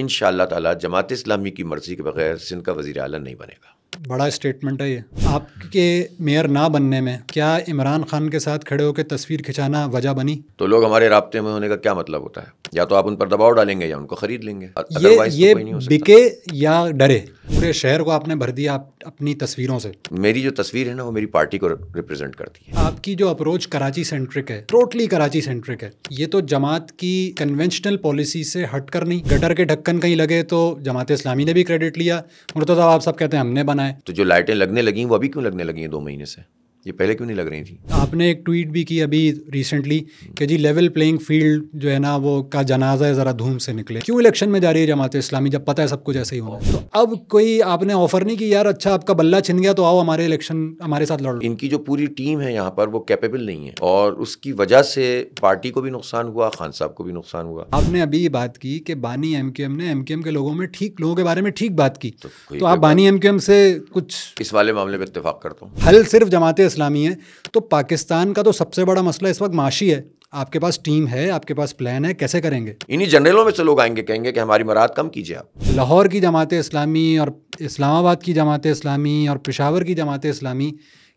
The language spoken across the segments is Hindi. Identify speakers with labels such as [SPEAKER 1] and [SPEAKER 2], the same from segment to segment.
[SPEAKER 1] इन ताला जमात इस्लामी की मर्ज़ी के बगैर सिंध का वज़ी अला नहीं बनेगा
[SPEAKER 2] बड़ा स्टेटमेंट है ये आपके मेयर ना बनने में क्या इमरान खान के साथ खड़े होकर तस्वीर खिंचाना वजह बनी
[SPEAKER 1] तो लोग हमारे रबते में होने का क्या मतलब होता है या तो आप उन पर दबाव डालेंगे या उनको खरीद लेंगे ये तो ये तो बिके
[SPEAKER 2] या डरे पूरे शहर को आपने भर दिया आप अपनी तस्वीरों से
[SPEAKER 1] मेरी जो तस्वीर है ना वो मेरी पार्टी को रिप्रेजेंट करती
[SPEAKER 2] है आपकी जो अप्रोच कराची सेंट्रिक है टोटली कराची सेंट्रिक है ये तो जमात की कन्वेंशनल पॉलिसी से हटकर नहीं गटर के ढक्कन कहीं लगे तो जमात इस्लामी ने भी क्रेडिट लिया मुर्तजा आप सब कहते हैं हमने बनाए
[SPEAKER 1] तो जो लाइटें लगने लगी वो अभी क्यों लगने लगी है दो महीने से ये पहले क्यों नहीं लग रही थी
[SPEAKER 2] आपने एक ट्वीट भी की अभी रिसेंटली कि जी लेवल प्लेइंग फील्ड जो है ना वो का जनाजा है ज़रा धूम से निकले क्यों इलेक्शन में जा रही है जमात इस्लामी जब पता है सब कुछ ऐसे ही होना तो अब कोई आपने ऑफर नहीं की यार अच्छा आपका बल्ला छिन गया तो आओ हमारे इलेक्शन हमारे साथ लड़ो
[SPEAKER 1] इनकी जो पूरी टीम है यहाँ पर वो कैपेबल नहीं है और उसकी वजह से पार्टी को भी नुकसान हुआ खान साहब को भी नुकसान हुआ
[SPEAKER 2] आपने अभी ये बात की कि बानी एम ने एम के लोगों में ठीक लोगों के बारे में ठीक बात की तो, तो आप बानी एम से कुछ इस वाले मामले में इतफाक करता हूँ हल सिर्फ जमाते इस्लामी हैं तो पाकिस्तान का तो सबसे बड़ा मसला इस वक्त माशी है आपके पास टीम है आपके पास प्लान है कैसे करेंगे
[SPEAKER 1] इन्हीं जनरलों में से लोग आएंगे कहेंगे कि हमारी मराद कम कीजिए आप
[SPEAKER 2] लाहौर की जमात इस्लामी और इस्लामाबाद की जमात इस्लामी और पेशावर की जमात इस्लामी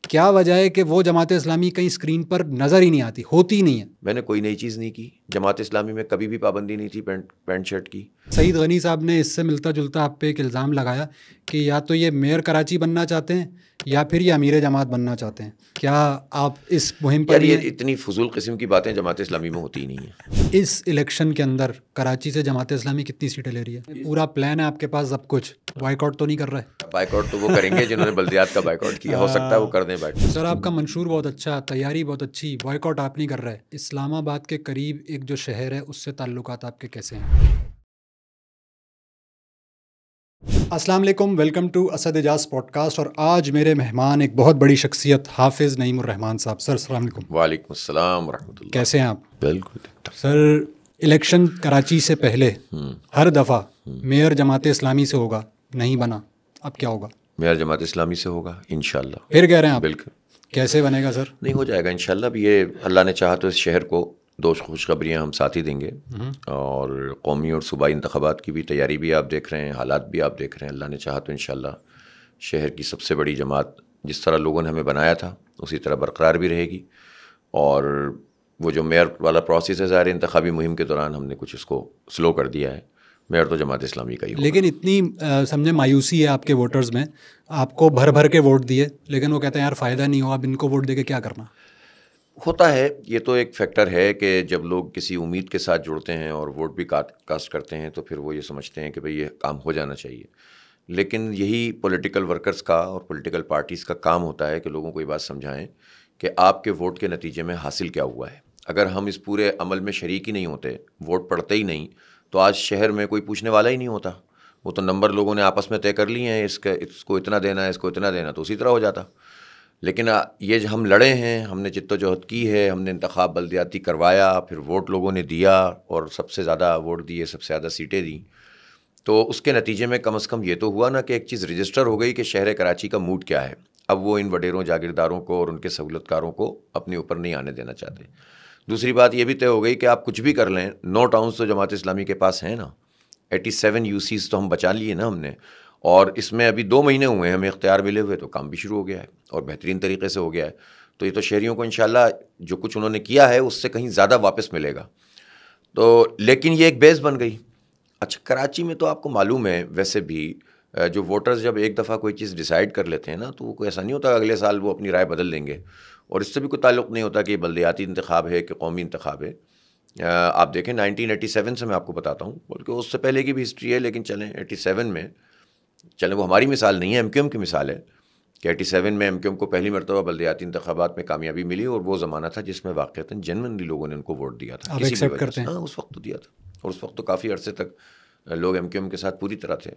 [SPEAKER 2] क्या वजह है कि वो जमात इस्लामी कहीं स्क्रीन पर नज़र ही नहीं आती होती नहीं है
[SPEAKER 1] मैंने कोई नई चीज़ नहीं की जमात इस्लामी में कभी भी पाबंदी नहीं थी पैंट पैंट शर्ट की सईद
[SPEAKER 2] गनी साहब ने इससे मिलता जुलता आप पे एक इल्ज़ाम लगाया कि या तो ये मेयर कराची बनना चाहते हैं या फिर ये अमीर जमात बनना चाहते हैं क्या आप इस मुहिम पर ये
[SPEAKER 1] इतनी फजूल किस्म की बातें जमात इस्लामी में होती नहीं है
[SPEAKER 2] इस इलेक्शन के अंदर कराची से जमात इस्लामी कितनी सीटें ले रही है पूरा प्लान है आपके पास सब कुछ बाइकआउट तो नहीं कर रहा है बाइकआउट तो वो करेंगे जिन्होंने बल्दियात का बाइकआउट किया हो सकता है वो कर दें बाइकआउट सर आपका मंशूर बहुत अच्छा तैयारी बहुत अच्छी बाइकआउट आप नहीं कर रहे इस्लामाबाद के करीब एक जो शहर है उससे ताल्लुक आपके कैसे हैं अस्सलाम वालेकुम welcome to Asad Ejaz podcast और आज मेरे मेहमान एक बहुत बड़ी शख्सियत हाफिज़ नईम रहमान साहब सर अस्सलाम वालेकुम
[SPEAKER 1] वालेकुम अस्सलाम रहमतुल्लाह
[SPEAKER 2] कैसे हैं आप बिल्कुल सर इलेक्शन कराची से पहले हम्म। हर दफ़ा हम्म। मेयर जमात इस्लामी से होगा नहीं बना अब क्या होगा
[SPEAKER 1] मेयर जमात इस्लामी से होगा इन फिर कह रहे हैं आप बिल्कुल
[SPEAKER 2] कैसे बनेगा सर
[SPEAKER 1] नहीं हो जाएगा इन ये अल्लाह ने चाहा तो इस शहर को दो खुशखबरियाँ हम साथ ही देंगे हम्म। और कौमी और सूबाई इंतबात की भी तैयारी भी आप देख रहे हैं हालात भी आप देख रहे हैं अल्लाह ने चाहा तो इन शहर की सबसे बड़ी जमात जिस तरह लोगों ने हमें बनाया था उसी तरह बरकरार भी रहेगी और वो जो मेयर वाला प्रोसेस है ज़ाहिर इंतबी मुहिम के दौरान हमने कुछ इसको स्लो कर दिया है मेयर तो जमात इस्लामी का ही लेकिन
[SPEAKER 2] इतनी समझे मायूसी है आपके वोटर्स में आपको भर भर के वोट दिए लेकिन वो कहते हैं यार फ़ायदा नहीं हुआ अब इनको वोट दे के क्या करना
[SPEAKER 1] होता है ये तो एक फैक्टर है कि जब लोग किसी उम्मीद के साथ जुड़ते हैं और वोट भी काट कास्ट करते हैं तो फिर वो ये समझते हैं कि भाई ये काम हो जाना चाहिए लेकिन यही पॉलिटिकल वर्कर्स का और पॉलिटिकल पार्टीज़ का काम होता है कि लोगों को ये बात समझाएं कि आपके वोट के नतीजे में हासिल क्या हुआ है अगर हम इस पूरे अमल में शरीक ही नहीं होते वोट पड़ते ही नहीं तो आज शहर में कोई पूछने वाला ही नहीं होता वो तो नंबर लोगों ने आपस में तय कर लिए हैं इसके इसको इतना देना है इसको इतना देना तो उसी तरह हो जाता लेकिन ये जो हम लड़े हैं हमने जद्दोजहद की है हमने इंतखब बल्दियाती करवाया फिर वोट लोगों ने दिया और सबसे ज़्यादा वोट दिए सबसे ज़्यादा सीटें दी तो उसके नतीजे में कम अज़ कम ये तो हुआ ना कि एक चीज़ रजिस्टर हो गई कि शहर कराची का मूड क्या है अब वो इन वडेरों जागीरदारों को और उनके सहूलतकारों को अपने ऊपर नहीं आने देना चाहते दूसरी बात ये भी तय हो गई कि आप कुछ भी कर लें नौ टाउन्स तो जमात इस्लामी के पास हैं ना एटी सेवन तो हम बचा लिए ना हमने और इसमें अभी दो महीने हुए हैं हमें इख्तियार मिले हुए तो काम भी शुरू हो गया है और बेहतरीन तरीके से हो गया है तो ये तो शहरीों को इन जो कुछ उन्होंने किया है उससे कहीं ज़्यादा वापस मिलेगा तो लेकिन ये एक बेस बन गई अच्छा कराची में तो आपको मालूम है वैसे भी जो वोटर्स जब एक दफ़ा कोई चीज़ डिसाइड कर लेते हैं ना तो वो कोई ऐसा नहीं होता अगले साल वो अपनी राय बदल देंगे और इससे भी कोई ताल्लुक नहीं होता कि बलदियाती इंतखब है कि कौमी इंतखब है आप देखें 1987 से मैं आपको बताता हूँ बल्कि उससे पहले की भी हिस्ट्री है लेकिन चलें 87 में चलें वो हमारी मिसाल नहीं है एम की मिसाल है कि एटी सेवन में एम को पहली मरतबा बल्दियाती इंतबात में कामयाबी मिली और वो ज़माना था जिसमें वाक़ता जनमनली लोगों ने उनको वोट दिया था हाँ उस वक्त तो दिया था और उस वक्त तो काफ़ी अर्से तक लोग एम क्यू एम के साथ पूरी तरह थे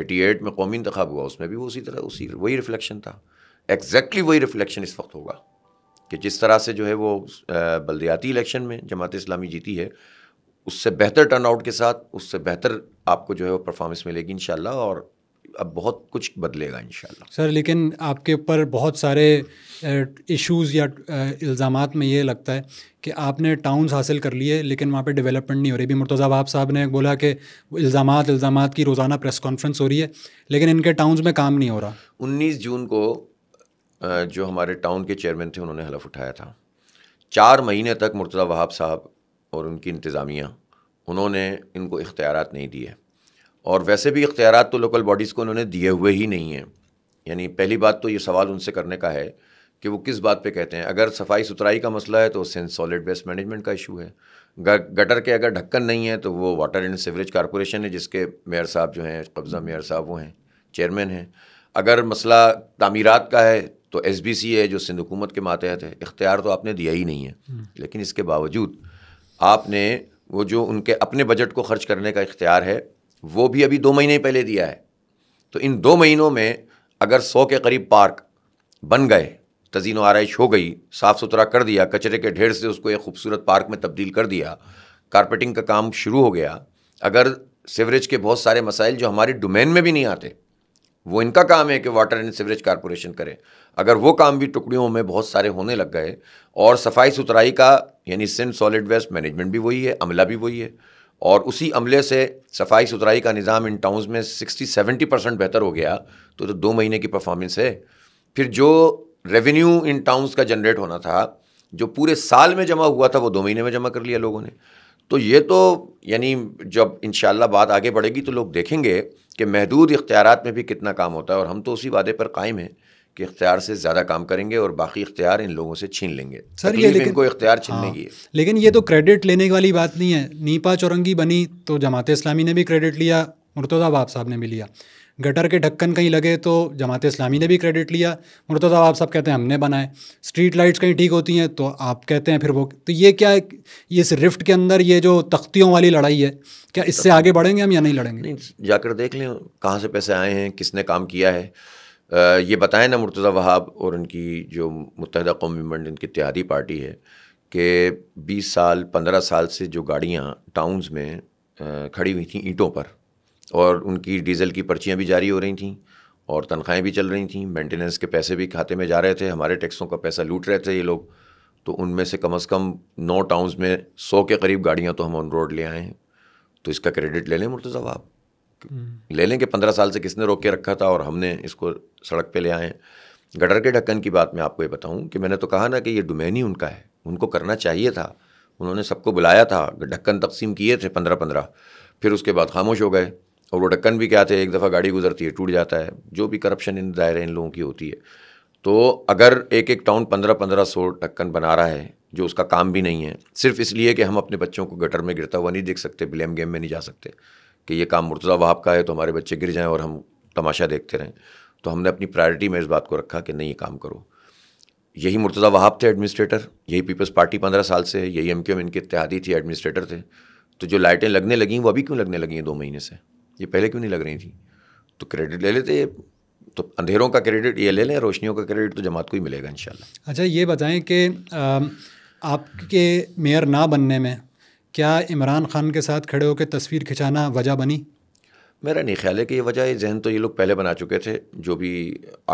[SPEAKER 1] एटी एट में कौमी इंतखब हुआ उसमें भी वो उसी तरह उसी वही रिफ्लेक्शन था एग्जैक्टली वही रिफ्लेक्शन इस वक्त होगा कि जिस तरह से जो है वो बल्दियाती इलेक्शन में जमात इस्लामी जीती है उससे बेहतर टर्नआउट के साथ उससे बेहतर आपको जो है वो परफॉर्मेंस मिलेगी इन और अब बहुत कुछ बदलेगा इन
[SPEAKER 2] सर लेकिन आपके ऊपर बहुत सारे इश्यूज या इल्ज़ाम में ये लगता है कि आपने टाउन्स हासिल कर लिए लेकिन वहाँ पे डेवलपमेंट नहीं हो रही भी मुर्तज़ा बाब साहब ने बोला कि इल्ज़ाम इल्ज़ाम की रोज़ाना प्रेस कॉन्फ्रेंस हो रही है लेकिन इनके टाउन्स में काम नहीं हो रहा
[SPEAKER 1] उन्नीस जून को जो हमारे टाउन के चेयरमैन थे उन्होंने हलफ उठाया था चार महीने तक मुर्तज़ा वहाब साहब और उनकी इंतज़ामिया उन्होंने इनको इख्तियार नहीं दिए और वैसे भी इख्तियार तो लोकल बॉडीज़ को उन्होंने दिए हुए ही नहीं हैं यानी पहली बात तो ये सवाल उनसे करने का है कि वो किस बात पे कहते हैं अगर सफाई सुथराई का मसला है तो उससे सॉलिड वेस्ट मैनेजमेंट का इशू है गटर के अगर ढक्कन नहीं है तो वो वाटर एंड सीवरेज कॉरपोरेशन है जिसके मेयर साहब जो हैं कब्ज़ा मेयर साहब वो हैं चेयरमैन हैं अगर मसला तमीरत का है तो एस बी सी है जो सिंध हुकूमत के मातहत है इख्तियार तो आपने दिया ही नहीं है हम्म। लेकिन इसके बावजूद आपने वो जो उनके अपने बजट को खर्च करने का इख्तियार है वो भी अभी दो महीने पहले दिया है तो इन दो महीनों में अगर सौ के करीब पार्क बन गए तजीनो आरइश हो गई साफ़ सुथरा कर दिया कचरे के ढेर से उसको एक खूबसूरत पार्क में तब्दील कर दिया कारपेटिंग का काम शुरू हो गया अगर सीवरेज के बहुत सारे मसाइल जो हमारे डोमेन में भी नहीं आते वो इनका काम है कि वाटर एंड सीवरेज कारपोरेशन करें अगर वो काम भी टुकड़ियों में बहुत सारे होने लग गए और सफाई सुथराई का यानी सिंध सॉलिड वेस्ट मैनेजमेंट भी वही है अमला भी वही है और उसी अमले से सफाई सुथराई का निज़ाम इन टाउन्स में 60-70 परसेंट बेहतर हो गया तो, तो दो महीने की परफॉर्मेंस है फिर जो रेवेन्यू इन टाउन्स का जनरेट होना था जो पूरे साल में जमा हुआ था वो दो महीने में जमा कर लिया लोगों ने तो ये तो यानी जब इन बात आगे बढ़ेगी तो लोग देखेंगे कि महदूद इख्तियार में भी कितना काम होता है और हम तो उसी वादे पर कायम हैं के इख्तियार से ज़्यादा काम करेंगे और बाकी इख्तियार इन लोगों से छीन लेंगे सर ये लेकिन कोई इख्तियार छीनने हाँ, की है
[SPEAKER 2] लेकिन ये तो क्रेडिट लेने वाली बात नहीं है नीपा चौरंगी बनी तो जमात इस्लामी ने भी क्रेडिट लिया मुर्तज़ा बाब साहब ने भी लिया गटर के ढक्कन कहीं लगे तो जमात इस्लामी ने भी क्रेडिट लिया मुर्तज़ा बाब साहब कहते हैं हमने बनाए स्ट्रीट लाइट्स कहीं ठीक होती हैं तो आप कहते हैं फिर वो तो ये क्या है इस रिफ्ट के अंदर ये जो तख्तियों वाली लड़ाई है क्या इससे आगे बढ़ेंगे हम या नहीं लड़ेंगे नहीं
[SPEAKER 1] जाकर देख लें कहाँ से पैसे आए हैं किसने काम किया है ये बताएं ना मुर्तज़ा वहाब और उनकी जो मुतहद कौमी मंड इनकी इतिहादी पार्टी है कि 20 साल 15 साल से जो गाड़ियाँ टाउन्स में खड़ी हुई थी ईंटों पर और उनकी डीज़ल की पर्चियाँ भी जारी हो रही थी और तनख्वाहें भी चल रही थी मेंटेनेंस के पैसे भी खाते में जा रहे थे हमारे टैक्सों का पैसा लूट रहे थे ये लोग तो उनमें से कम अज़ कम नौ टाउन्स में सौ के करीब गाड़ियाँ तो हम ऑन रोड ले आए हैं तो इसका क्रेडिट ले लें मुर्तज़ा वहाब हम्म। ले लें कि पंद्रह साल से किसने रोक के रखा था और हमने इसको सड़क पे ले आए गटर के ढक्कन की बात मैं आपको ये बताऊं कि मैंने तो कहा ना कि ये डोमेन ही उनका है उनको करना चाहिए था उन्होंने सबको बुलाया था ढक्कन तकसीम किए थे पंद्रह पंद्रह फिर उसके बाद खामोश हो गए और वो ढक्कन भी क्या थे एक दफ़ा गाड़ी गुजरती है टूट जाता है जो भी करप्शन इन दायरे इन लोगों की होती है तो अगर एक एक टाउन पंद्रह पंद्रह सौ ढक्कन बना रहा है जो उसका काम भी नहीं है सिर्फ इसलिए कि हम अपने बच्चों को गटर में गिरता हुआ नहीं देख सकते ब्लेम गेम में नहीं जा सकते कि ये काम मुर्तज़ा वहाब का है तो हमारे बच्चे गिर जाएं और हम तमाशा देखते रहें तो हमने अपनी प्रायोरिटी में इस बात को रखा कि नहीं ये काम करो यही मुर्तज़ा वहाब थे एडमिनिस्ट्रेटर यही पीपल्स पार्टी पंद्रह साल से है यही एम क्यू एम इनके इतिहादी थी एडमिनिस्ट्रेटर थे तो जो लाइटें लगने लगी वो अभी क्यों लगने लगी हैं दो महीने से ये पहले क्यों नहीं लग रही थी तो क्रेडिट ले लेते तो अंधेरों का क्रेडिट ये ले लें रोशनियों का क्रेडिट तो जमात को ही मिलेगा इन
[SPEAKER 2] अच्छा ये बताएं कि आपके मेयर ना बनने में क्या इमरान खान के साथ खड़े होकर तस्वीर खिंचाना वजह बनी
[SPEAKER 1] मेरा नहीं ख्याल है कि ये वजह जहन तो ये लोग पहले बना चुके थे जो भी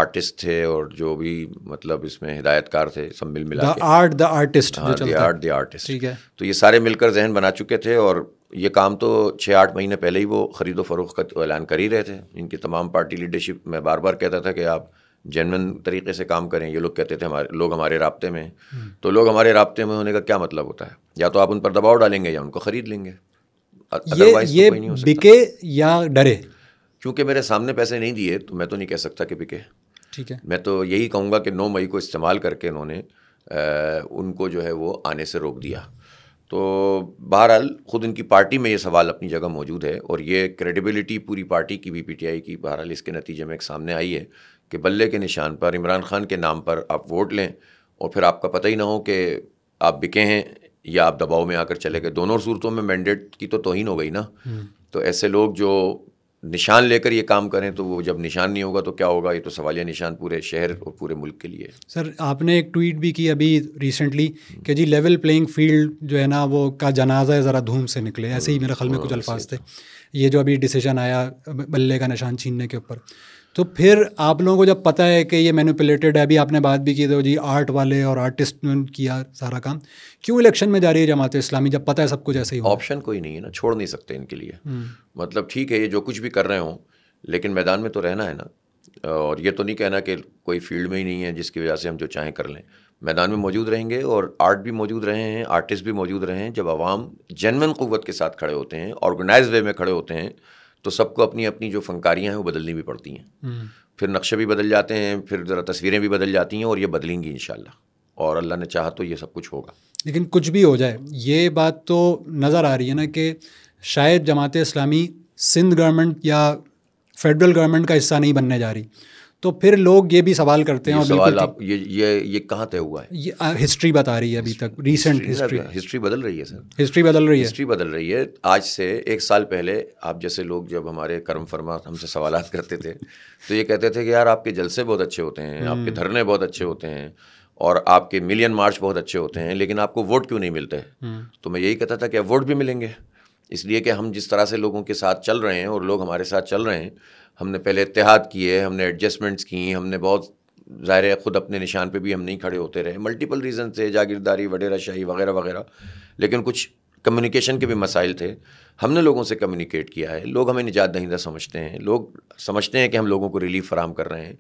[SPEAKER 1] आर्टिस्ट थे और जो भी मतलब इसमें हिदायतकार थे सब मिल मिला
[SPEAKER 2] आर्ट द आर्टिस्ट हाँ द आर्ट द आर्टिस्ट ठीक है
[SPEAKER 1] तो ये सारे मिलकर जहन बना चुके थे और ये काम तो छः आठ महीने पहले ही वो ख़रीदो फरोख का तो ऐलान कर ही रहे थे इनकी तमाम पार्टी लीडरशिप मैं बार बार कहता था कि आप जेनवन तरीके से काम करें ये लोग कहते थे हमारे लोग हमारे रबते में हम्म। तो लोग हमारे रबते में होने का क्या मतलब होता है या तो आप उन पर दबाव डालेंगे या उनको ख़रीद लेंगे ये, तो ये तो बिके या डरे क्योंकि मेरे सामने पैसे नहीं दिए तो मैं तो नहीं कह सकता कि बिके ठीक है मैं तो यही कहूँगा कि नौ मई को इस्तेमाल करके उन्होंने उनको जो है वो आने से रोक दिया तो बहरहाल ख़ुद इनकी पार्टी में ये सवाल अपनी जगह मौजूद है और ये क्रेडिबिलिटी पूरी पार्टी की भी पीटीआई की बहरहाल इसके नतीजे में एक सामने आई है कि बल्ले के निशान पर इमरान खान के नाम पर आप वोट लें और फिर आपका पता ही ना हो कि आप बिके हैं या आप दबाव में आकर चले गए दोनों सूरतों में मैंडेट की तो तोहन हो गई ना हम्म। तो ऐसे लोग जो निशान लेकर ये काम करें तो वो जब निशान नहीं होगा तो क्या होगा ये तो सवालिया निशान पूरे शहर और पूरे मुल्क के लिए
[SPEAKER 2] सर आपने एक ट्वीट भी की अभी रिसेंटली कि जी लेवल प्लेइंग फील्ड जो है ना वो का जनाजा है ज़रा धूम से निकले ऐसे ही मेरे ख्याल में हाँ, कुछ हाँ, अल्फाज थे ये जो अभी डिसीजन आया बल्ले का निशान छीनने के ऊपर तो फिर आप लोगों को जब पता है कि ये मैनिपुलेटेड है अभी आपने बात भी की तो जी आर्ट वाले और आर्टिस्ट ने किया सारा काम क्यों इलेक्शन में जा रही है जमात इस्लामी जब पता है सब कुछ ऐसे ही ऑप्शन कोई नहीं है ना छोड़ नहीं सकते इनके लिए हम्म। मतलब ठीक है
[SPEAKER 1] ये जो कुछ भी कर रहे हों लेकिन मैदान में तो रहना है ना और ये तो नहीं कहना कि कोई फील्ड में ही नहीं है जिसकी वजह से हम जो चाहें कर लें मैदान में मौजूद रहेंगे और आर्ट भी मौजूद रहे हैं आर्टिस्ट भी मौजूद रहे हैं जब आवाम जेनवन क़वत के साथ खड़े होते हैं ऑर्गेनाइज वे में खड़े होते हैं तो सबको अपनी अपनी जो फनकारियाँ हैं वो बदलनी भी पड़ती हैं हम्म। फिर नक्शे भी बदल जाते हैं फिर ज़रा तस्वीरें भी बदल जाती हैं और ये बदलेंगी इन और अल्लाह ने चाहा तो ये सब कुछ होगा
[SPEAKER 2] लेकिन कुछ भी हो जाए ये बात तो नज़र आ रही है ना कि शायद जमात इस्लामी सिंध गवर्नमेंट या फेडरल गवर्नमेंट का हिस्सा नहीं बनने जा रही तो फिर लोग ये भी सवाल करते हैं सवाल आप
[SPEAKER 1] ये ये ये कहाँ तय हुआ है
[SPEAKER 2] ये हिस्ट्री बता रही है अभी तक रिसेंट हिस्ट्री
[SPEAKER 1] हिस्ट्री बदल रही है सर हिस्ट्री बदल रही है हिस्ट्री बदल रही है आज से एक साल पहले आप जैसे लोग जब हमारे कर्म फरमा हमसे सवाल करते थे तो ये कहते थे कि यार आपके जलसे बहुत अच्छे होते हैं हम्म। आपके धरने बहुत अच्छे होते हैं और आपके मिलियन मार्च बहुत अच्छे होते हैं लेकिन आपको वोट क्यों नहीं मिलते हम्म। तो मैं यही कहता था कि वोट भी मिलेंगे इसलिए कि हम जिस तरह से लोगों के साथ चल रहे हैं और लोग हमारे साथ चल रहे हैं हमने पहले इतिहाद किए हमने एडजस्टमेंट्स की हमने बहुत ज़ाहिर है ख़ुद अपने निशान पे भी हम नहीं खड़े होते रहे मल्टीपल रीज़न थे जागीरदारी वडेरा शाही वगैरह वगैरह लेकिन कुछ कम्युनिकेशन के भी मसाइल थे हमने लोगों से कम्युनिकेट किया है लोग हमें निजात दहिंदा समझते हैं लोग समझते हैं कि हम लोगों को रिलीफ फराम कर रहे हैं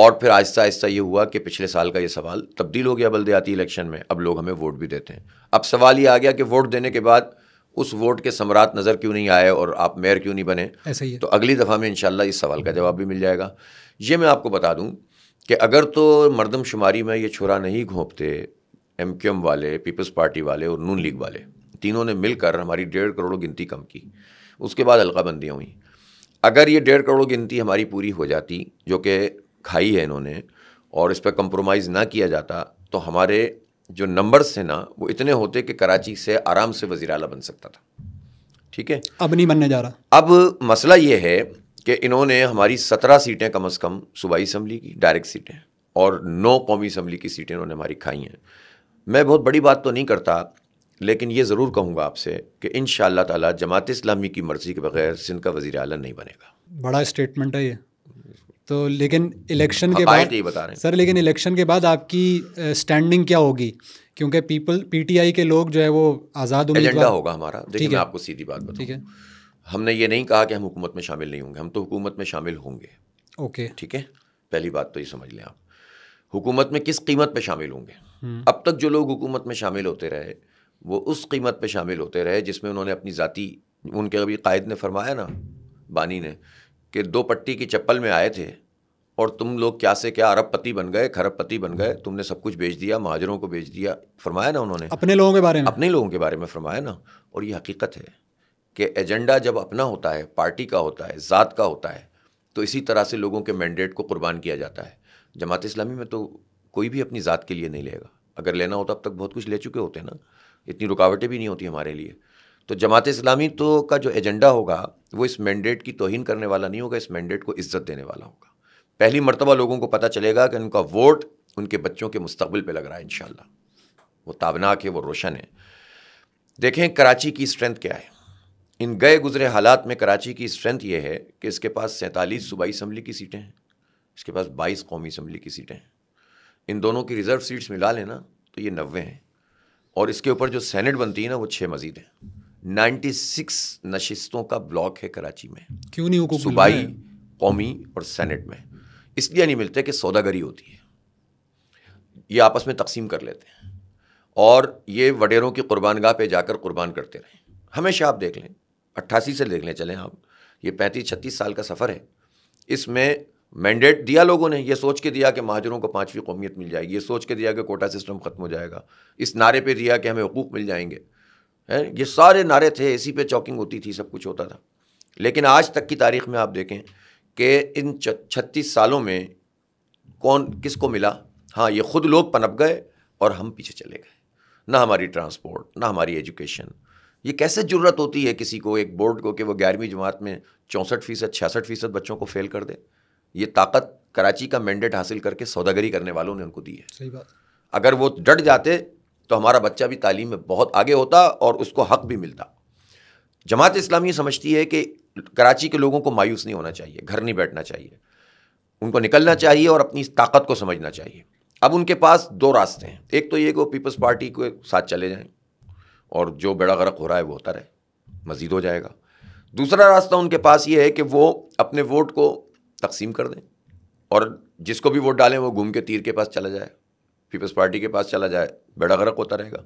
[SPEAKER 1] और फिर आहिस्ता आहिस्ता ये हुआ कि पिछले साल का ये सवाल तब्दील हो गया बल्दियाती इलेक्शन में अब लोग हमें वोट भी देते हैं अब सवाल ये आ गया कि वोट देने के बाद उस वोट के समरात नज़र क्यों नहीं आए और आप मेयर क्यों नहीं बने ऐसे ही है। तो अगली दफ़ा में इन इस सवाल का जवाब भी मिल जाएगा ये मैं आपको बता दूँ कि अगर तो मरदमशुमारी में ये छुरा नहीं घोंपते एम क्यू एम वाले पीपल्स पार्टी वाले और नून लीग वाले तीनों ने मिलकर हमारी डेढ़ करोड़ गिनती कम की उसके बाद हल्काबंदियाँ हुई अगर ये डेढ़ करोड़ गिनती हमारी पूरी हो जाती जो कि खाई है इन्होंने और इस पर कंप्रोमाइज़ ना किया जाता तो हमारे जो नंबर्स थे ना वो इतने होते कि कराची से आराम से वजी अला बन सकता था ठीक है
[SPEAKER 2] अब नहीं बनने जा रहा
[SPEAKER 1] अब मसला ये है कि इन्होंने हमारी सत्रह सीटें कम अज़ कम सूबाई इसम्बली की डायरेक्ट सीटें और नौ कौमी इसम्बली की सीटें इन्होंने हमारी खाई हैं मैं बहुत बड़ी बात तो नहीं करता लेकिन ये ज़रूर कहूँगा आपसे कि इन ताला जमात इस्लामी की मर्ज़ी के बगैर सिंध का वज़ी अला नहीं बनेगा
[SPEAKER 2] बड़ा स्टेटमेंट है ये तो लेकिन इलेक्शन हाँ, के बाद बता रहे सर लेकिन इलेक्शन के बाद आपकी स्टैंडिंग क्या होगी क्योंकि पीपल पीटीआई के लोग जो है वो आज़ाद एजेंडा होगा हमारा देखिए मैं आपको सीधी बात बताऊं ठीक है
[SPEAKER 1] हमने ये नहीं कहा कि हम हुकूमत में शामिल नहीं होंगे हम तो हुकूमत में शामिल होंगे ओके ठीक है पहली बात तो ये समझ लें आप हुकूमत में किस कीमत पे शामिल होंगे हम्म। अब तक जो लोग हुकूमत में शामिल होते रहे वो उस कीमत पे शामिल होते रहे जिसमें उन्होंने अपनी जाति उनके अभी कायद ने फरमाया ना बानी ने कि दो पट्टी की चप्पल में आए थे और तुम लोग क्या से क्या अरब पति बन गए खरब पति बन गए तुमने सब कुछ बेच दिया महाजरों को बेच दिया फरमाया ना उन्होंने
[SPEAKER 2] अपने लोगों के बारे में अपने
[SPEAKER 1] लोगों के बारे में फरमाया ना और ये हकीकत है कि एजेंडा जब अपना होता है पार्टी का होता है ज़ात का होता है तो इसी तरह से लोगों के मैंडेट को कुर्बान किया जाता है जमात इस्लामी में तो कोई भी अपनी ज़ात के लिए नहीं लेगा अगर लेना होता तो अब तक बहुत कुछ ले चुके होते ना इतनी रुकावटें भी नहीं होती हमारे लिए तो जमात इस्लामी तो का जो एजेंडा होगा वो इस मैंडेट की तोहन करने वाला नहीं होगा इस मैंडेट को इज्जत देने वाला होगा पहली मरतबा लोगों को पता चलेगा कि उनका वोट उनके बच्चों के मुस्तबिल पर लग रहा है इन शाला वो ताबनाक है वो रोशन है देखें कराची की स्ट्रेंथ क्या है इन गए गुजरे हालात में कराची की स्ट्रेंथ ये है कि इसके पास सैंतालीस सूबाई इसम्बली की सीटें हैं इसके पास बाईस कौमी इसम्बली की सीटें हैं इन दोनों की रिज़र्व सीट्स मिला लेना तो ये नब्बे हैं और इसके ऊपर जो सैनट बनती है ना वो छः मजीद हैं 96 नशिस्तों का ब्लॉक है कराची में क्यों नहीं उनको सूबाई कौमी और सेनेट में इसलिए नहीं मिलते कि सौदागरी होती है ये आपस में तकसीम कर लेते हैं और ये वडेरों की कुर्बानगाह पे जाकर कुर्बान करते रहें हमेशा आप देख लें अट्ठासी से देख लें चले हम ये पैंतीस छत्तीस साल का सफ़र है इसमें मैंडेट दिया लोगों ने यह सोच के दिया कि महाजरों को पाँचवीं कौमियत मिल जाएगी ये सोच के दिया कि कोटा सिस्टम ख़त्म हो जाएगा इस नारे पर दिया कि हमें हकूक़ मिल जाएंगे है ये सारे नारे थे इसी पे चौकिंग होती थी सब कुछ होता था लेकिन आज तक की तारीख में आप देखें कि इन छत्तीस सालों में कौन किसको मिला हाँ ये खुद लोग पनप गए और हम पीछे चले गए ना हमारी ट्रांसपोर्ट ना हमारी एजुकेशन ये कैसे जरूरत होती है किसी को एक बोर्ड को कि वो ग्यारहवीं जमात में चौंसठ फीसद छियासठ फीसद बच्चों को फेल कर दे ये ताकत कराची का मैंडेट हासिल करके सौदागरी करने वालों ने उनको दी है सही बात अगर वो डट जाते तो हमारा बच्चा भी तालीम में बहुत आगे होता और उसको हक भी मिलता जमात इस्लामी समझती है कि कराची के लोगों को मायूस नहीं होना चाहिए घर नहीं बैठना चाहिए उनको निकलना चाहिए और अपनी ताकत को समझना चाहिए अब उनके पास दो रास्ते हैं एक तो ये कि वो पीपल्स पार्टी के साथ चले जाएं और जो बेड़ा गर्क हो रहा है वो होता रहे मज़ीद हो जाएगा दूसरा रास्ता उनके पास ये है कि वो अपने वोट को तकसीम कर दें और जिसको भी वोट डालें वो घूम के तीर के पास चला जाए पीपल्स पार्टी के पास चला जाए बेड़ा गर्क होता रहेगा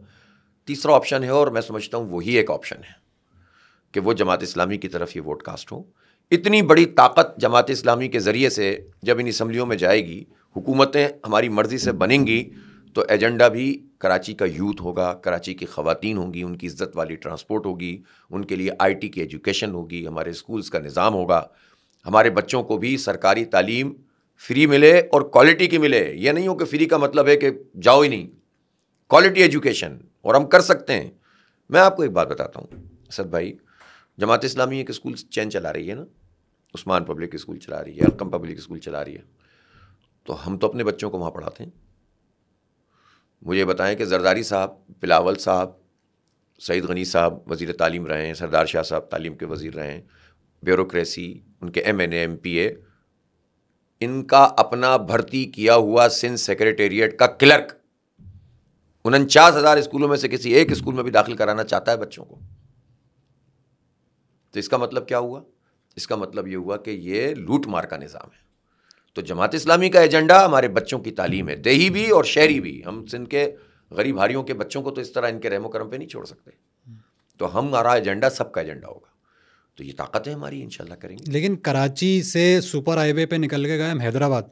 [SPEAKER 1] तीसरा ऑप्शन है और मैं समझता हूँ वही एक ऑप्शन है कि वो जमात इस्लामी की तरफ ये वोट कास्ट हो इतनी बड़ी ताकत जमात इस्लामी के ज़रिए से जब इन इसम्बलियों में जाएगी हुकूमतें हमारी मर्ज़ी से बनेंगी तो एजेंडा भी कराची का यूथ होगा कराची की खवतिन होंगी उनकी इज़्ज़त वाली ट्रांसपोर्ट होगी उनके लिए आई टी की एजुकेशन होगी हमारे स्कूल्स का निज़ाम होगा हमारे बच्चों को भी सरकारी तालीम फ्री मिले और क्वालिटी की मिले ये नहीं हो कि फ्री का मतलब है कि जाओ ही नहीं क्वालिटी एजुकेशन और हम कर सकते हैं मैं आपको एक बात बताता हूँ सर भाई जमात इस्लामी एक स्कूल चैन चला रही है ना उस्मान पब्लिक स्कूल चला रही है अलकम पब्लिक स्कूल चला रही है तो हम तो अपने बच्चों को वहाँ पढ़ाते हैं मुझे बताएं कि जरदारी साहब बिलावल साहब सईद गनी साहब वज़ी तालीम रहे हैं सरदार शाह साहब तालीम के वज़ी रहे हैं ब्यूरोसी उनके M N M P A इनका अपना भर्ती किया हुआ सिंध सेक्रेटेरिएट का क्लर्क उनचास हज़ार स्कूलों में से किसी एक स्कूल में भी दाखिल कराना चाहता है बच्चों को तो इसका मतलब क्या हुआ इसका मतलब यह हुआ कि यह लूट मार का निज़ाम है तो जमात इस्लामी का एजेंडा हमारे बच्चों की तालीम है देही भी और शहरी भी हम सिंध के गरीब हारियों के बच्चों को तो इस तरह इनके रहमो करम पर नहीं छोड़ सकते तो हमारा एजेंडा सबका एजेंडा होगा तो ये ताकत है हमारी इनशाला करेंगे
[SPEAKER 2] लेकिन कराची से सुपर हाईवे पे निकल के गए हम हैदराबाद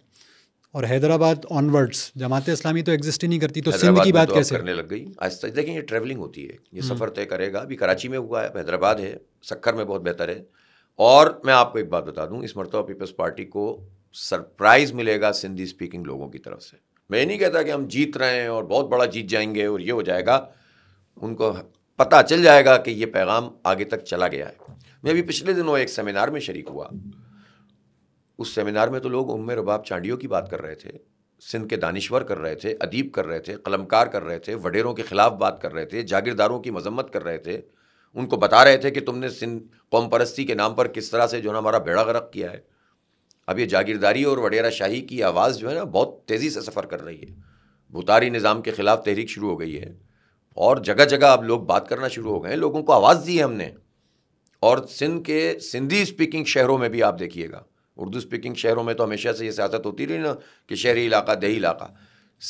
[SPEAKER 2] और हैदराबाद ऑनवर्ड्स जमात इस्लामी तो एग्जिस्ट ही नहीं करती तो सिंध की बात तो कैसे करने
[SPEAKER 1] लग गई आज तक देखें ये ट्रैवलिंग होती है ये हम्म। सफ़र तय करेगा अभी कराची में हुआ है हैदराबाद है सक्खर में बहुत बेहतर है और मैं आपको एक बात बता दूं इस मरतबा पीपल्स पार्टी को सरप्राइज़ मिलेगा सिंधी स्पीकिंग लोगों की तरफ से मैं नहीं कहता कि हम जीत रहे हैं और बहुत बड़ा जीत जाएंगे और ये हो जाएगा उनको पता चल जाएगा कि ये पैगाम आगे तक चला गया है मैं अभी पिछले दिनों एक सेमिनार में शरीक हुआ उस सेमिनार में तो लोग उम्र रबाब चांडियों की बात कर रहे थे सिंध के दानिश्वर कर रहे थे अदीब कर रहे थे कलमकार कर रहे थे वडेरों के ख़िलाफ़ बात कर रहे थे जागीरदारों की मजम्मत कर रहे थे उनको बता रहे थे कि तुमने सिंध कौम परस्ती के नाम पर किस तरह से जो है हमारा बेड़ा गरक किया है अब ये जागीरदारी और वडेरा शाही की आवाज़ जो है ना बहुत तेज़ी से सफ़र कर रही है भुतारी निज़ाम के ख़िलाफ़ तहरीक शुरू हो गई है और जगह जगह अब लोग बात करना शुरू हो गए हैं लोगों को आवाज़ दी है हमने और सिंध के सिंधी स्पीकिंग शहरों में भी आप देखिएगा उर्दू स्पीकिंग शहरों में तो हमेशा से ये सियासत होती रही ना कि शहरी इलाका दही इलाका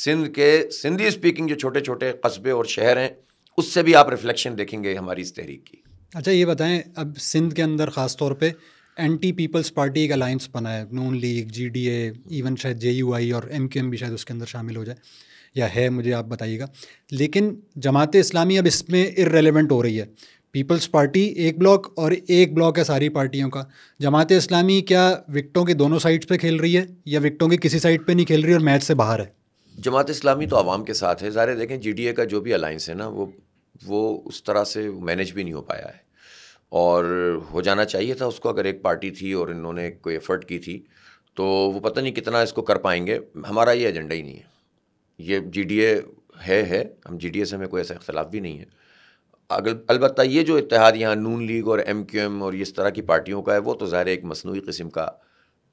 [SPEAKER 1] सिंध के सिंधी स्पीकिंग जो छोटे छोटे कस्बे और शहर हैं उससे भी आप रिफ्लेक्शन देखेंगे हमारी इस तहरीक की
[SPEAKER 2] अच्छा ये बताएं अब सिंध के अंदर ख़ास तौर पर एंटी पीपल्स पार्टी एक अलायंस बना है Noon League G D A even शायद जे यू आई और एम क्यू एम भी शायद उसके अंदर शामिल हो जाए या है मुझे आप बताइएगा लेकिन जमात इस्लामी अब इसमें इरेलीवेंट हो रही है पीपल्स पार्टी एक ब्लॉक और एक ब्लॉक है सारी पार्टियों का जमात इस्लामी क्या विकटों के दोनों साइड्स पे खेल रही है या विकटों के किसी साइड पे नहीं खेल रही और मैच से बाहर है
[SPEAKER 1] जमात इस्लामी तो आवाम के साथ है ज़ाहिर देखें जी का जो भी अलाइंस है ना वो वो उस तरह से मैनेज भी नहीं हो पाया है और हो जाना चाहिए था उसको अगर एक पार्टी थी और इन्होंने कोई एफर्ट की थी तो वो पता नहीं कितना इसको कर पाएंगे हमारा ये एजेंडा ही नहीं है ये जी है है हम जी से हमें कोई ऐसा इख्तलाफ भी नहीं है अलबत् ये जो इतिहाद यहाँ नून लीग और एम क्यू एम और इस तरह की पार्टियों का है वो तो ज़ाहिर एक मसनू किस्म का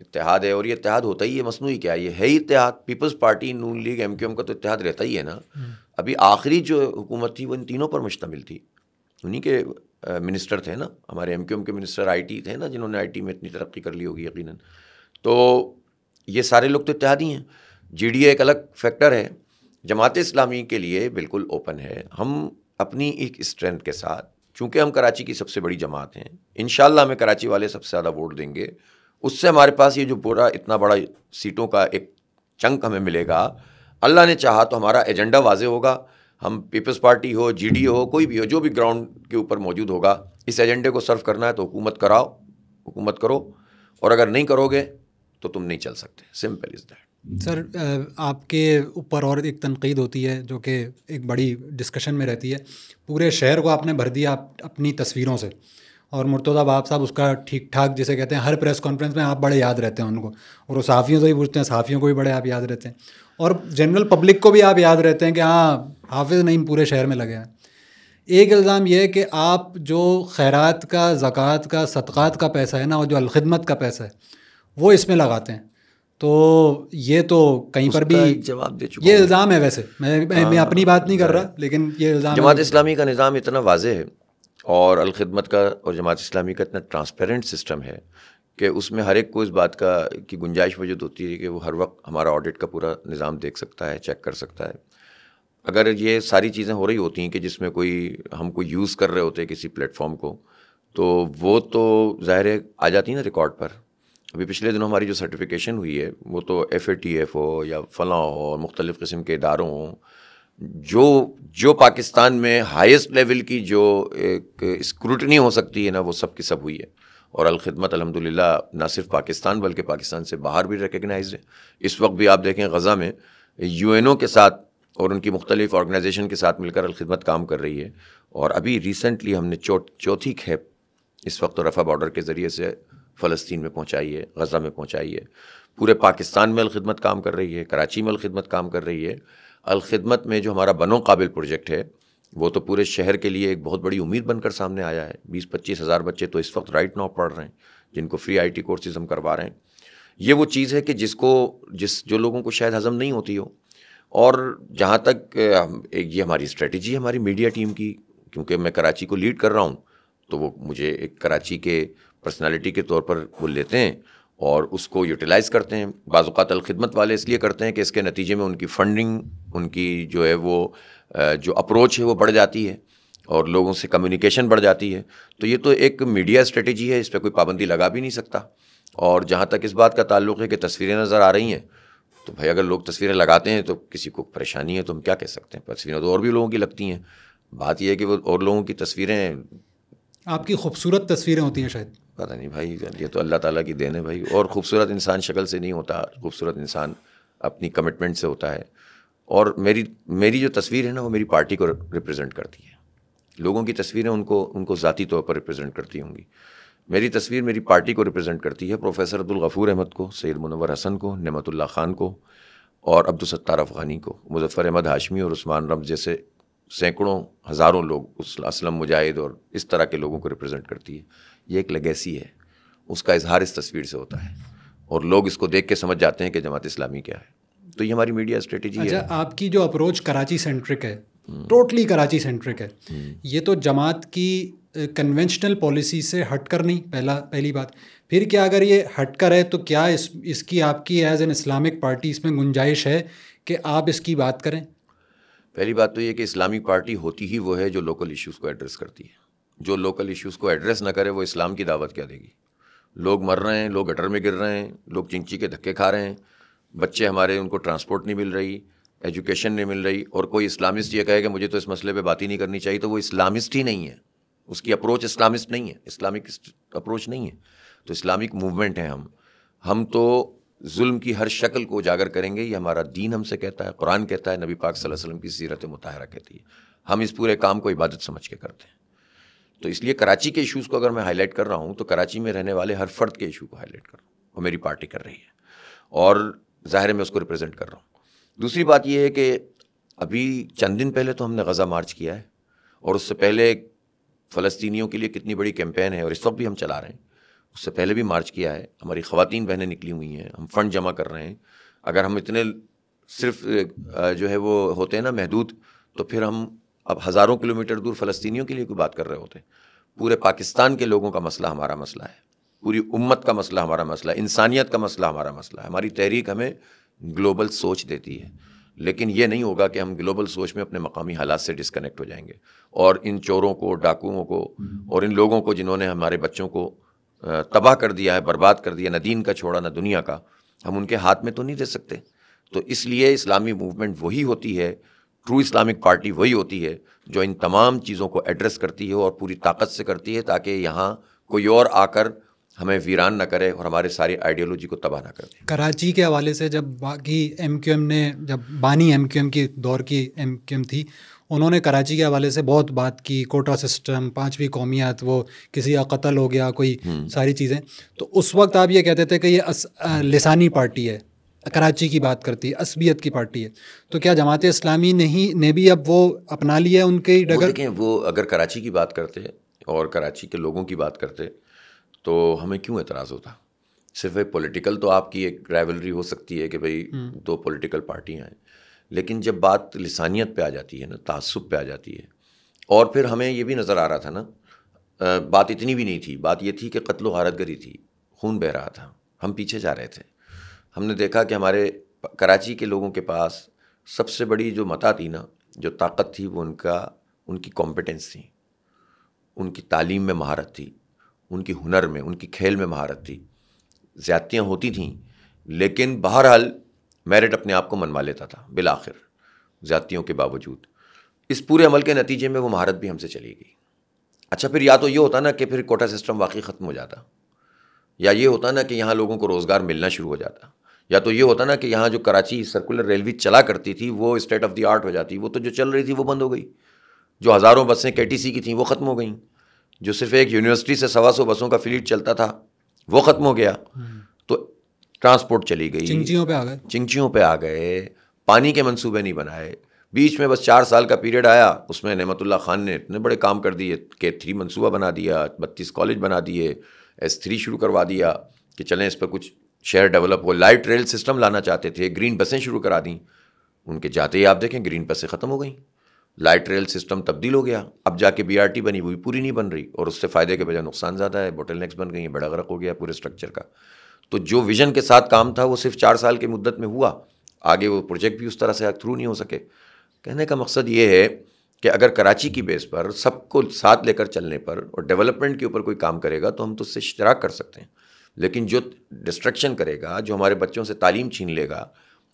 [SPEAKER 1] इतिहाद है और ये इतिहाद होता ही है मसनू क्या है ये है ही इतिहाद Peoples Party Noon League M Q M का तो इतिहाद रहता ही है ना हम्म। अभी आखिरी जो हुकूमत थी वो इन तीनों पर मुश्तमिल थी उन्हीं के मिनिस्टर थे ना हमारे एम क्यू एम के मिनिस्टर आई टी थे ना जिन्होंने आई टी में इतनी तरक्की कर ली होगी यकीन तो ये सारे लोग तो इतिहादी हैं जी डी ए एक अलग फैक्टर है जमात इस्लामी के लिए बिल्कुल ओपन है हम अपनी एक स्ट्रेंथ के साथ चूँकि हम कराची की सबसे बड़ी जमात हैं इन हमें कराची वाले सबसे ज़्यादा वोट देंगे उससे हमारे पास ये जो पूरा इतना बड़ा सीटों का एक चंक हमें मिलेगा अल्लाह ने चाहा तो हमारा एजेंडा वाजे होगा हम पीपल्स पार्टी हो जी हो कोई भी हो जो भी ग्राउंड के ऊपर मौजूद होगा इस एजेंडे को सर्व करना है तो हुकूमत कराओ हुकूमत करो और अगर नहीं करोगे तो तुम नहीं चल सकते सिंपल इज़ दैट
[SPEAKER 2] सर आपके ऊपर और एक तनकीद होती है जो कि एक बड़ी डिस्कशन में रहती है पूरे शहर को आपने भर दिया आप अपनी तस्वीरों से और मुर्तज़ा बाब साहब उसका ठीक ठाक जिसे कहते हैं हर प्रेस कॉन्फ्रेंस में आप बड़े याद रहते हैं उनको और वो सहाफ़ियों से भी पूछते हैं सहाफ़ियों को भी बड़े आप याद रहते हैं और जनरल पब्लिक को भी आप याद रहते हैं कि हाँ हाफिज़ नहीं पूरे शहर में लगे हैं एक इल्ज़ाम यह कि आप जो खैरत का ज़क़़त का सदक़ात का पैसा है ना और जो अलखदमत का पैसा है वो इसमें लगाते हैं तो ये तो कहीं पर भी जवाब दे चुका ये इल्ज़ाम है वैसे मैं आ, मैं हाँ, अपनी बात नहीं कर रहा लेकिन ये इल्ज़ाम जमात
[SPEAKER 1] इस्लामी का निज़ाम इतना वाज है और अलखदमत का और जमात इस्लामी का इतना ट्रांसपेरेंट सिस्टम है कि उसमें हर एक को इस बात का की गुंजाइश वजूद होती है कि वो हर वक्त हमारा ऑडिट का पूरा निज़ाम देख सकता है चेक कर सकता है अगर ये सारी चीज़ें हो रही होती हैं कि जिसमें कोई हमको यूज़ कर रहे होते हैं किसी प्लेटफॉर्म को तो वो तो ज़ाहिर आ जाती है ना रिकॉर्ड पर अभी पिछले दिनों हमारी जो सर्टिफिकेशन हुई है वो तो एफ ए टी एफ हो या फलाँ हो और मुख्तलिफ़ किस्म के इदारों हों जो जो पाकिस्तान में हाइस्ट लेवल की जो एक स्क्रूटनी हो सकती है ना वो सब की सब हुई है और अलखदमत अलहमदिल्ला ना सिर्फ पाकिस्तान बल्कि पाकिस्तान से बाहर भी रिकगनाइज है इस वक्त भी आप देखें गज़ा में यू एन ओ के साथ और उनकी मुख्तलिफ ऑर्गनाइजेशन के साथ मिलकर अलखदमत काम कर रही है और अभी रिसेंटली हमने चौथी खेप इस वक्त रफ़ा बॉर्डर के ज़रिए से फ़लस्तीन में पहुँचाई है गज़ा में पहुँचाई है पूरे पाकिस्तान में अलखदमत काम कर रही है कराची में अलखदमत काम कर रही है अलखदमत में जो हमारा बनो काबिल प्रोजेक्ट है वो तो पूरे शहर के लिए एक बहुत बड़ी उम्मीद बनकर सामने आया है बीस पच्चीस हज़ार बच्चे तो इस वक्त राइट नाउ पढ़ रहे हैं जिनको फ्री आई टी कोर्सेज हम करवा रहे हैं ये वो चीज़ है कि जिसको जिस जो लोगों को शायद हज़म नहीं होती हो और जहाँ तक ये हमारी स्ट्रेटजी हमारी मीडिया टीम की क्योंकि मैं कराची को लीड कर रहा हूँ तो वो मुझे एक कराची के पर्सनालिटी के तौर पर वो लेते हैं और उसको यूटिलाइज़ करते हैं बाज़ात अलखदमत वाले इसलिए करते हैं कि इसके नतीजे में उनकी फंडिंग उनकी जो है वो जो अप्रोच है वो बढ़ जाती है और लोगों से कम्युनिकेशन बढ़ जाती है तो ये तो एक मीडिया स्ट्रेटजी है इस पर कोई पाबंदी लगा भी नहीं सकता और जहाँ तक इस बात का ताल्लुक है कि तस्वीरें नज़र आ रही हैं तो भाई अगर लोग तस्वीरें लगाते हैं तो किसी को परेशानी है तो हम क्या कह सकते हैं तस्वीरें तो और भी लोगों की लगती हैं बात यह है कि वो और लोगों की तस्वीरें
[SPEAKER 2] आपकी खूबसूरत तस्वीरें होती हैं शायद
[SPEAKER 1] पता नहीं भाई ये तो अल्लाह ताला की देन है भाई और ख़ूबसूरत इंसान शक्ल से नहीं होता खूबसूरत इंसान अपनी कमिटमेंट से होता है और मेरी मेरी जो तस्वीर है ना वो मेरी पार्टी को रिप्रेजेंट करती है लोगों की तस्वीरें उनको उनको ज़ाती तौर पर रिप्रेजेंट करती होंगी मेरी तस्वीर मेरी पार्टी को रिप्रेजेंट करती है प्रोफेसर अब्दुल गफ़ूर अहमद को सैद मुनवर हसन को नमतुल्ला ख़ान को और अब्दुलसत्तार अफ़गानी को मुजफ़र अहमद हाशमी और उस्मान रब जैसे सैकड़ों हज़ारों लोग उस असलम मुजाहिद और इस तरह के लोगों को रिप्रेजेंट करती है ये एक लगेसी है उसका इजहार इस तस्वीर से होता है और लोग इसको देख के समझ जाते हैं कि जमात इस्लामी क्या है तो ये हमारी मीडिया स्ट्रेटेजी है अच्छा,
[SPEAKER 2] आपकी जो अप्रोच कराची सेंट्रिक है टोटली कराची सेंट्रिक है हम्म। ये तो जमात की कन्वेंशनल पॉलिसी से हटकर नहीं पहला पहली बात फिर क्या अगर ये हटकर है तो क्या इस इसकी आपकी एज एन इस्लामिक पार्टी इसमें गुंजाइश है कि आप इसकी बात करें
[SPEAKER 1] पहली बात तो ये कि इस्लामिक पार्टी होती ही वो है जो लोकल इश्यूज़ को एड्रेस करती है जो लोकल इश्यूज़ को एड्रेस ना करे वो इस्लाम की दावत क्या देगी लोग मर रहे हैं लोग गटर में गिर रहे हैं लोग चिंची के धक्के खा रहे हैं बच्चे हमारे उनको ट्रांसपोर्ट नहीं मिल रही एजुकेशन नहीं मिल रही और कोई इस्लामिस्ट ये कहे कि मुझे तो इस मसले पे बात ही नहीं करनी चाहिए तो वो इस्लामिस्ट ही नहीं है उसकी अप्रोच इस्लामिस्ट नहीं है इस्लामिक अप्रोच नहीं है तो इस्लामिक मूवमेंट है हम हम तो जुल्म की हर शक्ल को उजागर करेंगे ये हमारा दीन हमसे कहता है कुरान कहता है नबी पाक सल्लल्लाहु अलैहि वसल्लम की सीरत मुताहरा कहती है हम इस पूरे काम को इबादत समझ के करते हैं तो इसलिए कराची के इश्यूज़ को अगर मैं हाईलाइट कर रहा हूँ तो कराची में रहने वाले हर फर्द के इशू को हाईलाइट कर रहा हूँ वो मेरी पार्टी कर रही है और ज़ाहिर मैं उसको रिप्रेजेंट कर रहा हूँ दूसरी बात यह है कि अभी चंद दिन पहले तो हमने गज़ा मार्च किया है और उससे पहले फ़लस्तीनियों के लिए कितनी बड़ी कैंपेन है और इस वक्त भी हम चला रहे हैं उससे पहले भी मार्च किया है हमारी ख़वातीन बहनें निकली हुई हैं हम फ़ंड जमा कर रहे हैं अगर हम इतने सिर्फ जो है वो होते हैं ना महदूद तो फिर हम अब हज़ारों किलोमीटर दूर फ़लस्तियों के लिए कोई बात कर रहे होते पूरे पाकिस्तान के लोगों का मसला हमारा मसला है पूरी उम्मत का मसला हमारा मसला है इंसानियत का मसला हमारा मसला है हमारी तहरीक हमें ग्लोबल सोच देती है लेकिन ये नहीं होगा कि हम ग्लोबल सोच में अपने मकामी हालात से डिसकनेक्ट हो जाएंगे और इन चोरों को डाकुओं को और इन लोगों को जिन्होंने हमारे बच्चों को तबाह कर दिया है बर्बाद कर दिया ना दीन का छोड़ा ना दुनिया का हम उनके हाथ में तो नहीं दे सकते तो इसलिए इस्लामी मूवमेंट वही होती है ट्रू इस्लामिक पार्टी वही होती है जो इन तमाम चीज़ों को एड्रेस करती है और पूरी ताकत से करती है ताकि यहाँ कोई और आकर हमें वीरान ना करे और हमारे सारी आइडियोलॉजी को तबाह ना करें
[SPEAKER 2] कराची के हवाले से जब बाकी एम क्यू एम ने जब बानी एम क्यू एम की दौर की एम क्यू एम थी उन्होंने कराची के हवाले से बहुत बात की कोटा सिस्टम पांचवी कौमियात वो किसी का कत्ल हो गया कोई हम्म। सारी चीज़ें तो उस वक्त आप ये कहते थे कि ये अस, आ, लिसानी पार्टी है कराची की बात करती है असबियत की पार्टी है तो क्या जमात इस्लामी नहीं ने भी अब वो अपना लिया उनके डगर देखें
[SPEAKER 1] वो अगर कराची की बात करते और कराची के लोगों की बात करते तो हमें क्यों एतराज़ होता सिर्फ एक पॉलिटिकल तो आपकी एक राइवलरी हो सकती है कि भाई हम्म। दो पॉलिटिकल पार्टियाँ हैं लेकिन जब बात लसानियत पे आ जाती है ना तसब पे आ जाती है और फिर हमें ये भी नज़र आ रहा था ना बात इतनी भी नहीं थी बात ये थी कि कत्ल हारत गरी थी खून बह रहा था हम पीछे जा रहे थे हमने देखा कि हमारे कराची के लोगों के पास सबसे बड़ी जो मता थी ना जो ताकत थी वो उनका उनकी कॉम्पिटेंस थी उनकी तालीम में महारत थी उनकी हुनर में उनकी खेल में महारत थी ज़्यादतियाँ होती थीं लेकिन बहरहाल मेरिट अपने आप को मनवा लेता था बिल आखिर ज़्यादतियों के बावजूद इस पूरे अमल के नतीजे में वो महारत भी हमसे चली गई अच्छा फिर या तो ये होता ना कि फिर कोटा सिस्टम वाकई ख़त्म हो जाता या ये होता ना कि यहाँ लोगों को रोज़गार मिलना शुरू हो जाता या तो ये होता ना कि यहाँ जो कराची सर्कुलर रेलवे चला करती थी वो स्टेट ऑफ द आर्ट हो जाती वो तो जो चल रही थी वो बंद हो गई जो हज़ारों बसें के की थी वो ख़त्म हो गई जो सिर्फ एक यूनिवर्सिटी से सवा सौ बसों का फ्लीट चलता था वो ख़त्म हो गया हम्म। तो ट्रांसपोर्ट चली गई चिंचियों पे आ गए चिंचियों पे आ गए पानी के मंसूबे नहीं बनाए बीच में बस चार साल का पीरियड आया उसमें नमतुल्ला खान ने इतने बड़े काम कर दिए के थ्री मनसूबा बना दिया बत्तीस कॉलेज बना दिए एस थ्री शुरू करवा दिया कि चलें इस पर कुछ शहर डेवलप हो लाइट रेल सिस्टम लाना चाहते थे ग्रीन बसें शुरू करा दी उनके जाते ही आप देखें ग्रीन बसें ख़त्म हो गई लाइट रेल सिस्टम तब्दील हो गया अब जाके बीआरटी बनी हुई पूरी नहीं बन रही और उससे फ़ायदे के बजाय नुकसान ज़्यादा है बोटल नेक्स बन गई है बड़ा गर्क हो गया पूरे स्ट्रक्चर का तो जो विजन के साथ काम था वो सिर्फ चार साल की मुद्दत में हुआ आगे वो प्रोजेक्ट भी उस तरह से थ्रू नहीं हो सके कहने का मकसद ये है कि अगर कराची की बेस पर सबको साथ लेकर चलने पर और डेवलपमेंट के ऊपर कोई काम करेगा तो हम तो उससे इश्तराक कर सकते हैं लेकिन जो डिस्ट्रक्शन करेगा जो हमारे बच्चों से तालीम छीन लेगा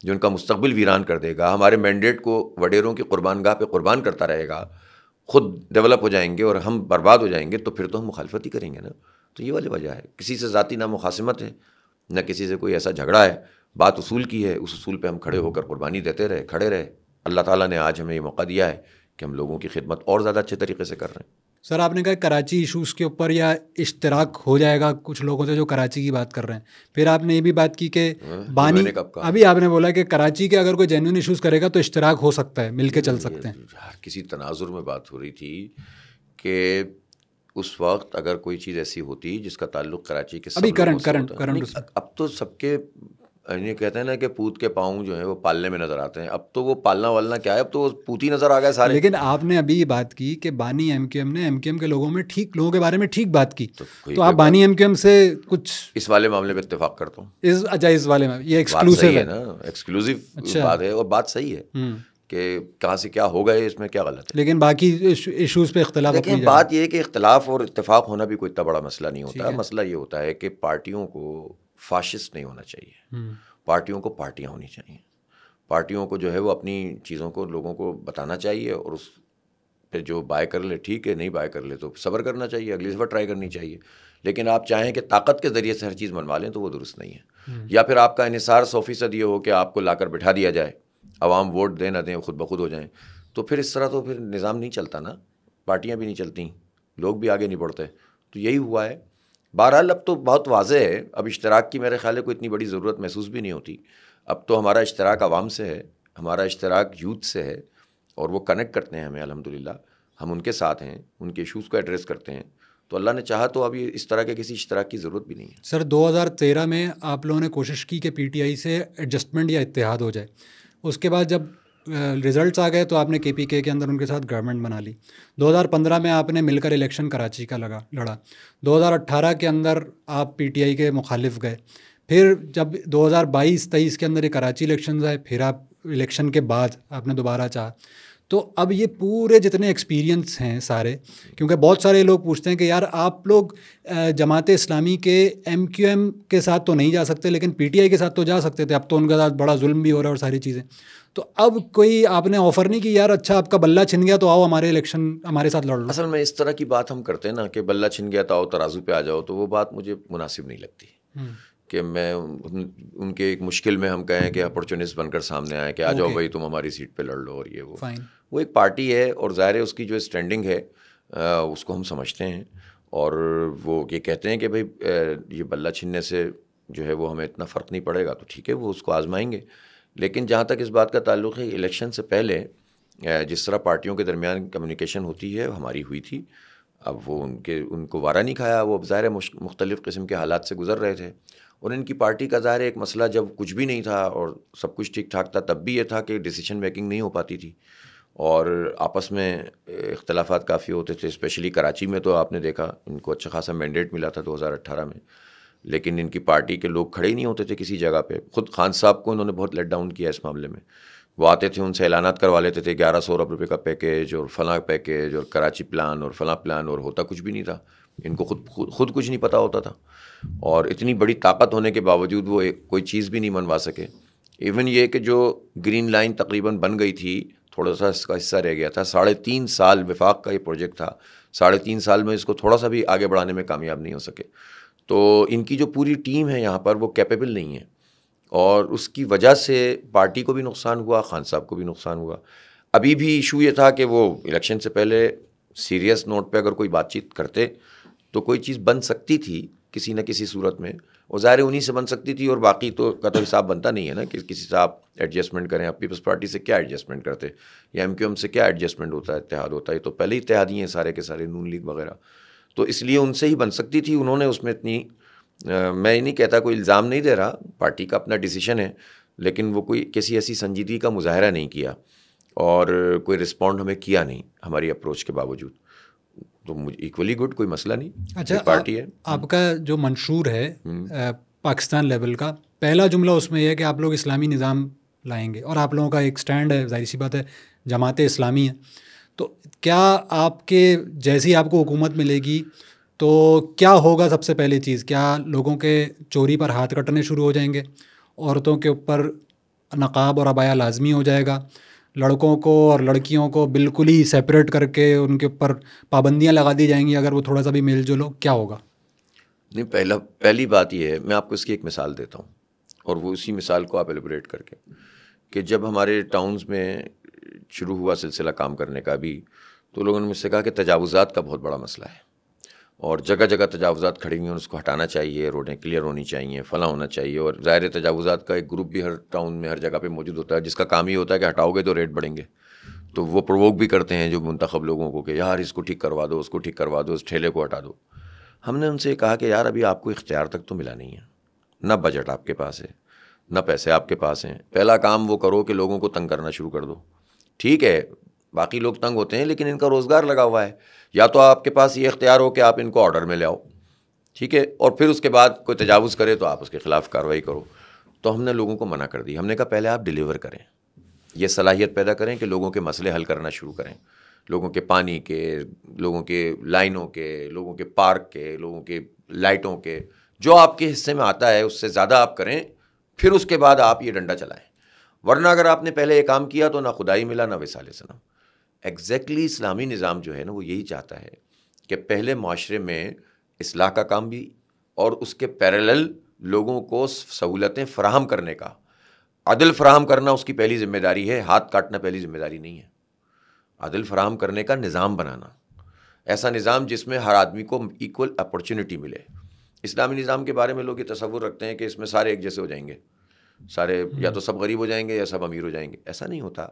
[SPEAKER 1] जो उनका मुस्तबिल वीरान कर देगा हमारे मैंडेट को वडेरों की कुर्बानगाह पे कुर्बान करता रहेगा खुद डेवलप हो जाएंगे और हम बर्बाद हो जाएंगे तो फिर तो हम मुखालफत ही करेंगे ना तो ये वाली वजह है किसी से ज़ाती ना मुखासमत है ना किसी से कोई ऐसा झगड़ा है बात उसूल की है उस उसूल पर हम खड़े होकर कुर्बानी देते रहे खड़े रहे अल्लाह ताली ने आज हमें ये मौका दिया है कि हम लोगों की खिदमत और ज़्यादा अच्छे तरीके से कर रहे हैं
[SPEAKER 2] सर आपने कहा कराची इशूज़ के ऊपर या इश्तराक हो जाएगा कुछ लोगों से जो कराची की बात कर रहे हैं फिर आपने ये भी बात की कि हाँ, बानी अभी आपने बोला कि कराची के अगर कोई जेन्यून इशूज करेगा तो इश्तराक हो सकता है मिलके चल सकते हैं
[SPEAKER 1] यार किसी तनाजुर में बात हो रही थी कि उस वक्त अगर कोई चीज़ ऐसी होती जिसका ताल्लुक कराची के अभी करंट करंट करंट अब तो सबके ये कहते हैं ना कि पूत के पाँव जो है वो पालने में नजर आते हैं अब तो वो पालना वालना क्या है अब तो वो पूत ही नजर आ गया सारे लेकिन
[SPEAKER 2] आपने अभी ये बात की कि बानी एम के एम ने एम के एम के लोगों में ठीक लोगों के बारे में ठीक बात की तो, तो आप बानी
[SPEAKER 1] एम के एम से कुछ इस वाले मामले पर इतफाक करता हूँ
[SPEAKER 2] इस अच्छा इस वाले में ये एक्सक्लूसिव है ना एक्सक्लूसिव अच्छा। बात
[SPEAKER 1] है और बात सही है हम्म। कि कहाँ से क्या हो गए इसमें क्या गलत
[SPEAKER 2] है लेकिन बाकी इशूज़ पे इख्तलाफ लेकिन बात
[SPEAKER 1] यह है कि इख्तलाफ और इतफाक़ होना भी कोई इतना बड़ा मसला नहीं होता मसला ये होता है कि पार्टियों को फाशिस्ट नहीं होना चाहिए हम्म। पार्टियों को पार्टियाँ होनी चाहिए पार्टियों को जो है वो अपनी चीज़ों को लोगों को बताना चाहिए और उस पर जो बाय कर ले ठीक है नहीं बाय कर ले तो सब्र करना चाहिए अगली सफ़र ट्राई करनी चाहिए लेकिन आप चाहें कि ताकत के ज़रिए से हर चीज़ मनवा लें तो वो दुरुस्त नहीं है हम्म। या फिर आपका इसार सौ फीसद ये हो कि आपको लाकर बिठा दिया जाए आवाम वोट दें ना दें खुद ब खुद हो जाएँ तो फिर इस तरह तो फिर निज़ाम नहीं चलता ना पार्टियाँ भी नहीं चलती लोग भी आगे नहीं बढ़ते तो यही हुआ है बहरहाल अब तो बहुत वाजह है अब इश्तराक की मेरे ख्याल को इतनी बड़ी ज़रूरत महसूस भी नहीं होती अब तो हमारा इश्तराक आवाम से है हमारा इश्तराक यूथ से है और वो कनेक्ट करते हैं हमें अलहमदिल्ला हम उनके साथ हैं उनके इशूज़ को एड्रेस करते हैं तो अल्लाह ने चाहा तो अभी इस तरह के किसी इश्तराक की ज़रूरत भी नहीं है
[SPEAKER 2] सर 2013 में आप लोगों ने कोशिश की कि पीटीआई से एडजस्टमेंट या इतिहाद हो जाए उसके बाद जब रिज़ल्ट्स आ गए तो आपने के पी के के अंदर उनके साथ गवर्नमेंट बना ली 2015 में आपने मिलकर इलेक्शन कराची का लगा लड़ा 2018 के अंदर आप पीटीआई के मुखालिफ गए फिर जब 2022-23 के अंदर ये कराची इलेक्शन आए फिर आप इलेक्शन के बाद आपने दोबारा चाहा तो अब ये पूरे जितने एक्सपीरियंस हैं सारे क्योंकि बहुत सारे लोग पूछते हैं कि यार आप लोग जमात इस्लामी के एम क्यू एम के साथ तो नहीं जा सकते लेकिन पी टी आई के साथ तो जा सकते थे अब तो उनके साथ बड़ा जुल्म भी हो रहा है और सारी चीज़ें तो अब कोई आपने ऑफर नहीं कि यार अच्छा आपका बल्ला छिन गया तो आओ हमारे इलेक्शन हमारे साथ लड़ लो असल
[SPEAKER 1] में इस तरह की बात हम करते हैं ना कि बल्ला छिन गया तो आओ तराजू पे आ जाओ तो वो बात मुझे मुनासिब नहीं लगती हम्म। कि मैं उन, उनके एक मुश्किल में हम कहें कि अपॉर्चुनिस्ट बनकर सामने आए कि आ जाओ भाई तुम हमारी सीट पर लड़ लो और ये वो वो एक पार्टी है और ज़ाहिर है उसकी जो स्टैंडिंग है उसको हम समझते हैं और वो ये कहते हैं कि भाई ये बल्ला छिनने से जो है वो हमें इतना फ़र्क नहीं पड़ेगा तो ठीक है वो उसको आजमाएंगे लेकिन जहाँ तक इस बात का ताल्लुक है इलेक्शन से पहले जिस तरह पार्टियों के दरमियान कम्युनिकेशन होती है हमारी हुई थी अब वो उनके उनको वारा नहीं खाया वो अब ज़ाहिर मुख्तलिफ़ किस्म के हालात से गुजर रहे थे और इनकी पार्टी का ज़ाहिर एक मसला जब कुछ भी नहीं था और सब कुछ ठीक ठाक था तब भी ये था कि डिसीशन मेकिंग नहीं हो पाती थी और आपस में इख्तलाफात काफ़ी होते थे स्पेशली कराची में तो आपने देखा इनको अच्छा खासा मैंडेट मिला था 2018 में लेकिन इनकी पार्टी के लोग खड़े ही नहीं होते थे किसी जगह पे खुद खान साहब को इन्होंने बहुत लेट डाउन किया इस मामले में वो आते थे उनसे ऐलानात करवा लेते थे ग्यारह सौ अरब रुपये का पैकेज और फला पैकेज और कराची प्लान और फला प्लान और होता कुछ भी नहीं था इनको खुद खुद कुछ नहीं पता होता था और इतनी बड़ी ताकत होने के बावजूद वो एक कोई चीज़ भी नहीं मनवा सके इवन ये कि जो ग्रीन लाइन तकरीबन बन गई थी थोड़ा सा इसका हिस्सा रह गया था साढ़े तीन साल विफाक का ये प्रोजेक्ट था साढ़े तीन साल में इसको थोड़ा सा भी आगे बढ़ाने में कामयाब नहीं हो सके तो इनकी जो पूरी टीम है यहाँ पर वो कैपेबल नहीं है और उसकी वजह से पार्टी को भी नुकसान हुआ खान साहब को भी नुकसान हुआ अभी भी इशू ये था कि वो इलेक्शन से पहले सीरियस नोट पे अगर कोई बातचीत करते तो कोई चीज़ बन सकती थी किसी न किसी सूरत में और ज़ाहिर उन्हीं से बन सकती थी और बाकी तो का तो हिसाब बनता नहीं है ना कि किसी से आप एडजस्टमेंट करें आप पीपल्स पार्टी से क्या एडजस्टमेंट करते या एम से क्या एडजस्टमेंट होता है इतिहाद होता है तो पहले ही इतिहादी हैं सारे के सारे नून लीग वगैरह तो इसलिए उनसे ही बन सकती थी उन्होंने उसमें इतनी आ, मैं ये नहीं कहता कोई इल्ज़ाम नहीं दे रहा पार्टी का अपना डिसीजन है लेकिन वो कोई किसी ऐसी संजीदगी का मुजाहरा नहीं किया और कोई रिस्पॉन्ड हमें किया नहीं हमारी अप्रोच के बावजूद तो मुझे इक्वली गुड कोई मसला नहीं अच्छा पार्टी आ, है आपका
[SPEAKER 2] जो मंशूर है हम्म। पाकिस्तान लेवल का पहला जुमला उसमें यह है कि आप लोग इस्लामी निज़ाम लाएंगे और आप लोगों का एक स्टैंड है जाहिर सी बात है जमात इस्लामी है तो क्या आपके जैसी आपको हुकूमत मिलेगी तो क्या होगा सबसे पहली चीज़ क्या लोगों के चोरी पर हाथ कटने शुरू हो जाएंगे औरतों के ऊपर नकाब और अबाया लाजमी हो जाएगा लड़कों को और लड़कियों को बिल्कुल ही सेपरेट करके उनके ऊपर पाबंदियाँ लगा दी जाएंगी अगर वो थोड़ा सा भी मेल जुलो क्या होगा
[SPEAKER 1] नहीं पहला पहली बात यह है मैं आपको इसकी एक मिसाल देता हूँ और वो उसी मिसाल को आप एलिब्रेट करके कि जब हमारे टाउन्स में शुरू हुआ सिलसिला काम करने का भी तो लोगों ने मुझसे कहा कि तजावज़ात का बहुत बड़ा मसला है और जगह जगह तजावज़ात खड़ी हुई हैं उसको हटाना चाहिए रोडें क्लियर होनी चाहिए फला होना चाहिए और ज़ाहिर तजावज़ात का एक ग्रुप भी हर टाउन में हर जगह पे मौजूद होता है जिसका काम ही होता है कि हटाओगे तो रेट बढ़ेंगे तो वो प्रवोक भी करते हैं जो मंतखब लोगों को कि यार इसको ठीक करवा दो उसको ठीक करवा दो उस ठेले को हटा दो हमने उनसे कहा कि यार अभी आपको इख्तियार तक तो मिला नहीं है ना बजट आपके पास है ना पैसे आपके पास हैं पहला काम वो करो कि लोगों को तंग करना शुरू कर दो ठीक है बाकी लोग तंग होते हैं लेकिन इनका रोज़गार लगा हुआ है या तो आपके पास ये इख्तियार हो कि आप इनको ऑर्डर में ले आओ ठीक है और फिर उसके बाद कोई तजावज़ करे तो आप उसके ख़िलाफ़ कार्रवाई करो तो हमने लोगों को मना कर दी हमने कहा पहले आप डिलीवर करें यह सलाहियत पैदा करें कि लोगों के मसले हल करना शुरू करें लोगों के पानी के लोगों के लाइनों के लोगों के पार्क के लोगों के लाइटों के जो आपके हिस्से में आता है उससे ज़्यादा आप करें फिर उसके बाद आप ये डंडा चलाएं वरना अगर आपने पहले ये काम किया तो ना खुदाई मिला ना वसाल सनम एग्जैक्टली इस्लामी निज़ाम जो है ना वो यही चाहता है कि पहले माशरे में असलाह का काम भी और उसके पैरेलल लोगों को सहूलतें फ्राहम करने का अदल फ्राहम करना उसकी पहली जिम्मेदारी है हाथ काटना पहली जिम्मेदारी नहीं है अदल फ्राहम करने का निज़ाम बनाना ऐसा निज़ाम जिसमें हर आदमी को इक्वल अपॉर्चुनिटी मिले इस्लामी निज़ाम के बारे में लोग ये तस्वुर रखते हैं कि इसमें सारे एक जैसे हो जाएंगे सारे हम्म। या तो सब गरीब हो जाएंगे या सब अमीर हो जाएंगे ऐसा नहीं होता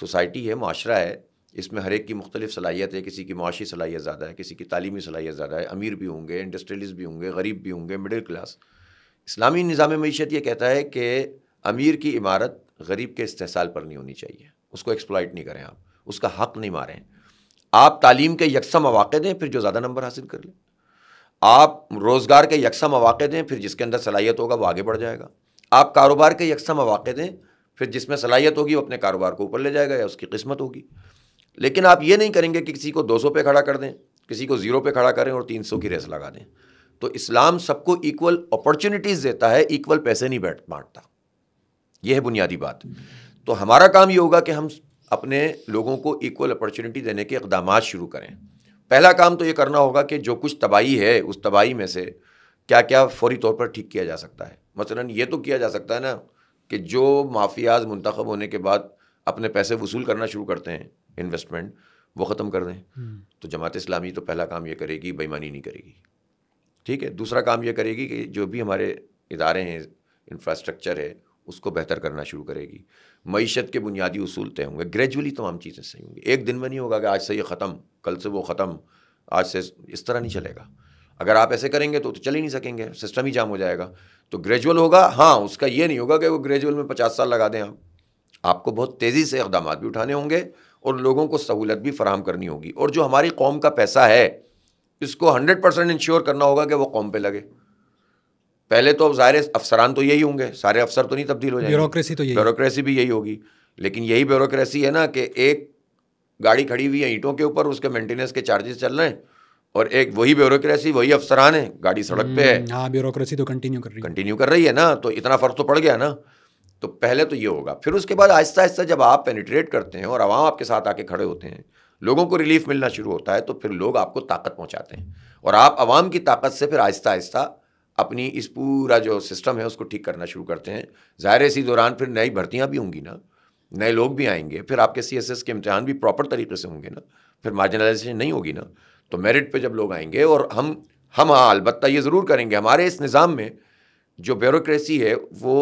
[SPEAKER 1] सोसाइटी है माशरा है इसमें हर एक की मुख्तलिफ सलाहियत है किसी की माशी सलाहियत ज़्यादा है किसी की तालीमी सलाहियत ज़्यादा है अमीर भी होंगे इंडस्ट्रियलिस्ट भी होंगे गरीब भी होंगे मिडिल क्लास इस्लामी निज़ाम मीशत ये कहता है कि अमीर की इमारत गरीब के इस्तेसाल पर नहीं होनी चाहिए उसको एक्सप्लाइट नहीं करें आप उसका हक नहीं मारें आप तालीम के यकसा मौाक़े दें फिर जो ज़्यादा नंबर हासिल कर लें आप रोज़गार के यकसा मौाक़े दें फिर जिसके अंदर सलाहियत होगा वो आगे बढ़ जाएगा आप कारोबार के यकसा मौाक़े दें फिर जिसमें सलाहियत होगी वो अपने कारोबार को ऊपर ले जाएगा या उसकी किस्मत होगी लेकिन आप ये नहीं करेंगे कि किसी को 200 पे खड़ा कर दें किसी को ज़ीरो पे खड़ा करें और 300 की रेस लगा दें तो इस्लाम सबको इक्वल अपॉर्चुनिटीज़ देता है इक्वल पैसे नहीं बैठ बांटता यह है बुनियादी बात तो हमारा काम ये होगा कि हम अपने लोगों को इक्वल अपॉर्चुनिटी देने के इकदाम शुरू करें पहला काम तो ये करना होगा कि जो कुछ तबाही है उस तबाही में से क्या क्या फौरी तौर पर ठीक किया जा सकता है मसलन ये तो किया जा सकता है ना कि जो माफियाज मुंतखब होने के बाद अपने पैसे वसूल करना शुरू करते हैं इन्वेस्टमेंट वो ख़त्म कर दें हम्म। तो जमात इस्लामी तो पहला काम ये करेगी बेईमानी नहीं करेगी ठीक है दूसरा काम ये करेगी कि जो भी हमारे इदारे हैं इंफ्रास्ट्रक्चर है उसको बेहतर करना शुरू करेगी मीशत के बुनियादी असूल तय होंगे ग्रेजुअली तमाम चीज़ें सही होंगी एक दिन में नहीं होगा कि आज से ये ख़त्म कल से वो ख़त्म आज से इस तरह नहीं चलेगा अगर आप ऐसे करेंगे तो, तो चल ही नहीं सकेंगे सिस्टम ही जाम हो जाएगा तो ग्रेजुअल होगा हाँ उसका ये नहीं होगा कि वो ग्रेजुअल में पचास साल लगा दें आप आपको बहुत तेज़ी से इकदाम भी उठाने होंगे और लोगों को सहूलत भी फराहम करनी होगी और जो हमारी कौम का पैसा है इसको हंड्रेड परसेंट इंश्योर करना होगा कि वो कौम पे लगे पहले तो सारे अफसरान तो यही होंगे सारे अफसर तो नहीं तब्दील हो जाएंगे ब्यूरोक्रेसी तो यही ब्यूरोक्रेसी भी यही होगी लेकिन यही ब्यूरोक्रेसी है ना कि एक गाड़ी खड़ी हुई है ईंटों के ऊपर उसके मेंटेनेंस के चार्जेस चल रहे हैं और एक वही ब्यूरोक्रेसी वही अफसरान है गाड़ी सड़क पे है हम्म,
[SPEAKER 2] हाँ ब्यूरोक्रेसी तो कंटिन्यू कर रही है कंटिन्यू कर रही
[SPEAKER 1] है ना तो इतना फ़र्क तो पड़ गया ना तो पहले तो ये होगा फिर उसके बाद आहिस्ता आहिस्ता जब आप पेनिट्रेट करते हैं और आवाम आपके साथ आके खड़े होते हैं लोगों को रिलीफ मिलना शुरू होता है तो फिर लोग आपको ताकत पहुंचाते हैं और आप आवाम की ताकत से फिर आहिस्ता आहिस्ता अपनी इस पूरा जो सिस्टम है उसको ठीक करना शुरू करते हैं ज़ाहिर इसी दौरान फिर नई भर्तियाँ भी होंगी ना नए लोग भी आएंगे फिर आपके सी एस एस के इम्तहान भी प्रॉपर तरीके से होंगे ना फिर मार्जिनलाइजेशन नहीं होगी ना तो मेरिट पे जब लोग आएंगे और हम हम हाँ अलबत्त ये ज़रूर करेंगे हमारे इस निज़ाम में जो ब्यूरोसी है वो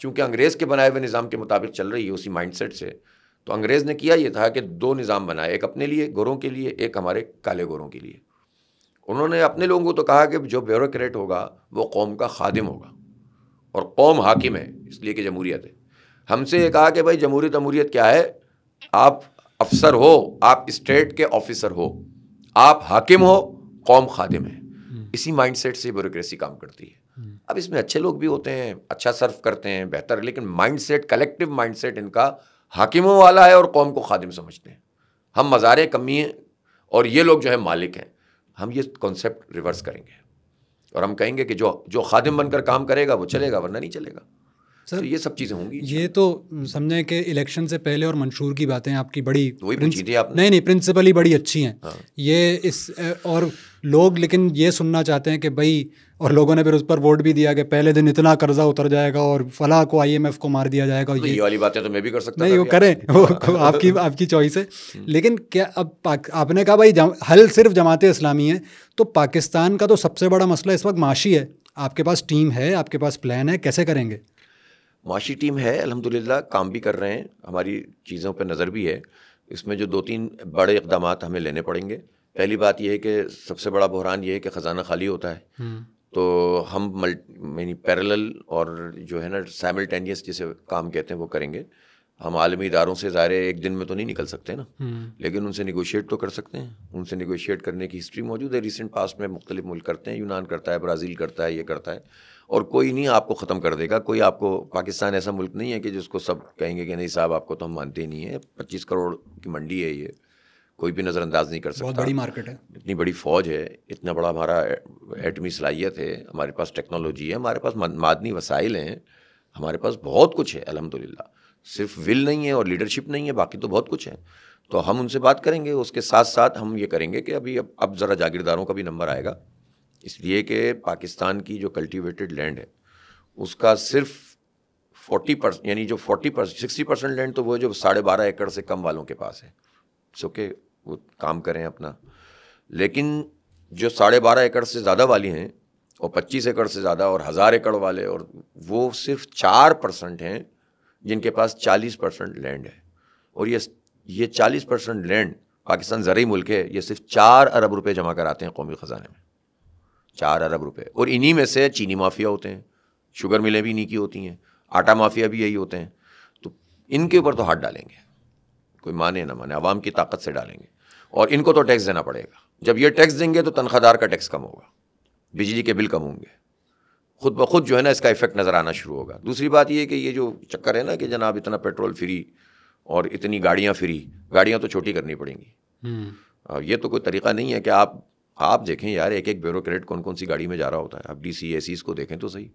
[SPEAKER 1] चूँकि अंग्रेज़ के बनाए हुए निज़ाम के मुताबिक चल रही है उसी माइंड से तो अंग्रेज़ ने किया ये था कि दो निज़ाम बनाए एक अपने लिए गोरों के लिए एक हमारे काले गोरों के लिए उन्होंने अपने लोगों को तो कहा कि जो ब्यूरोट होगा वो कौम का खादिम होगा और कौम हाकिम है इसलिए कि जमहूरीत है हमसे ये कहा कि भाई जमूरी तमूरीत क्या है आप अफसर हो आप स्टेट के ऑफिसर हो आप हाकिम हो कौम खादिम है इसी माइंडसेट से ब्यूरोक्रेसी काम करती है अब इसमें अच्छे लोग भी होते हैं अच्छा सर्व करते हैं बेहतर लेकिन माइंडसेट कलेक्टिव माइंडसेट इनका हाकिमों वाला है और कौम को खादिम समझते हैं हम मज़ारे कमी हैं और ये लोग जो है मालिक हैं हम ये कॉन्सेप्ट रिवर्स करेंगे और हम कहेंगे कि जो जो खादिम बनकर काम करेगा वो चलेगा वरना नहीं चलेगा सर तो ये सब चीज़ें होंगी
[SPEAKER 2] ये तो समझें कि इलेक्शन से पहले और मंशूर की बातें आपकी बड़ी तो वही प्रिंस... आप नहीं नहीं ही बड़ी अच्छी हैं हाँ। ये इस और लोग लेकिन ये सुनना चाहते हैं कि भाई और लोगों ने फिर उस पर वोट भी दिया कि पहले दिन इतना कर्जा उतर जाएगा और फला को आईएमएफ को मार दिया जाएगा तो ये, ये
[SPEAKER 1] वाली बातें तो मैं भी कर सकता नहीं वो करें वो आपकी
[SPEAKER 2] आपकी चॉइस है हम्म। लेकिन क्या अब आपने कहा भाई हल सिर्फ जमात इस्लामी है तो पाकिस्तान का तो सबसे बड़ा मसला इस वक्त माशी है आपके पास टीम है आपके पास प्लान है कैसे करेंगे
[SPEAKER 1] माशी टीम है अलहमदिल्ला काम भी कर रहे हैं हमारी चीज़ों पर नज़र भी है इसमें जो दो तीन बड़े इकदाम हमें लेने पड़ेंगे पहली बात यह है कि सबसे बड़ा बहरान ये है कि ख़जाना खाली होता है हम्म। तो हम यानी पैरल और जो है ना सैमल्टेनियस जिसे काम कहते हैं वो करेंगे हम आलमी इदारों से ज़ाहिर एक दिन में तो नहीं निकल सकते ना हम्म। लेकिन उनसे निगोशिएट तो कर सकते हैं उनसे निगोशिएट करने की हिस्ट्री मौजूद है रिसेंट पास्ट में मुख्तलिफ मुल्क करते हैं यूनान करता है ब्राज़ील करता है ये करता है और कोई नहीं आपको ख़त्म कर देगा कोई आपको पाकिस्तान ऐसा मुल्क नहीं है कि जिसको सब कहेंगे कि नहीं साहब आपको तो हम मानते ही नहीं है पच्चीस करोड़ की मंडी है ये कोई भी नज़रअंदाज नहीं कर सकता बहुत बड़ी मार्केट है इतनी बड़ी फ़ौज है इतना बड़ा हमारा एटमी सलाहियत है हमारे पास टेक्नोलॉजी है हमारे पास मादनी वसाइल हैं हमारे पास बहुत कुछ है अलहमदिल्ला सिर्फ विल नहीं है और लीडरशिप नहीं है बाकी तो बहुत कुछ है तो हम उनसे बात करेंगे उसके साथ साथ हम ये करेंगे कि अभी अब अब ज़रा जागीरदारों का भी नंबर आएगा इसलिए कि पाकिस्तान की जो कल्टीवेटेड लैंड है उसका सिर्फ फोर्टी परसेंट यानी जो forty percent sixty percent land तो वो जो साढ़े बारह एकड़ से कम वालों के पास है सो के वो काम करें अपना लेकिन जो साढ़े बारह एकड़ से ज़्यादा वाली हैं और पच्चीस एकड़ से ज़्यादा और हज़ार एकड़ वाले और वो सिर्फ चार परसेंट हैं जिनके पास चालीस परसेंट लैंड है और ये ये चालीस परसेंट लैंड पाकिस्तान ज़रूरी मुल्क है ये सिर्फ चार अरब रुपये जमा कराते हैं कौमी ख़जाने में चार अरब रुपए और इन्हीं में से चीनी माफिया होते हैं शुगर मिलें भी इन्हीं की होती हैं आटा माफिया भी यही होते हैं तो इनके ऊपर तो हाथ डालेंगे कोई माने ना माने आवाम की ताकत से डालेंगे और इनको तो टैक्स देना पड़ेगा जब ये टैक्स देंगे तो तनख्वाहदार का टैक्स कम होगा बिजली के बिल कम होंगे खुद ब खुद जो है ना इसका इफेक्ट नज़र आना शुरू होगा दूसरी बात यह कि ये जो चक्कर है ना कि जनाब इतना पेट्रोल फ्री और इतनी गाड़ियाँ फ्री गाड़ियाँ तो छोटी करनी पड़ेंगी
[SPEAKER 2] हम्म।
[SPEAKER 1] ये तो कोई तरीका नहीं है कि आप आप देखें यार एक एक ब्यूरोक्रेट कौन कौन सी गाड़ी में जा रहा होता है आप डी सी एसीज को देखें तो सही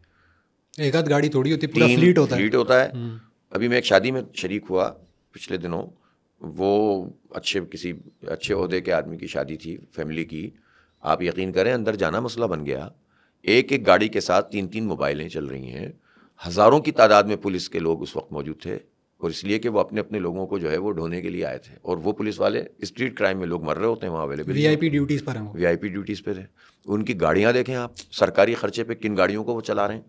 [SPEAKER 2] एक आध गाड़ी थोड़ी होती पूरा फ्लीट होता फ्लीट है होता है हम्म।
[SPEAKER 1] अभी मैं एक शादी में शरीक हुआ पिछले दिनों वो अच्छे किसी अच्छे अहदे के आदमी की शादी थी फैमिली की आप यकीन करें अंदर जाना मसला बन गया एक एक गाड़ी के साथ तीन तीन मोबाइलें चल रही हैं हज़ारों की तादाद में पुलिस के लोग उस वक्त मौजूद थे और इसलिए कि वो अपने अपने लोगों को जो है वो ढोने के लिए आए थे और वो पुलिस वाले स्ट्रीट क्राइम में लोग मर रहे होते हैं वहाँ available V I P duties पर वी आई पी ड्यूटीज़ पर थे उनकी गाड़ियाँ देखें आप सरकारी खर्चे पर किन गाड़ियों को वो चला रहे हैं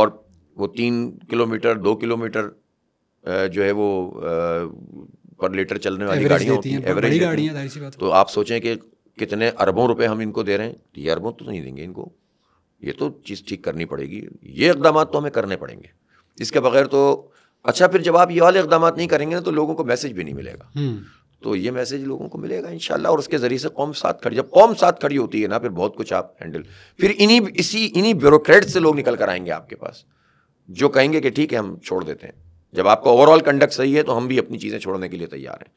[SPEAKER 1] और वो तीन किलोमीटर दो किलोमीटर जो है वो पर लीटर चलने वाली गाड़ियाँ होती हैं एवरेज तो आप सोचें कि कितने अरबों रुपए हम इनको दे रहे हैं ये अरबों तो नहीं देंगे इनको ये तो चीज़ ठीक करनी पड़ेगी ये इकदाम तो हमें करने पड़ेंगे इसके बगैर तो अच्छा फिर जब आप ये वाले इकदाम नहीं करेंगे ना तो लोगों को मैसेज भी नहीं मिलेगा हम्म। तो ये मैसेज लोगों को मिलेगा इन और उसके ज़रिए से कौम साथ खड़ी जब कौम साथ खड़ी होती है ना फिर बहुत कुछ आप हैंडल फिर इन्हीं इसी इन्हीं ब्यूरोक्रेट से लोग निकल कर आएंगे आपके पास जो कहेंगे कि ठीक है हम छोड़ देते हैं जब आपका ओवरऑल कंडक्ट सही है तो हम भी अपनी चीज़ें छोड़ने के लिए तैयार हैं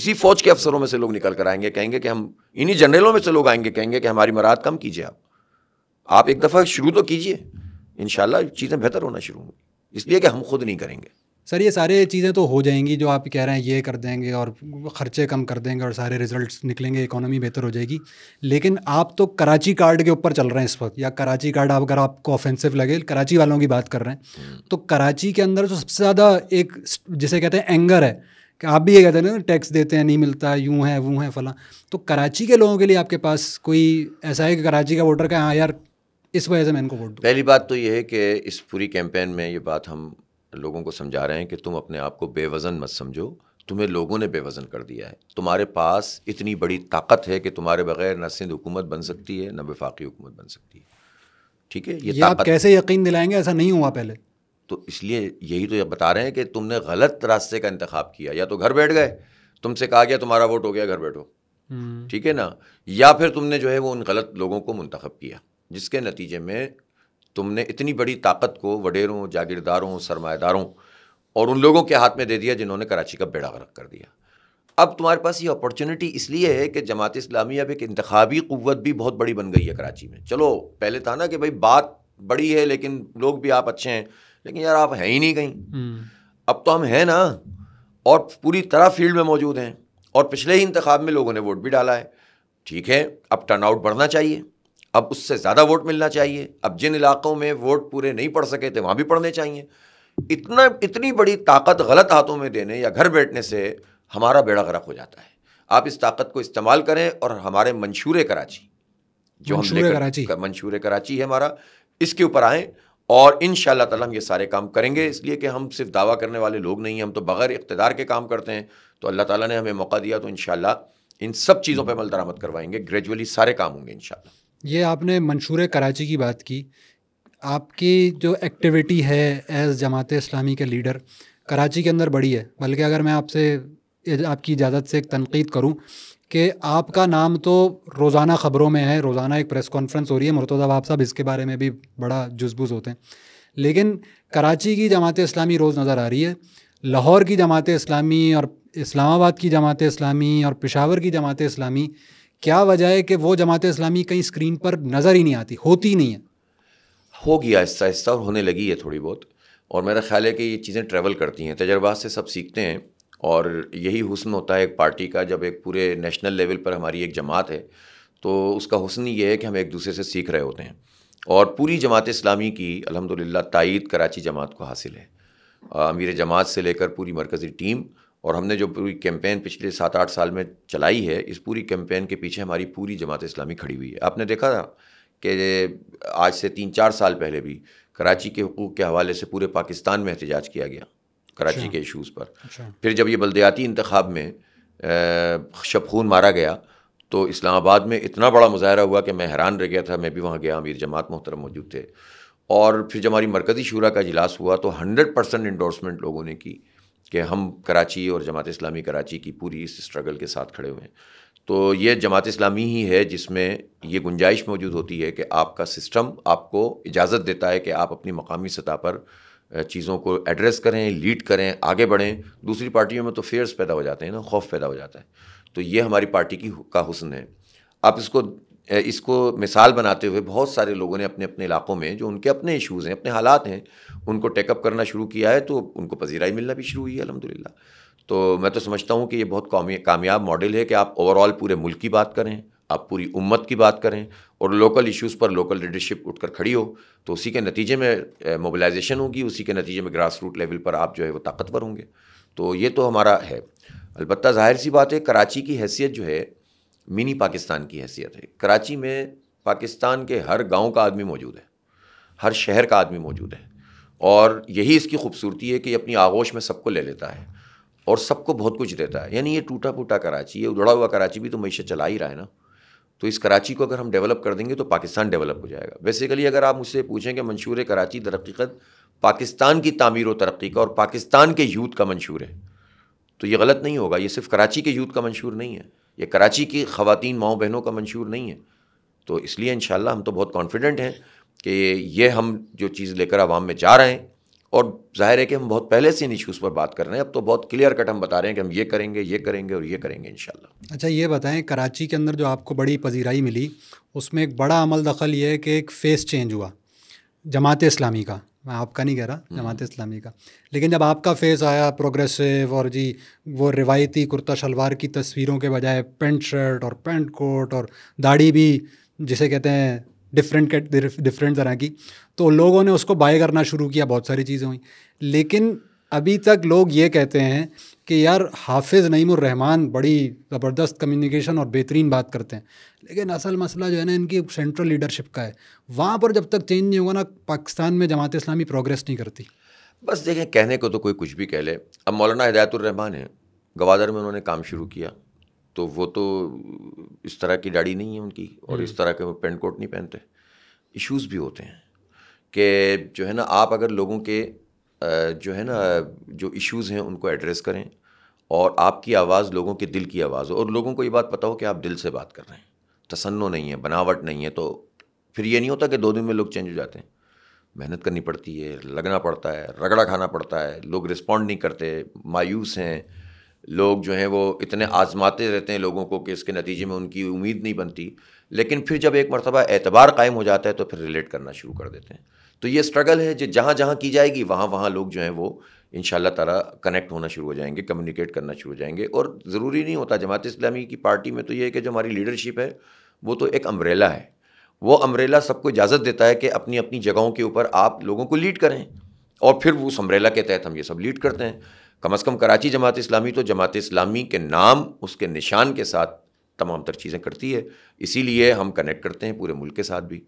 [SPEAKER 1] इसी फौज के अफसरों में से लोग निकल कर आएंगे कहेंगे कि हम इन्हीं जनरलों में से लोग आएंगे कहेंगे कि हमारी मराद कम कीजिए आप आप एक दफ़ा शुरू तो कीजिए इन चीज़ें बेहतर होना शुरू होंगी इसलिए कि हम खुद नहीं करेंगे
[SPEAKER 2] सर ये सारे चीज़ें तो हो जाएंगी जो आप कह रहे हैं ये कर देंगे और ख़र्चे कम कर देंगे और सारे रिजल्ट निकलेंगे इकोनॉमी बेहतर हो जाएगी लेकिन आप तो कराची कार्ड के ऊपर चल रहे हैं इस वक्त या कराची कार्ड आप अगर आपको ऑफेंसिव लगे कराची वालों की बात कर रहे हैं हम्म। तो कराची के अंदर जो तो सबसे ज़्यादा एक जिसे कहते हैं एंगर है कि आप भी ये कहते हैं ना टैक्स देते हैं नहीं मिलता यूँ है वो है फला तो कराची के लोगों के लिए आपके पास कोई ऐसा है कि कराची का वोटर का हाँ यार इस वजह से मैं इनको वोट
[SPEAKER 1] पहली बात तो ये है कि इस पूरी कैंपेन में ये बात हम लोगों को समझा रहे हैं कि तुम अपने आप को बेवज़न मत समझो तुम्हें लोगों ने बेवज़न कर दिया है तुम्हारे पास इतनी बड़ी ताकत है कि तुम्हारे बगैर न सिंध हुकूमत बन सकती है न वफाकी हुकूमत बन सकती है ठीक है ये, ये आप कैसे
[SPEAKER 2] यकीन दिलाएंगे ऐसा नहीं हुआ पहले
[SPEAKER 1] तो इसलिए यही तो ये बता रहे हैं कि तुमने गलत रास्ते का इंतखब किया या तो घर बैठ गए तुमसे कहा गया तुम्हारा वोट हो गया घर बैठो हम्म। ठीक है ना या फिर तुमने जो है वो उन गलत लोगों को मुंतखब किया जिसके नतीजे में तुमने इतनी बड़ी ताकत को वडेरों जागीरदारों सरमाएदारों और उन लोगों के हाथ में दे दिया जिन्होंने कराची का बेड़ा गर्क कर दिया अब तुम्हारे पास ये अपॉर्चुनिटी इसलिए है कि जमात इस्लामी अब एक इंतबी क़वत भी बहुत बड़ी बन गई है कराची में चलो पहले था ना कि भाई बात बड़ी है लेकिन लोग भी आप अच्छे हैं लेकिन यार आप हैं ही नहीं कहीं हम्म। अब तो हम हैं ना और पूरी तरह फील्ड में मौजूद हैं और पिछले ही इंतखब में लोगों ने वोट भी डाला है ठीक है अब टर्नआउट बढ़ना चाहिए अब उससे ज़्यादा वोट मिलना चाहिए अब जिन इलाक़ों में वोट पूरे नहीं पड़ सके थे वहाँ भी पड़ने चाहिए इतना इतनी बड़ी ताकत गलत हाथों में देने या घर बैठने से हमारा बेड़ा गर्क हो जाता है आप इस ताकत को इस्तेमाल करें और हमारे मंशूर कराची
[SPEAKER 2] जो हम लेकर कराची
[SPEAKER 1] मंशूर कराची है हमारा इसके ऊपर आएँ और इन ताला हम ये सारे काम करेंगे इसलिए कि हम सिर्फ दावा करने वाले लोग नहीं हैं हम तो बग़ैर इकतदार के काम करते हैं तो अल्लाह ताला ने हमें मौका दिया तो इन इन सब चीज़ों पर अमल दरामद करवाएंगे ग्रेजुअली सारे काम होंगे इनशाला
[SPEAKER 2] ये आपने मंशूर कराची की बात की आपकी जो एक्टिविटी है एज़ जमात इस्लामी के लीडर कराची के अंदर बड़ी है बल्कि अगर मैं आपसे आपकी इजाज़त से एक तनकीद करूँ कि आपका नाम तो रोज़ाना ख़बरों में है रोज़ाना एक प्रेस कॉन्फ्रेंस हो रही है मुर्तज़ा बाब साहब इसके बारे में भी बड़ा जजबूज होते हैं लेकिन कराची की जमात इस्लामी रोज़ नज़र आ रही है लाहौर की जमात इस्लामी और इस्लामाबाद की जमात इस्लामी और पेशावर की जमात इस्लामी क्या वजह है कि वो जमात इस्लामी कहीं स्क्रीन पर नज़र ही नहीं आती होती नहीं है
[SPEAKER 1] हो गया आहिस्ता आहिस्ता और होने लगी है थोड़ी बहुत और मेरा ख्याल है कि ये चीज़ें ट्रैवल करती हैं तजर्बात से सब सीखते हैं और यही हुसन होता है एक पार्टी का जब एक पूरे नेशनल लेवल पर हमारी एक जमात है तो उसका हुसन ये है कि हम एक दूसरे से सीख रहे होते हैं और पूरी जमात इस्लामी की अलहमदिल्ला तइद कराची जमात को हासिल है अमीर जमात से लेकर पूरी मरकज़ी टीम और हमने जो पूरी कैंपेन पिछले सात आठ साल में चलाई है इस पूरी कैंपेन के पीछे हमारी पूरी जमात इस्लामी खड़ी हुई है आपने देखा था कि आज से तीन चार साल पहले भी कराची के हकूक़ के हवाले से पूरे पाकिस्तान में एहतजाज किया गया कराची अच्छा। के इशूज़ पर अच्छा। फिर जब ये बलदयाती इंतखब में शबखून मारा गया तो इस्लामाबाद में इतना बड़ा मुजाहरा हुआ कि मैं हैरान रह गया था मैं भी वहाँ गया अमीर जमात मोहतरम मौजूद थे और फिर जब हमारी मरकज़ी शुरा का अजलास हुआ तो हंड्रेड परसेंट इंडोर्समेंट लोगों ने की कि हम कराची और जमात इस्लामी कराची की पूरी इस स्ट्रगल के साथ खड़े हुए हैं तो ये जमात इस्लामी ही है जिसमें ये गुंजाइश मौजूद होती है कि आपका सिस्टम आपको इजाज़त देता है कि आप अपनी मकामी सतह पर चीज़ों को एड्रेस करें लीड करें आगे बढ़ें दूसरी पार्टियों में तो फेयर्स पैदा हो जाते हैं ना खौफ पैदा हो जाता है तो ये हमारी पार्टी की का हुसन है आप इसको इसको मिसाल बनाते हुए बहुत सारे लोगों ने अपने अपने इलाकों में जो उनके अपने इश्यूज़ हैं अपने हालात हैं उनको टेकअप करना शुरू किया है तो उनको पजीराई मिलना भी शुरू हुई है अलहमदिल्ला तो मैं तो समझता हूँ कि ये बहुत कामयाब मॉडल है कि आप ओवरऑल पूरे मुल्क की बात करें आप पूरी उम्मत की बात करें और लोकल इश्यूज़ पर लोकल लीडरशिप उठकर खड़ी हो तो उसी के नतीजे में मोबिलाइजेशन होगी उसी के नतीजे में ग्रास रूट लेवल पर आप जो है वो ताकतवर होंगे तो ये तो हमारा है अलबत् ज़ाहिर सी बात है कराची की हैसियत जो है मिनी पाकिस्तान की हैसियत है कराची में पाकिस्तान के हर गांव का आदमी मौजूद है हर शहर का आदमी मौजूद है और यही इसकी खूबसूरती है कि अपनी आगोश में सबको ले लेता है और सबको बहुत कुछ देता है यानी ये टूटा फूटा कराची ये उधड़ा हुआ कराची भी तो मैशत चला ही रहा है ना तो इस कराची को अगर हम डेवलप कर देंगे तो पाकिस्तान डेवलप हो जाएगा बेसिकली अगर आप मुझसे पूछें कि मंशूर कराची तरक्कीत पाकिस्तान की तमीर व तरक्की का और पाकिस्तान के यूथ का मंशूर है तो ये गलत नहीं होगा ये सिर्फ कराची के यूथ का मंशूर नहीं है ये कराची की ख़वान माओ बहनों का मंशूर नहीं है तो इसलिए इन हम तो बहुत कॉन्फिडेंट हैं कि ये हम जो चीज़ लेकर आवाम में जा रहे हैं और जाहिर है कि हम बहुत पहले से इन इशूज़ पर बात कर रहे हैं अब तो बहुत क्लियर कट हम बता रहे हैं कि हम ये करेंगे ये करेंगे और ये करेंगे इन
[SPEAKER 2] अच्छा ये बताएं कराची के अंदर जो आपको बड़ी पजीराई मिली उसमें एक बड़ा अमल दखल ये है कि एक फ़ेस चेंज हुआ जमात इस्लामी का मैं आपका नहीं कह रहा जमात हम्म। इस्लामी का लेकिन जब आपका फेस आया प्रोग्रेसिव और जी वो रिवायती कुर्ता शलवार की तस्वीरों के बजाय पेंट शर्ट और पेंट कोट और दाढ़ी भी जिसे कहते हैं डिफरेंट डिफरेंट तरह की तो लोगों ने उसको बाय करना शुरू किया बहुत सारी चीज़ें हुई लेकिन अभी तक लोग ये कहते हैं कि यार हाफिज़ नईमान रहमान बड़ी ज़बरदस्त कम्युनिकेशन और बेहतरीन बात करते हैं लेकिन असल मसला जो है ना इनकी सेंट्रल लीडरशिप का है वहाँ पर जब तक चेंज नहीं होगा ना पाकिस्तान में जमात इस्लामी प्रोग्रेस नहीं करती
[SPEAKER 1] बस देखें कहने को तो कोई कुछ भी कह ले अब मौलाना हिदायतुलरहमान है गवादर में उन्होंने काम शुरू किया तो वो तो इस तरह की दाढ़ी नहीं है उनकी और इस हम्म। तरह के वो पेंट कोट नहीं पहनते इश्यूज भी होते हैं कि जो है ना आप अगर लोगों के जो है ना जो इश्यूज़ हैं उनको एड्रेस करें और आपकी आवाज़ लोगों के दिल की आवाज़ हो और लोगों को ये बात पता हो कि आप दिल से बात कर रहे हैं तसन्नो नहीं है बनावट नहीं है तो फिर ये नहीं होता कि दो दिन में लोग चेंज हो जाते हैं मेहनत करनी पड़ती है लगना पड़ता है रगड़ा खाना पड़ता है लोग रिस्पॉन्ड नहीं करते मायूस हैं लोग जो हैं वो इतने आजमाते रहते हैं लोगों को कि इसके नतीजे में उनकी उम्मीद नहीं बनती लेकिन फिर जब एक मरतबा एतबार कायम हो जाता है तो फिर रिलेट करना शुरू कर देते हैं तो ये स्ट्रगल है जो जहाँ जहाँ की जाएगी वहाँ वहाँ लोग जो हैं वो इन ताला कनेक्ट होना शुरू हो जाएंगे कम्युनिकेट करना शुरू हो जाएंगे और ज़रूरी नहीं होता जमात इस्लामी की पार्टी में तो ये है कि जो हमारी लीडरशिप है वो तो एक अम्ब्रेला है वो अम्ब्रेला सबको इजाज़त देता है कि अपनी अपनी जगहों के ऊपर आप लोगों को लीड करें और फिर उस अम्ब्रेला के तहत हम ये सब लीड करते हैं कम अज़ कम कराची जमात इस्लामी तो जमात इस्लामी के नाम उसके निशान के साथ तमाम तर चीज़ें करती है इसीलिए हम कनेक्ट करते हैं पूरे मुल्क के साथ भी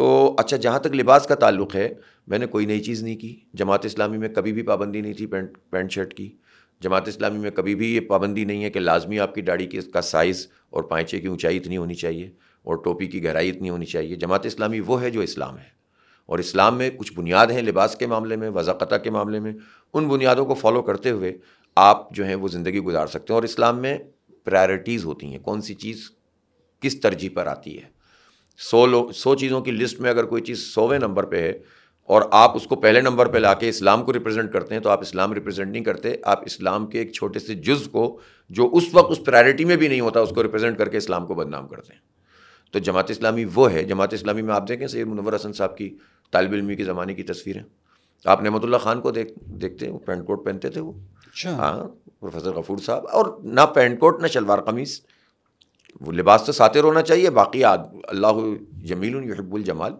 [SPEAKER 1] तो अच्छा जहाँ तक लिबास का ताल्लुक़ है मैंने कोई नई चीज़ नहीं की जमात इस्लामी में कभी भी पाबंदी नहीं थी पेंट पैंट शर्ट की जमात इस्लामी में कभी भी ये पाबंदी नहीं है कि लाजमी आपकी दाढ़ी की इसका साइज़ और पाँचे की ऊंचाई इतनी होनी चाहिए और टोपी की गहराई इतनी होनी चाहिए जमात इस्लामी वो है जो इस्लाम है और इस्लाम में कुछ बुनियाद हैं लिबास के मामले में वजाकता के मामले में उन बुनियादों को फॉलो करते हुए आप जो हैं वो ज़िंदगी गुजार सकते हैं और इस्लाम में प्रायरिटीज़ होती हैं कौन सी चीज़ किस तरजीह पर आती है सौ लोग सौ चीज़ों की लिस्ट में अगर कोई चीज़ सौवें नंबर पे है और आप उसको पहले नंबर पे लाके इस्लाम को रिप्रेजेंट करते हैं तो आप इस्लाम रिप्रेजेंट नहीं करते आप इस्लाम के एक छोटे से जुज़ को जो उस वक्त उस प्रायोरिटी में भी नहीं होता उसको रिप्रेजेंट करके इस्लाम को बदनाम करते हैं तो जमात इस्लामी वो है जमात इस्लामी में आप देखें सैद मुनवर हसन साहब की तालब इलमी के ज़माने की तस्वीरें आप नमतुल्ला खान को देख देखते हैं पैंट कोट पहनते थे वो अच्छा। हाँ प्रोफेसर गफूर साहब और ना पैंट कोट ना शलवार कमीज़ वो लिबास तो सातिर होना चाहिए बाकी अल्लाह जमील यहब्बुल जमाल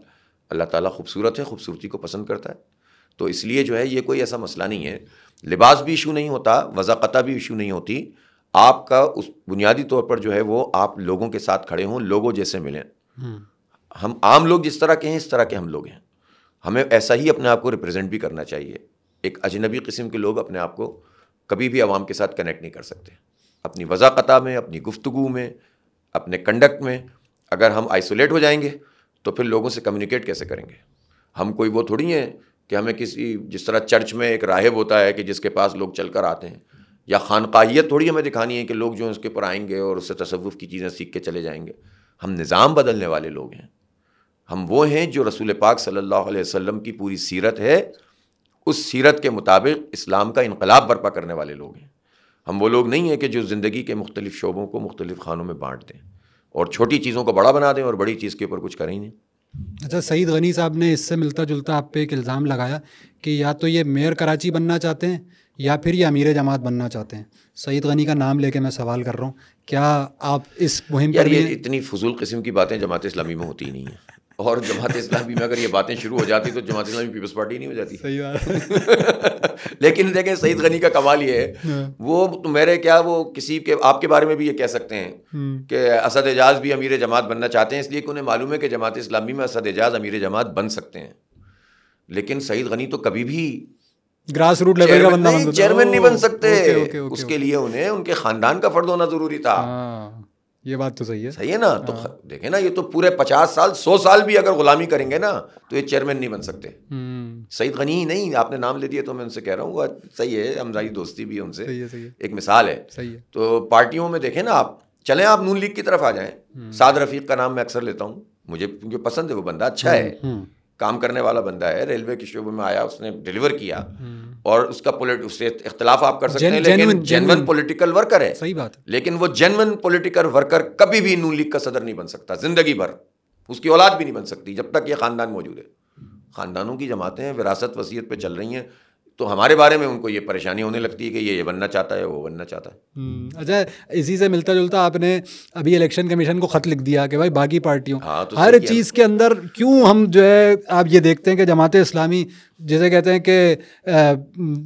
[SPEAKER 1] अल्लाह ताला खूबसूरत है खूबसूरती को पसंद करता है तो इसलिए जो है ये कोई ऐसा मसला नहीं है लिबास भी इशू नहीं होता वजाकता भी इशू नहीं होती आपका उस बुनियादी तौर पर जो है वो आप लोगों के साथ खड़े हों लोगों जैसे मिलें हम्म। हम आम लोग जिस तरह के हैं इस तरह के हम लोग हैं हमें ऐसा ही अपने आप को रिप्रेजेंट भी करना चाहिए एक अजनबी किस्म के लोग अपने आप को कभी भी आवाम के साथ कनेक्ट नहीं कर सकते अपनी वजाकता में अपनी गुफ्तु में अपने कंडक्ट में अगर हम आइसोलेट हो जाएंगे तो फिर लोगों से कम्युनिकेट कैसे करेंगे हम कोई वो थोड़ी हैं कि हमें किसी जिस तरह चर्च में एक राहब होता है कि जिसके पास लोग चल कर आते हैं या खानकाहियत थोड़ी हमें दिखानी है कि लोग जो हैं उसके ऊपर आएंगे और उससे तसवुफ़ की चीज़ें सीख के चले जाएंगे हम निज़ाम बदलने वाले लोग हैं हम वो हैं जो रसूल पाक सल्ला वसम की पूरी सीरत है उस सीरत के मुताबिक इस्लाम का इनकलाब बर्पा करने वाले लोग हैं हम वो लोग नहीं हैं कि जो ज़िंदगी के मुख्तलिफ शोबों को मुख्तलिफ खानों में बाँट दें और छोटी चीज़ों को बड़ा बना दें और बड़ी चीज़ के ऊपर कुछ करें नहीं
[SPEAKER 2] अच्छा सईद गनी साहब ने इससे मिलता जुलता आप पे एक इल्ज़ाम लगाया कि या तो ये मेयर कराची बनना चाहते हैं या फिर ये अमीर जमात बनना चाहते हैं सईद गनी का नाम लेके मैं सवाल कर रहा हूँ क्या आप इस मुहिम पर ये
[SPEAKER 1] इतनी फजूल किस्म की बातें जमात इस्लामी में होती ही नहीं है और जमात इस्लामी में अगर ये बातें शुरू हो जाती तो जमात इस्लामी पीपल्स पार्टी नहीं हो जाती सही बात लेकिन देखें सईद गनी का कमाल ये है हाँ। वो तो मेरे क्या वो किसी के आपके बारे में भी ये कह सकते हैं हम्म। कि असद एजाज भी अमीर जमात बनना चाहते हैं इसलिए कि उन्हें मालूम है कि जमात इस्लामी में असद एजाज अमीर जमात बन सकते हैं लेकिन सईद गनी तो कभी भी
[SPEAKER 2] ग्रास रूट लेवल का बंदा चेयरमैन नहीं बन सकते
[SPEAKER 1] उसके लिए उन्हें उनके खानदान का फर्द होना जरूरी था
[SPEAKER 2] हाँ। ये बात तो सही है सही है ना तो हाँ।
[SPEAKER 1] देखे ना ये तो पूरे पचास साल सौ साल भी अगर गुलामी करेंगे ना तो ये चेयरमैन नहीं बन सकते हम्म। सईद गनी ही नहीं आपने नाम ले दिया तो मैं उनसे कह रहा हूँ सही है हमजाई दोस्ती भी उनसे सही है, सही है। एक मिसाल है सही है तो पार्टियों में देखें ना आप चले आप नून लीग की तरफ आ जाए हम्म। साद रफीक का नाम मैं अक्सर लेता हूँ मुझे पसंद है वो बंदा अच्छा हम्म, है काम करने वाला बंदा है रेलवे के शोबे में आया उसने डिलीवर किया
[SPEAKER 2] हम्म।
[SPEAKER 1] और उसका पोलिट उससे इख्तलाफ आप कर सकते हैं लेकिन जेनवन पोलिटिकल वर्कर है सही बात लेकिन वो जेनवन पोलिटिकल वर्कर कभी भी नू लीग का सदर नहीं बन सकता जिंदगी भर उसकी औलाद भी नहीं बन सकती जब तक ये खानदान मौजूद है खानदानों की जमातें हैं विरासत वसीयत पे चल रही हैं तो हमारे बारे में उनको ये परेशानी होने लगती है कि ये ये बनना चाहता है वो बनना चाहता है
[SPEAKER 2] हम्म, अच्छा इसी से मिलता जुलता आपने अभी इलेक्शन कमीशन को खत लिख दिया कि भाई बाकी पार्टियों हाँ, तो हर चीज़ के अंदर क्यों हम जो है आप ये देखते हैं कि जमात इस्लामी जिसे कहते हैं कि हम्म,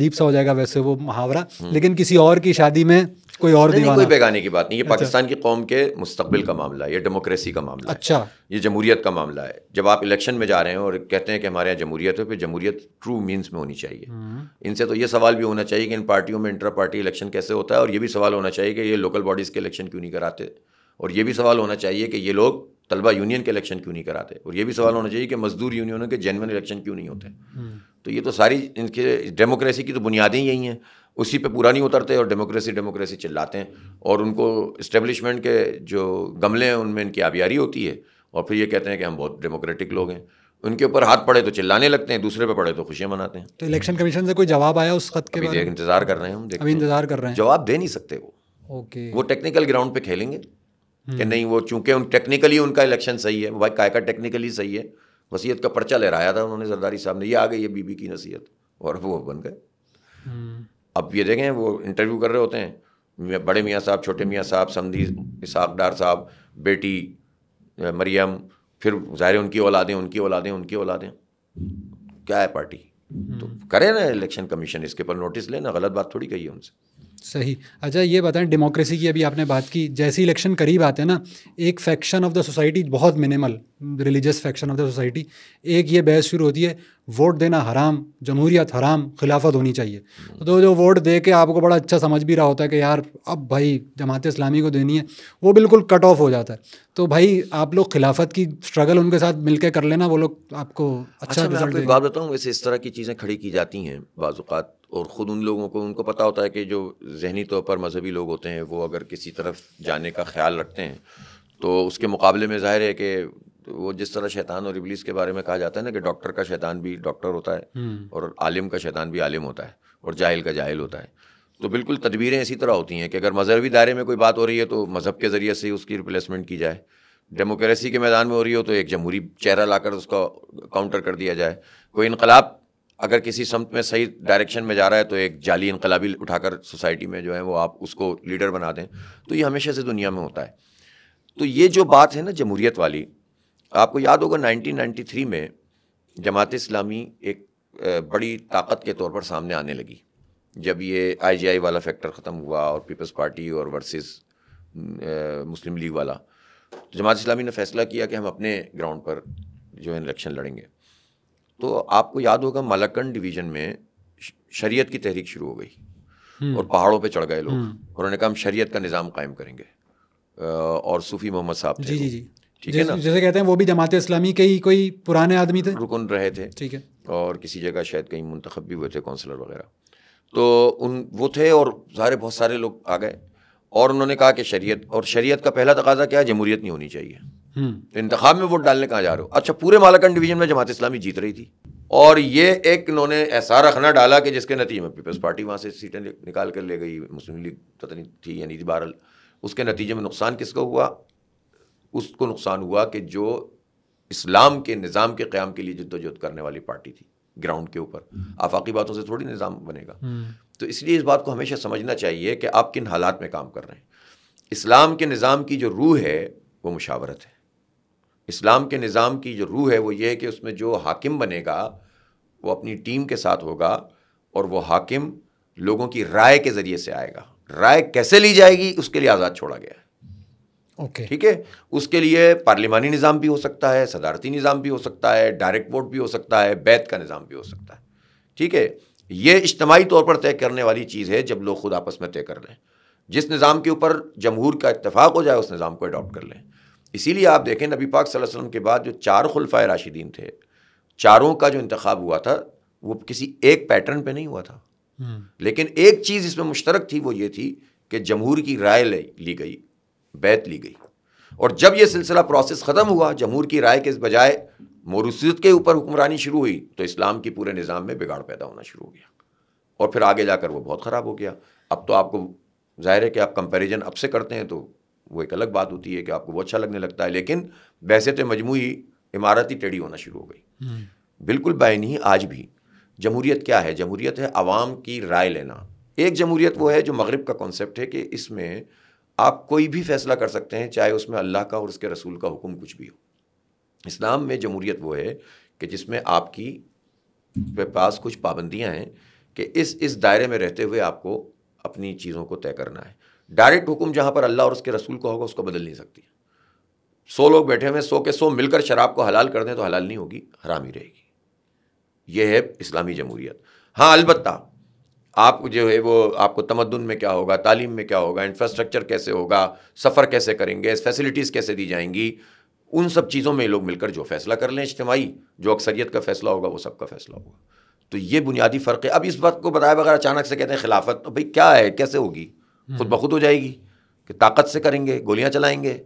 [SPEAKER 2] अजीब सा हो जाएगा वैसे वो मुहावरा हम्म। लेकिन किसी और की शादी में कोई और नहीं, नहीं कोई बेगाने की बात नहीं ये अच्छा। पाकिस्तान
[SPEAKER 1] की कौम के मुस्तबिल का मामला है ये डेमोक्रेसी का मामला अच्छा है ये जमहूरियत का मामला है जब आप इलेक्शन में जा रहे हैं और कहते हैं कि हमारे यहाँ जमहूरियत है फिर जमहूरियत ट्रू मीन्स में होनी चाहिए हम्म। इनसे तो ये सवाल भी होना चाहिए कि इन पार्टियों में इंटर पार्टी इलेक्शन कैसे होता है और ये भी सवाल होना चाहिए कि ये लोकल बॉडीज़ के इलेक्शन क्यों नहीं कराते और ये भी सवाल होना चाहिए कि ये लोग तलबा यूनियन के इलेक्शन क्यों नहीं कराते और ये भी सवाल होना चाहिए कि मजदूर यूनियनों के जेनवन इलेक्शन क्यों नहीं होते हम्म। तो ये तो सारी इनके डेमोक्रेसी की तो बुनियादें यही हैं उसी पे पूरा नहीं उतरते और डेमोक्रेसी डेमोक्रेसी चिल्लाते हैं और उनको इस्टेब्लिशमेंट के जो गमले हैं उनमें इनकी आबियारी होती है और फिर ये कहते हैं कि हम बहुत डेमोक्रेटिक लोग हैं उनके ऊपर हाथ पड़े तो चिल्लाने लगते हैं दूसरे पे पड़े तो खुशियाँ मनाते हैं
[SPEAKER 2] तो इलेक्शन कमीशन से कोई जवाब आया उस खत के अभी
[SPEAKER 1] इंतजार कर रहे हैं हम अभी इंतजार कर रहे हैं जवाब दे नहीं सकते वो ओके वो टेक्निकल ग्राउंड पे खेलेंगे कि हम्म। नहीं वो चूंकि उन टेक्निकली उनका इलेक्शन सही है भाई काय का टेक्निकली सही है वसीयत का पर्चा लहराया था उन्होंने जरदारी साहब ने ये आ गई ये बीबी की नसीहत और वो बन गए हम्म। अब ये देखें वो इंटरव्यू कर रहे होते हैं बड़े मियाँ साहब छोटे मियाँ साहब समदी इसाकदार डार साहब बेटी मरियम फिर ज़ाहिर उनकी औलादें उनकी औलादें उनकी औलादें क्या है पार्टी हम्म। तो करे ना इलेक्शन कमीशन इसके पर नोटिस लेना गलत बात थोड़ी कही है उनसे
[SPEAKER 2] सही अच्छा ये बताएं डेमोक्रेसी की अभी आपने बात की जैसे इलेक्शन करीब आते हैं ना एक फैक्शन ऑफ द सोसाइटी बहुत minimal religious faction of the society एक ये बहस शुरू होती है वोट देना हराम जमहूरियत हराम खिलाफत होनी चाहिए तो जो वोट दे के आपको बड़ा अच्छा समझ भी रहा होता है कि यार अब भाई जमात इस्लामी को देनी है वो बिल्कुल कट ऑफ हो जाता है तो भाई आप लोग खिलाफत की स्ट्रगल उनके साथ के कर लेना वो लोग आपको अच्छा, अच्छा मैं आपको
[SPEAKER 1] बताऊँ वैसे इस तरह की चीज़ें खड़ी की जाती हैं बाज़ात और ख़ुद उन लोगों को उनको पता होता है कि जो जहनी तौर पर मजहबी लोग होते हैं वो अगर किसी तरफ जाने का ख्याल रखते हैं तो उसके मुकाबले में ज़ाहिर है कि वो जिस तरह शैतान और इबलीस के बारे में कहा जाता है ना कि डॉक्टर का शैतान भी डॉक्टर होता है हम्म। और आलिम का शैतान भी आलिम होता है और जाहिल का जाहिल होता है तो बिल्कुल तदबीरें इसी तरह होती हैं कि अगर मजहबी दायरे में कोई बात हो रही है तो मज़हब के ज़रिए से उसकी रिप्लेसमेंट की जाए डेमोक्रेसी के मैदान में हो रही हो तो एक जमहूरी चेहरा लाकर उसका काउंटर कर दिया जाए कोई इनकलाब अगर किसी समत में सही डायरेक्शन में जा रहा है तो एक जाली इनकलाबी उठाकर सोसाइटी में जो है वो आप उसको लीडर बना दें तो ये हमेशा से दुनिया में होता है तो ये जो बात है ना जमहूरीत वाली आपको याद होगा 1993 में जमात इस्लामी एक बड़ी ताकत के तौर पर सामने आने लगी जब ये आईजीआई वाला फैक्टर ख़त्म हुआ और पीपल्स पार्टी और वर्सेस मुस्लिम लीग वाला तो जमात इस्लामी ने फैसला किया कि हम अपने ग्राउंड पर जो है इलेक्शन लड़ेंगे तो आपको याद होगा मलक्कन डिवीज़न में शरीयत की तहरीक शुरू हो गई हम्म। और पहाड़ों पे चढ़ गए लोग हम्म। उन्होंने कहा हम शरीयत का निज़ाम कायम करेंगे और सूफ़ी मोहम्मद साहब थे जी जी जी ठीक है ना
[SPEAKER 2] जैसे कहते हैं वो भी जमात इस्लामी के ही कोई पुराने आदमी थे
[SPEAKER 1] रुकन रहे थे ठीक है और किसी जगह शायद कहीं मंतखब भी हुए थे काउंसलर वगैरह तो उन वो थे और सारे बहुत सारे लोग आ गए और उन्होंने कहा कि शरीयत और शरीयत का पहला तकाजा क्या है जमहूरियत नहीं होनी चाहिए हम्म। तो इंतखाब में वोट डालने कहाँ जा रहे हो अच्छा पूरे मालाकंड डिवीजन में जमात इस्लामी जीत रही थी और ये एक इन्होंने ऐसा रखना डाला कि जिसके नतीजे में पीपल्स पार्टी वहाँ से सीटें निकाल कर ले गई मुस्लिम लीग पता नहीं थी या थी बहरल उसके नतीजे में नुकसान किसको हुआ उसको नुकसान हुआ कि जो इस्लाम के निज़ाम के क़्याम के लिए जद्दोजहद करने वाली पार्टी थी ग्राउंड के ऊपर हम्म। आफाकी बातों से थोड़ी निज़ाम बनेगा हम्म। तो इसलिए इस बात को हमेशा समझना चाहिए कि आप किन हालात में काम कर रहे हैं इस्लाम के निज़ाम की जो रूह है वो मुशावरत है इस्लाम के निज़ाम की जो रूह है वो ये है कि उसमें जो हाकिम बनेगा वो अपनी टीम के साथ होगा और वो हाकिम लोगों की राय के ज़रिए से आएगा राय कैसे ली जाएगी उसके लिए आज़ाद छोड़ा गया है ओके ठीक है उसके लिए पार्लिमानी निज़ाम भी हो सकता है सदारती निज़ाम भी हो सकता है डायरेक्ट वोट भी हो सकता है बैत का निज़ाम भी हो सकता है ठीक है ये इज्तमाही तौर पर तय करने वाली चीज़ है जब लोग खुद आपस में तय कर लें जिस निज़ाम के ऊपर जमहूर का इतफाक़ हो जाए उस निज़ाम को अडॉप्ट कर लें इसीलिए आप देखें नबी पाक सल्लल्लाहु अलैहि वसल्लम के बाद जो चार खुलफाए राशिदीन थे चारों का जो इंतखब हुआ था वो किसी एक पैटर्न पे नहीं हुआ था हम्म। लेकिन एक चीज़ इसमें मुश्तरक थी वो ये थी कि जमहूर की राय ली गई बैत ली गई और जब यह सिलसिला प्रोसेस ख़त्म हुआ जमहूर की राय के बजाय मोरूसीत के ऊपर हुक्मरानी शुरू हुई तो इस्लाम की पूरे निज़ाम में बिगाड़ पैदा होना शुरू हो गया और फिर आगे जाकर वो बहुत ख़राब हो गया अब तो आपको जाहिर है कि आप कंपेरिजन अब से करते हैं तो वो एक अलग बात होती है कि आपको वो अच्छा लगने लगता है लेकिन वैसे तो मजमू इमारती टेढ़ी होना शुरू हो गई हम्म। बिल्कुल नहीं आज भी जमहूरीत क्या है जमहूरीत है आवाम की राय लेना एक जमहूरीत वो है जो मगरब का कॉन्सेप्ट है कि इसमें आप कोई भी फैसला कर सकते हैं चाहे उसमें अल्लाह का और उसके रसूल का हुक्म कुछ भी हो इस्लाम में जमहूरियत वो है कि जिसमें आपकी पे पास कुछ पाबंदियाँ हैं कि इस इस दायरे में रहते हुए आपको अपनी चीज़ों को तय करना है डायरेक्ट हुक्म जहाँ पर अल्लाह और उसके रसूल का होगा उसको बदल नहीं सकती सौ लोग बैठे हुए सौ के सौ मिलकर शराब को हलाल कर दें तो हलाल नहीं होगी हराम ही रहेगी यह है इस्लामी जमहूरियत हाँ अलबत्ता आप जो है वो आपको तमदन में क्या होगा तालीम में क्या होगा इंफ्रास्ट्रक्चर कैसे होगा सफ़र कैसे करेंगे फैसिलिटीज़ कैसे दी जाएंगी उन सब चीज़ों में लोग मिलकर जो फैसला कर लें इज्तमाही जो अक्सरियत का फैसला होगा वो सबका फैसला होगा तो ये बुनियादी फ़र्क है अब इस बात को बताए बगैर अचानक से कहते हैं खिलाफत तो भाई क्या है कैसे होगी हम्म। खुद बखुद हो जाएगी कि ताकत से करेंगे गोलियाँ चलाएँगे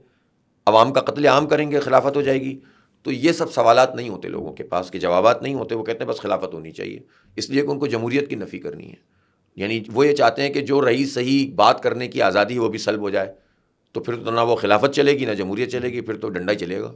[SPEAKER 1] आवाम का कत्ल आम करेंगे खिलाफत हो जाएगी तो ये सब सवाल नहीं होते लोगों के पास के जवाब नहीं होते वो कहते हैं बस खिलाफत होनी चाहिए इसलिए कि उनको जमहूरीत की नफ़ी करनी है यानी वो ये चाहते हैं कि जो रही सही बात करने की आज़ादी वो भी सल्ब हो जाए तो फिर तो ना वो खिलाफत चलेगी ना जमहूरियत चलेगी फिर तो डंडा ही चलेगा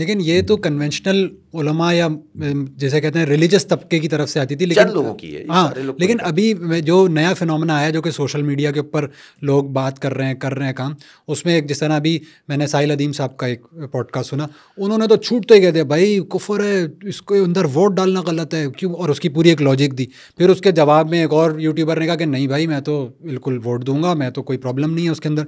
[SPEAKER 2] लेकिन ये तो कन्वेंशनल उलमा या जैसे कहते हैं रिलीजियस तबके की तरफ से आती थी लेकिन लोगों की है हाँ लोग लेकिन अभी जो नया फिनोमेना आया जो कि सोशल मीडिया के ऊपर लोग बात कर रहे हैं कर रहे हैं काम उसमें एक जिस तरह अभी मैंने साहिल अदीम साहब का एक पॉडकास्ट सुना उन्होंने तो छूट तो ही कहते भाई कुफर है इसको अंदर वोट डालना गलत है क्यों और उसकी पूरी एक लॉजिक दी फिर उसके जवाब में एक और यूट्यूबर ने कहा कि नहीं भाई मैं तो बिल्कुल वोट दूंगा मैं तो कोई प्रॉब्लम नहीं है उसके अंदर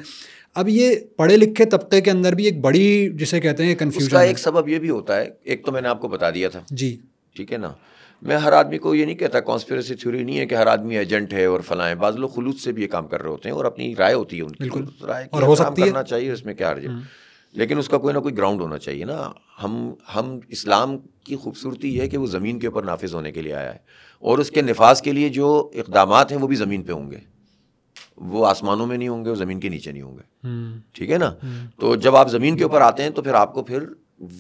[SPEAKER 2] अब ये पढ़े लिखे तबके के अंदर भी एक बड़ी जिसे कहते हैं कन्फ्यूजन उसका एक
[SPEAKER 1] सबब ये भी होता है एक तो मैंने आपको बता दिया था जी ठीक है ना मैं हर आदमी को ये नहीं कहता कॉन्स्पिरेसी थ्योरी नहीं है कि हर आदमी एजेंट है और फलाए बाज लोग खलूस से भी ये काम कर रहे होते हैं और अपनी राय होती है उनकी राय और हो सकती करना चाहिए इसमें क्या अर्ज हम्म। लेकिन उसका कोई ना कोई ग्राउंड होना चाहिए ना हम हम इस्लाम की खूबसूरती है कि वो ज़मीन के ऊपर नाफिज होने के लिए आया है और उसके नफाज के लिए जो इकदाम हैं वो भी ज़मीन पर होंगे वो आसमानों में नहीं होंगे वो ज़मीन के नीचे नहीं होंगे हम्म। ठीक है ना हम्म। तो जब आप ज़मीन के ऊपर आते हैं तो फिर आपको फिर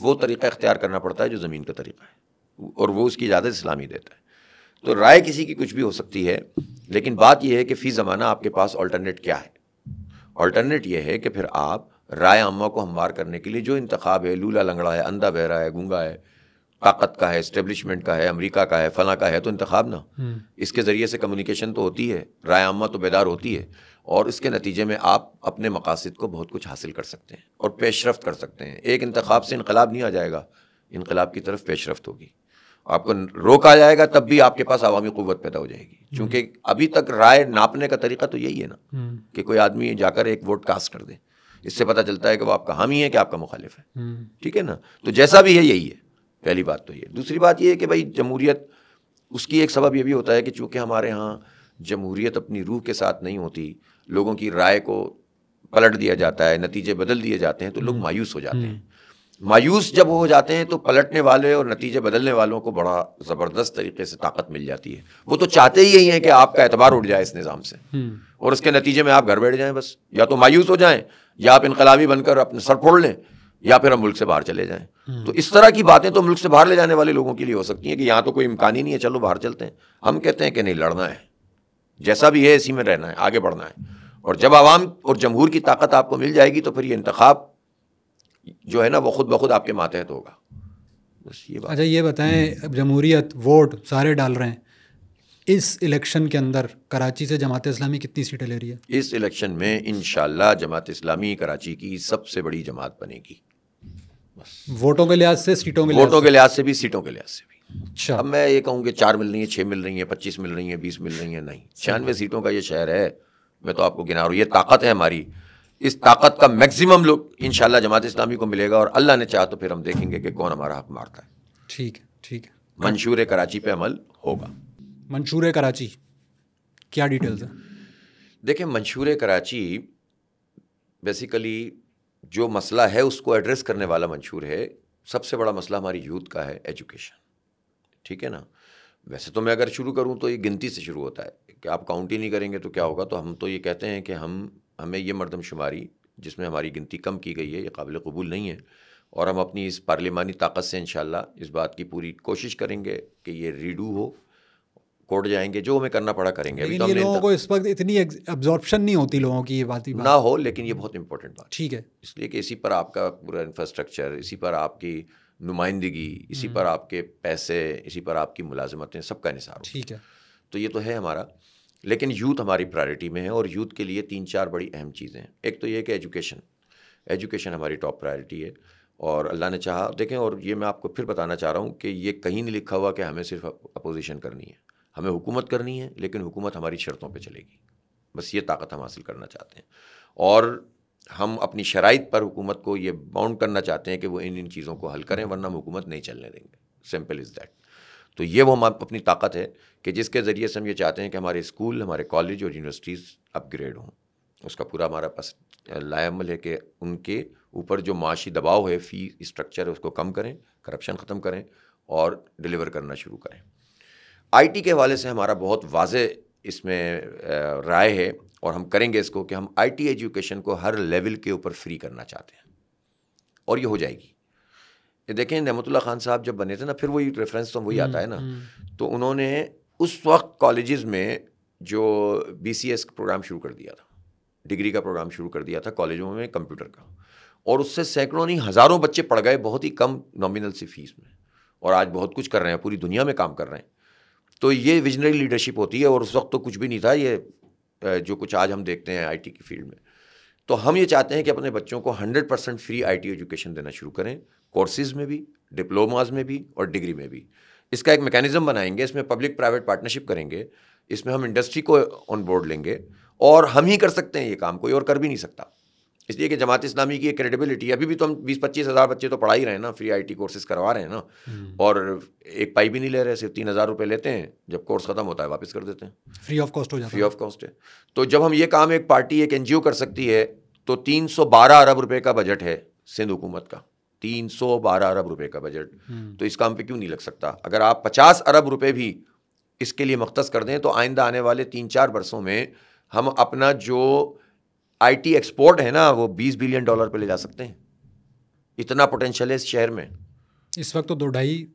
[SPEAKER 1] वो तरीका इख्तियार करना पड़ता है जो ज़मीन का तरीका है और वो उसकी इजाज़त इस्लामी देता है तो राय किसी की कुछ भी हो सकती है लेकिन बात यह है कि फ़ी ज़माना आपके पास ऑल्टरनेट क्या है ऑल्टरनेट यह है कि फिर आप राय अम्मा को हमवार करने के लिए जो इंतखा है लूला लंगड़ा है अंधा बहरा है गंगा है ताकत का है इस्टेब्लिशमेंट का है अमेरिका का है फला का है तो इंतखब ना हम्म। इसके ज़रिए से कम्युनिकेशन तो होती है राय आमा तो बेदार होती है और इसके नतीजे में आप अपने मकासद को बहुत कुछ हासिल कर सकते हैं और पेशरफ कर सकते हैं एक इंतखब से इनकलाब नहीं आ जाएगा इनकलाब की तरफ पेशरफ होगी आपको रोका जाएगा तब भी आपके पास अवामी क़वत पैदा हो जाएगी चूँकि हम्म। अभी तक राय नापने का तरीका तो यही है ना हम्म। कि कोई आदमी जाकर एक वोट कास्ट कर दे इससे पता चलता है कि वो आपका हामी ही है कि आपका मुखालिफ है ठीक है ना तो जैसा भी है यही है पहली बात तो ये दूसरी बात ये है कि भाई जमहूरियत उसकी एक सबब ये भी होता है कि चूँकि हमारे यहाँ जमहूरियत अपनी रूह के साथ नहीं होती लोगों की राय को पलट दिया जाता है नतीजे बदल दिए जाते हैं तो लोग हम्म। मायूस हो जाते हैं हम्म। मायूस जब हो जाते हैं तो पलटने वाले और नतीजे बदलने वालों को बड़ा ज़बरदस्त तरीके से ताकत मिल जाती है वो तो चाहते ही यही हैं कि आपका एतबार उठ जाए इस निज़ाम से हम्म। और उसके नतीजे में आप घर बैठ जाएं बस या तो मायूस हो जाएं या आप इनकलाबी बनकर अपने सर फोड़ लें या फिर हम मुल्क से बाहर चले जाएं हम्म। तो इस तरह की बातें तो मुल्क से बाहर ले जाने वाले लोगों के लिए हो सकती हैं कि यहाँ तो कोई इम्कान ही नहीं है चलो बाहर चलते हैं हम कहते हैं कि नहीं लड़ना है जैसा भी है इसी में रहना है आगे बढ़ना है और जब आवाम और जमहूर की ताकत आपको मिल जाएगी तो फिर ये इंतखब जो है ना वो खुद ब खुद आपके मातहत होगा बस ये बात
[SPEAKER 2] अच्छा ये बताएं जमहूरियत वोट सारे डाल रहे हैं इस इलेक्शन के अंदर कराची से जमात इस्लामी कितनी सीटें ले रही है
[SPEAKER 1] इस इलेक्शन में इन जमात इस्लामी कराची की सबसे बड़ी जमात बनेगी
[SPEAKER 2] वोटों के लिहाज से सीटों के वोटों के
[SPEAKER 1] लिहाज से भी सीटों के लिहाज से भी अच्छा अब मैं ये कहूँ कि चार मिल रही है छः मिल रही है पच्चीस मिल रही है बीस मिल रही है नहीं छियानवे सीटों का ये शहर है मैं तो आपको गिना रहा हूँ ये ताकत है हमारी इस ताकत का मैक्सिमम लोग इन जमात इस्लामी को मिलेगा और अल्लाह ने चाह तो फिर हम देखेंगे कि कौन हमारा हक मारता है
[SPEAKER 2] ठीक है ठीक है
[SPEAKER 1] मंशूर कराची पे अमल होगा
[SPEAKER 2] मंशूर कराची क्या डिटेल्स है
[SPEAKER 1] देखिए मंशूर कराची बेसिकली जो मसला है उसको एड्रेस करने वाला मंशूर है सबसे बड़ा मसला हमारी यूथ का है एजुकेशन ठीक है ना वैसे तो मैं अगर शुरू करूं तो ये गिनती से शुरू होता है कि आप काउंट ही नहीं करेंगे तो क्या होगा तो हम तो ये कहते हैं कि हम हमें ये मरदमशुमारी जिसमें हमारी गिनती कम की गई है ये काबिल कबूल नहीं है और हम अपनी इस पार्लिमानी ताकत से इन इस बात की पूरी कोशिश करेंगे कि ये रीडू हो कोर्ट जाएंगे जो हमें करना पड़ा करेंगे अभी तो लोगों को
[SPEAKER 2] इस वक्त इतनी एब्जॉर्प्शन नहीं होती लोगों की ये बात ही ना हो
[SPEAKER 1] लेकिन ये बहुत इंपॉर्टेंट बात ठीक है इसलिए कि इसी पर आपका पूरा इंफ्रास्ट्रक्चर इसी पर आपकी नुमाइंदगी इसी हम्म। पर आपके पैसे इसी पर आपकी मुलाजमतें सबका निसार ठीक है तो ये तो है हमारा लेकिन यूथ हमारी प्रायोरिटी में है और यूथ के लिए तीन चार बड़ी अहम चीज़ें हैं एक तो ये कि एजुकेशन एजुकेशन हमारी टॉप प्रायोरिटी है और अल्लाह ने चाहा देखें और ये मैं आपको फिर बताना चाह रहा हूँ कि ये कहीं नहीं लिखा हुआ कि हमें सिर्फ अपोजिशन करनी है हमें हुकूमत करनी है लेकिन हुकूमत हमारी शर्तों पर चलेगी बस ये ताकत हम हासिल करना चाहते हैं और हम अपनी शराइ पर हुकूमत को ये बाउंड करना चाहते हैं कि वो इन इन चीज़ों को हल करें वरना हम हुकूमत नहीं चलने देंगे सिंपल इज़ दैट तो ये वो हम अपनी ताकत है कि जिसके ज़रिए से हम ये चाहते हैं कि हमारे स्कूल हमारे कॉलेज और यूनिवर्सिटीज़ अपग्रेड हों उसका पूरा हमारा पास लायामल है कि उनके ऊपर जो माशी दबाव है फ़ी स्ट्रक्चर है उसको कम करें करप्शन ख़त्म करें और डिलीवर करना शुरू करें आईटी के हवाले से हमारा बहुत वाज इसमें राय है और हम करेंगे इसको कि हम आईटी एजुकेशन को हर लेवल के ऊपर फ्री करना चाहते हैं और ये हो जाएगी ये देखें नहमतुल्ला खान साहब जब बने थे ना फिर वही रेफरेंस तो वही हम्म, आता है ना हम्म। तो उन्होंने उस वक्त कॉलेजेस में जो बी सी एस प्रोग्राम शुरू कर दिया था डिग्री का प्रोग्राम शुरू कर दिया था कॉलेजों में कंप्यूटर का और उससे सैकड़ों नहीं हज़ारों बच्चे पढ़ गए बहुत ही कम नॉमिनल सी फीस में और आज बहुत कुछ कर रहे हैं पूरी दुनिया में काम कर रहे हैं तो ये विजनरी लीडरशिप होती है और उस वक्त तो कुछ भी नहीं था ये जो कुछ आज हम देखते हैं आईटी की फील्ड में तो हम ये चाहते हैं कि अपने बच्चों को 100 परसेंट फ्री आईटी एजुकेशन देना शुरू करें कोर्सेज में भी डिप्लोमाज में भी और डिग्री में भी इसका एक मैकेनिज्म बनाएंगे इसमें पब्लिक प्राइवेट पार्टनरशिप करेंगे इसमें हम इंडस्ट्री को ऑन बोर्ड लेंगे और हम ही कर सकते हैं ये काम कोई और कर भी नहीं सकता इसलिए कि जमात इस्लामी की क्रेडिबिलिटी अभी भी तो हम बीस पच्चीस हज़ार बच्चे तो पढ़ा ही रहे हैं ना फ्री आई टी कोर्सेज करवा रहे हैं ना हम्म। और एक पाई भी नहीं ले रहे सिर्फ तीन हज़ार रुपये लेते हैं जब कोर्स ख़त्म होता है वापस कर देते हैं फ्री ऑफ कॉस्ट हो जाता फ्री ऑफ कॉस्ट है तो जब हम ये काम एक पार्टी एक एन कर सकती है तो तीन सौ बारह अरब रुपये का बजट है सिंध हुकूमत का तीन सौ बारह अरब रुपये का बजट हम्म। तो इस काम पर क्यों नहीं लग सकता अगर आप पचास अरब रुपये भी इसके लिए मख्त कर दें तो आइंदा आने वाले तीन चार बरसों में हम अपना जो आईटी एक्सपोर्ट है ना वो 20 बिलियन डॉलर पे ले जा सकते हैं इतना पोटेंशियल है इस शहर में
[SPEAKER 2] इस वक्त तो दो ढाई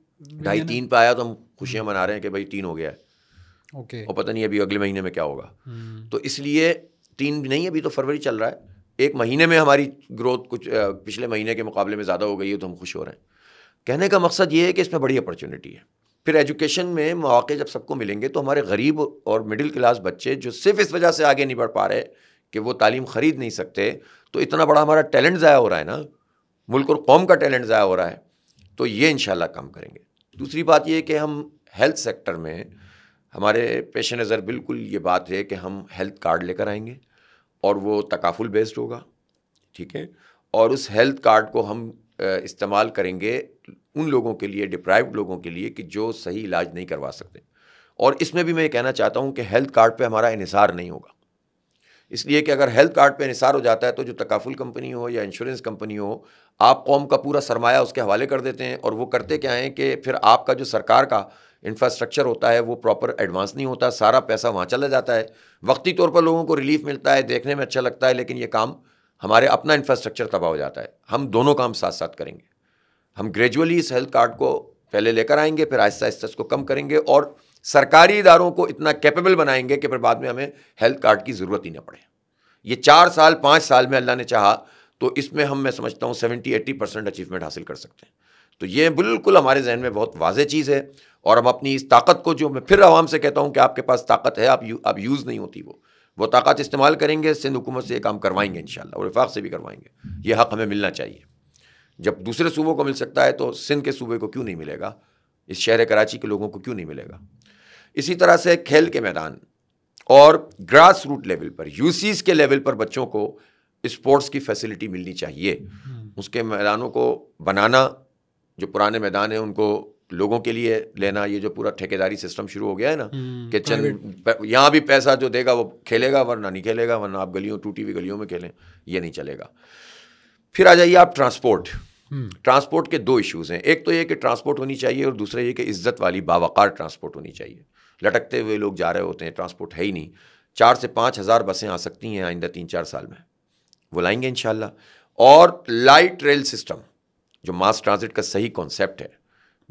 [SPEAKER 2] ढाई
[SPEAKER 1] तीन पे आया तो हम खुशियां मना रहे हैं कि भाई तीन हो गया
[SPEAKER 2] है ओके और
[SPEAKER 1] पता नहीं अभी अगले महीने में क्या होगा हम्म। तो इसलिए तीन नहीं अभी तो फरवरी चल रहा है एक महीने में हमारी ग्रोथ कुछ पिछले महीने के मुकाबले में ज़्यादा हो गई है तो हम खुश हो रहे हैं कहने का मकसद ये है कि इसमें बड़ी अपॉर्चुनिटी है फिर एजुकेशन में मौके जब सबको मिलेंगे तो हमारे गरीब और मिडिल क्लास बच्चे जो सिर्फ इस वजह से आगे नहीं बढ़ पा रहे कि वो तालीम ख़रीद नहीं सकते तो इतना बड़ा हमारा टैलेंट ज़ाया हो रहा है ना मुल्क और कौम का टैलेंट ज़ाया हो रहा है तो ये इन काम करेंगे दूसरी बात ये कि हम हेल्थ सेक्टर में हमारे पेश नज़र बिल्कुल ये बात है कि हम हेल्थ कार्ड लेकर आएंगे और वो तकाफुल बेस्ड होगा ठीक है और उस हेल्थ कार्ड को हम इस्तेमाल करेंगे उन लोगों के लिए डिप्राइव्ड लोगों के लिए कि जो सही इलाज नहीं करवा सकते और इसमें भी मैं ये कहना चाहता हूँ कि हेल्थ कार्ड पे हमारा इसार नहीं होगा इसलिए कि अगर हेल्थ कार्ड पे निसार हो जाता है तो जो तकाफुल कंपनी हो या इंश्योरेंस कंपनी हो आप कौम का पूरा सरमाया उसके हवाले कर देते हैं और वो करते क्या हैं कि फिर आपका जो सरकार का इंफ्रास्ट्रक्चर होता है वो प्रॉपर एडवांस नहीं होता सारा पैसा वहाँ चला जाता है वक्ती तौर पर लोगों को रिलीफ मिलता है देखने में अच्छा लगता है लेकिन ये काम हमारे अपना इंफ्रास्ट्रक्चर तबाह हो जाता है हम दोनों काम साथ साथ करेंगे हम ग्रेजुअली इस हेल्थ कार्ड को पहले लेकर आएंगे फिर आहिस्ता आहिस्ता इसको कम करेंगे और सरकारी इदारों को इतना कैपेबल बनाएंगे कि फिर बाद में हमें हेल्थ कार्ड की ज़रूरत ही ना पड़े ये चार साल पाँच साल में अल्लाह ने चाहा तो इसमें हम मैं समझता हूँ सेवेंटी एट्टी परसेंट अचीवमेंट हासिल कर सकते हैं तो ये बिल्कुल हमारे जहन में बहुत वाज चीज़ है और हम अपनी इस ताकत को जो मैं फिर आवाम से कहता हूँ कि आपके पास ताकत है आप यू, आप यूज़ नहीं होती वो वो ताकत इस्तेमाल करेंगे सिंध हुकूमत से ये काम करवाएंगे इन और विफाक से भी करवाएंगे ये हक हमें मिलना चाहिए जब दूसरे सूबों को मिल सकता है तो सिंध के सूबे को क्यों नहीं मिलेगा इस शहर कराची के लोगों को क्यों नहीं मिलेगा इसी तरह से खेल के मैदान और ग्रास रूट लेवल पर यूसीज के लेवल पर बच्चों को स्पोर्ट्स की फैसिलिटी मिलनी चाहिए हम्म। उसके मैदानों को बनाना जो पुराने मैदान हैं उनको लोगों के लिए लेना ये जो पूरा ठेकेदारी सिस्टम शुरू हो गया है ना हम्म, कि चंद यहाँ भी पैसा जो देगा वो खेलेगा वरना नहीं खेलेगा वरना आप गलियों टूटी हुई गलियों में खेलें ये नहीं चलेगा फिर आ जाइए आप ट्रांसपोर्ट हम्म। ट्रांसपोर्ट के दो इश्यूज हैं एक तो ये कि ट्रांसपोर्ट होनी चाहिए और दूसरा ये कि इज्जत वाली बावकार ट्रांसपोर्ट होनी चाहिए लटकते हुए लोग जा रहे होते हैं ट्रांसपोर्ट है ही नहीं चार से पाँच हज़ार बसें आ सकती हैं आइंदा तीन चार साल में वो लाएंगे इन और लाइट रेल सिस्टम जो मास ट्रांसिट का सही कॉन्सेप्ट है